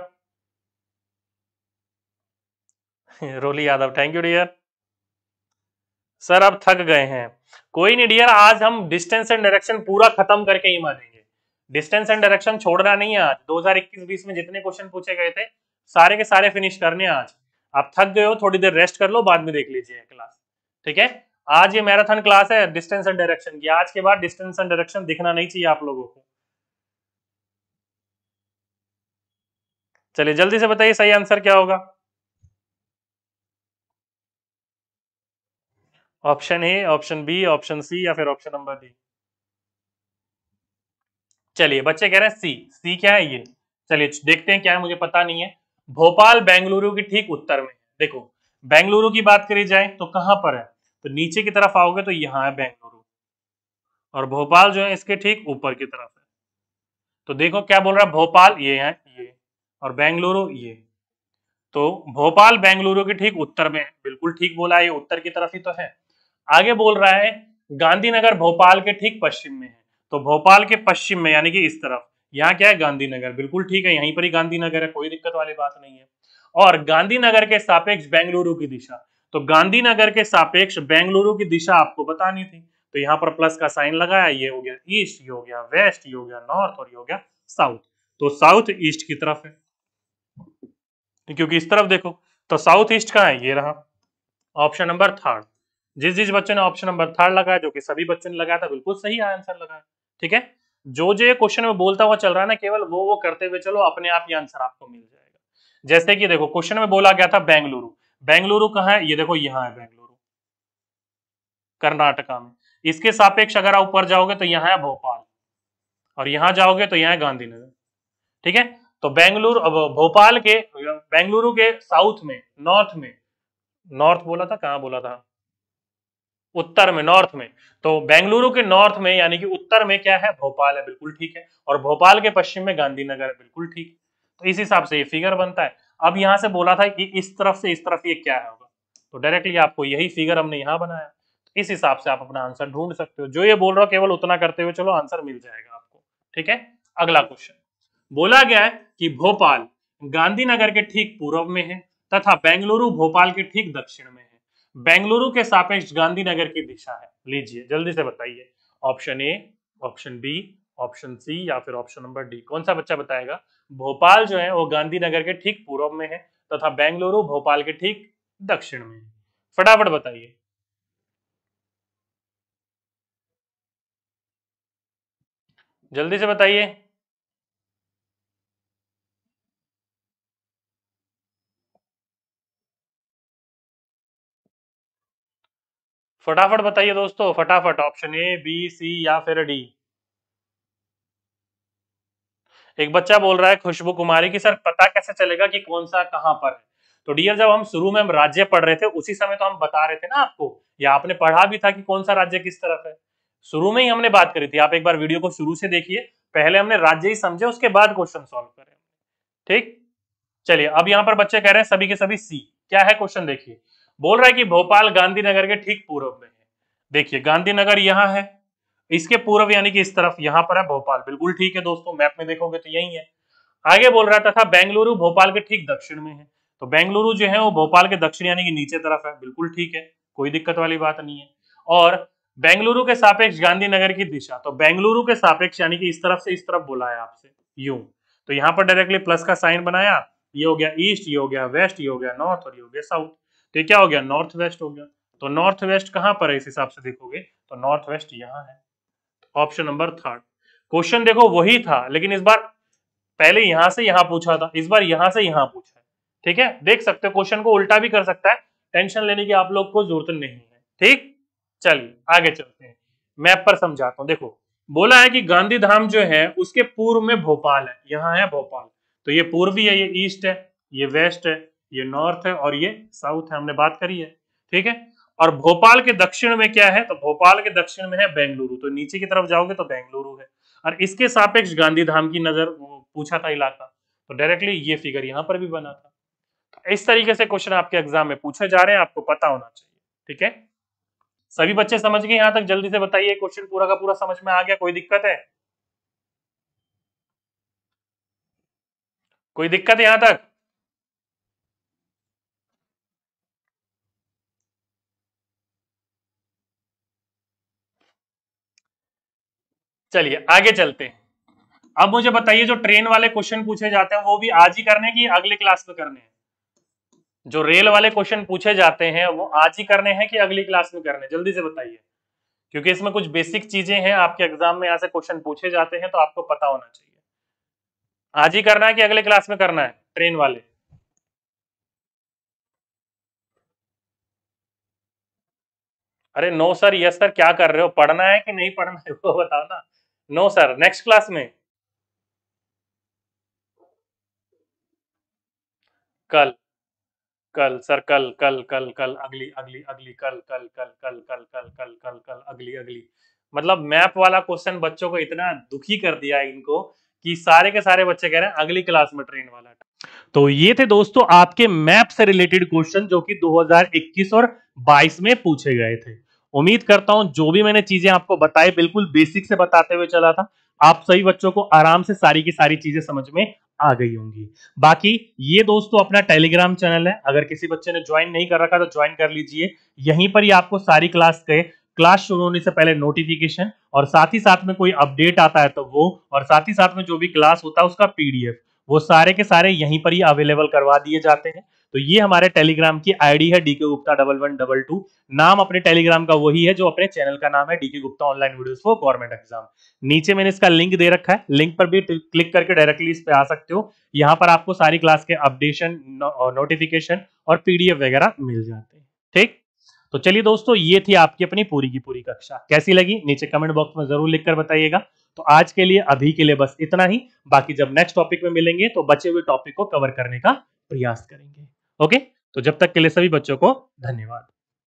Speaker 1: Roli Yadav thank you dear sir आप थक गए हैं कोई नहीं डियर आज हम डिस्टेंस एंड डायरेक्शन पूरा खत्म करके ही मानेंगे डिस्टेंस एंड डायरेक्शन छोड़ना नहीं है आज 2021-20 में जितने क्वेश्चन पूछे गए थे सारे के सारे फिनिश करने आज आप थक गए हो थोड़ी देर रेस्ट कर लो बाद में देख लीजिए क्लास ठीक है आज ये मैराथन क्लास है डिस्टेंस एंड डायरेक्शन की आज के बाद डिस्टेंस एंड डायरेक्शन दिखना नहीं चाहिए आप लोगों को चलिए जल्दी से बताइए सही आंसर क्या होगा option A option B option C या फिर ऑप्शन नंबर डी चलिए बच्चे कह रहे हैं सी सी क्या है ये चलिए देखते हैं क्या है मुझे पता नहीं है भोपाल बेंगलुरु के ठीक उत्तर में देखो बेंगलुरु की बात करी जाए तो कहां पर है तो नीचे की तरफ आओगे तो यहाँ है बेंगलुरु और भोपाल जो है इसके ठीक ऊपर की तरफ है तो देखो क्या बोल रहा है भोपाल ये है ये और बेंगलुरु ये तो भोपाल बेंगलुरु के ठीक उत्तर में है बिल्कुल ठीक बोला ये उत्तर की तरफ ही तो है आगे बोल रहा है गांधीनगर भोपाल के ठीक पश्चिम में है तो भोपाल के पश्चिम में यानी कि इस तरफ यहाँ क्या है गांधीनगर बिल्कुल ठीक है यहीं पर ही गांधीनगर है कोई दिक्कत वाली बात नहीं है और गांधीनगर के सापेक्ष बेंगलुरु की दिशा तो गांधीनगर के सापेक्ष बेंगलुरु की दिशा आपको बतानी थी तो यहाँ पर प्लस का साइन लगाया ये हो गया ईस्ट ये हो गया वेस्ट ये हो गया नॉर्थ और ये हो गया साउथ तो साउथ ईस्ट की तरफ है क्योंकि इस तरफ देखो तो साउथ ईस्ट का है ये रहा ऑप्शन नंबर थर्ड जिस जिस बच्चे ने ऑप्शन नंबर थर्ड लगाया जो कि सभी बच्चों ने लगाया था बिल्कुल सही आंसर लगाया ठीक है जो जो ये क्वेश्चन में बोलता हुआ चल रहा है ना केवल वो वो करते हुए चलो अपने आप ये आंसर आपको मिल जाएगा जैसे कि देखो क्वेश्चन में बोला गया था बेंगलुरु बेंगलुरु कहा है ये देखो यहां है बेंगलुरु कर्नाटका में इसके सापेक्ष अगर आप ऊपर जाओगे तो यहां है भोपाल और यहां जाओगे तो यहां है गांधीनगर ठीक है तो बेंगलुरु भोपाल के बेंगलुरु के साउथ में नॉर्थ में नॉर्थ बोला था कहाँ बोला था उत्तर में नॉर्थ में तो बेंगलुरु के नॉर्थ में यानी कि उत्तर में क्या है भोपाल है बिल्कुल ठीक है और भोपाल के पश्चिम में गांधीनगर है बिल्कुल ठीक है तो इस हिसाब से ये फिगर बनता है अब यहां से बोला था कि इस तरफ से इस तरफ ये क्या है होगा तो डायरेक्टली आपको यही फिगर हमने यहां बनाया तो इस हिसाब से आप अपना आंसर ढूंढ सकते हो जो ये बोल रहा हो केवल उतना करते हुए चलो आंसर मिल जाएगा आपको ठीक है अगला क्वेश्चन बोला गया है कि भोपाल गांधीनगर के ठीक पूर्व में है तथा बेंगलुरु भोपाल के ठीक दक्षिण में है बेंगलुरु के सापेक्ष गांधीनगर की दिशा है लीजिए जल्दी से बताइए option A option B option C या फिर ऑप्शन नंबर डी कौन सा बच्चा बताएगा भोपाल जो है वो गांधीनगर के ठीक पूर्व में है तथा तो बेंगलुरु भोपाल के ठीक दक्षिण में है फटाफट बताइए जल्दी से बताइए फटाफट बताइए दोस्तों फटाफट ऑप्शन ए बी सी या फिर डी एक बच्चा बोल रहा है खुशबू कुमारी की सर पता कैसे चलेगा कि कौन सा कहां पर है तो डियर जब हम शुरू में हम राज्य पढ़ रहे थे उसी समय तो हम बता रहे थे ना आपको या आपने पढ़ा भी था कि कौन सा राज्य किस तरफ है शुरू में ही हमने बात करी थी आप एक बार वीडियो को शुरू से देखिए पहले हमने राज्य ही समझे उसके बाद क्वेश्चन सोल्व करें ठीक चलिए अब यहां पर बच्चे कह रहे हैं सभी के सभी सी क्या है क्वेश्चन देखिए बोल रहा है कि भोपाल गांधीनगर के ठीक पूर्व में है देखिए गांधीनगर यहाँ है इसके पूर्व यानी कि इस तरफ यहाँ पर है भोपाल बिल्कुल ठीक है दोस्तों मैप में देखोगे तो यही है आगे बोल रहा था, बेंगलुरु भोपाल के ठीक दक्षिण में है तो बेंगलुरु जो है वो भोपाल के दक्षिण यानी कि नीचे तरफ है बिल्कुल ठीक है कोई दिक्कत वाली बात नहीं है और बेंगलुरु के सापेक्ष गांधीनगर की दिशा तो बेंगलुरु के सापेक्ष यानी कि इस तरफ से इस तरफ बोला है आपसे यू तो यहाँ पर डायरेक्टली प्लस का साइन बनाया ये हो गया ईस्ट ये हो गया वेस्ट ये हो गया नॉर्थ और ये हो गया साउथ तो क्या हो गया नॉर्थ वेस्ट हो गया तो नॉर्थ वेस्ट कहां पर है इस हिसाब से देखोगे तो नॉर्थ वेस्ट यहां है ऑप्शन नंबर थर्ड क्वेश्चन देखो वही था लेकिन इस बार पहले यहां से यहां पूछा था इस बार यहां से यहां पूछा है ठीक है देख सकते हो क्वेश्चन को उल्टा भी कर सकता है टेंशन लेने की आप लोग को जरूरत नहीं है ठीक चलिए आगे चलते हैं मैप पर समझाता हूँ देखो बोला है कि गांधी धाम जो है उसके पूर्व में भोपाल है यहाँ है भोपाल तो ये पूर्वी है ये ईस्ट है ये वेस्ट है ये नॉर्थ है और ये साउथ है हमने बात करी है ठीक है और भोपाल के दक्षिण में क्या है तो भोपाल के दक्षिण में है बेंगलुरु तो नीचे की तरफ जाओगे तो बेंगलुरु है और इसके सापेक्ष गांधीधाम की नजर पूछा था इलाका तो डायरेक्टली ये फिगर यहाँ पर भी बना था तो इस तरीके से क्वेश्चन आपके एग्जाम में पूछे जा रहे हैं आपको पता होना चाहिए ठीक है सभी बच्चे समझ गए यहाँ तक जल्दी से बताइए क्वेश्चन पूरा का पूरा समझ में आ गया कोई दिक्कत है कोई दिक्कत है यहाँ तक चलिए आगे चलते हैं अब मुझे बताइए जो ट्रेन वाले क्वेश्चन पूछे जाते हैं वो भी आज ही करने की अगले क्लास में करने हैं जो रेल वाले क्वेश्चन पूछे जाते हैं वो आज ही करने हैं कि अगली क्लास में करने जल्दी से बताइए क्योंकि इसमें कुछ बेसिक चीजें हैं आपके एग्जाम में से क्वेश्चन पूछे जाते हैं तो आपको पता होना चाहिए आज ही करना है कि अगले क्लास में करना है ट्रेन वाले अरे नो सर यस सर क्या कर रहे हो पढ़ना है कि नहीं पढ़ना है <laughs> वो बताओ ना नो सर नेक्स्ट क्लास में कल कल सर कल कल कल कल अगली अगली अगली कल कल कल कल कल कल कल कल कल अगली अगली मतलब मैप वाला क्वेश्चन बच्चों को इतना दुखी कर दिया इनको कि सारे के सारे बच्चे कह रहे हैं अगली क्लास में ट्रेन वाला तो ये थे दोस्तों आपके मैप से रिलेटेड क्वेश्चन जो कि 2021 और 22 में पूछे गए थे उम्मीद करता हूं जो भी मैंने चीजें आपको बताई बिल्कुल बेसिक से बताते हुए चला था आप सभी बच्चों को आराम से सारी की सारी चीजें समझ में आ गई होंगी बाकी ये दोस्तों अपना टेलीग्राम चैनल है अगर किसी बच्चे ने ज्वाइन नहीं कर रखा तो ज्वाइन कर लीजिए यहीं पर ही आपको सारी क्लास के क्लास शुरू होने से पहले नोटिफिकेशन और साथ ही साथ में कोई अपडेट आता है तो वो और साथ ही साथ में जो भी क्लास होता है उसका पीडीएफ वो सारे के सारे यहीं पर ही अवेलेबल करवा दिए जाते हैं तो ये हमारे टेलीग्राम की आईडी है DK Gupta double one double two नाम अपने टेलीग्राम का वही है जो अपने चैनल का नाम है DK Gupta online videos for government exam नीचे मैंने इसका लिंक दे रखा है लिंक पर भी क्लिक करके डायरेक्टली इस पे आ सकते हो यहाँ पर आपको सारी क्लास के अपडेशन नोटिफिकेशन और पीडीएफ वगैरह मिल जाते हैं ठीक तो चलिए दोस्तों ये थी आपकी अपनी पूरी की पूरी कक्षा कैसी लगी नीचे कमेंट बॉक्स में जरूर लिखकर बताइएगा तो आज के लिए अभी के लिए बस इतना ही बाकी जब नेक्स्ट टॉपिक में मिलेंगे तो बचे हुए टॉपिक को कवर करने का प्रयास करेंगे ओके तो जब तक के लिए सभी बच्चों को धन्यवाद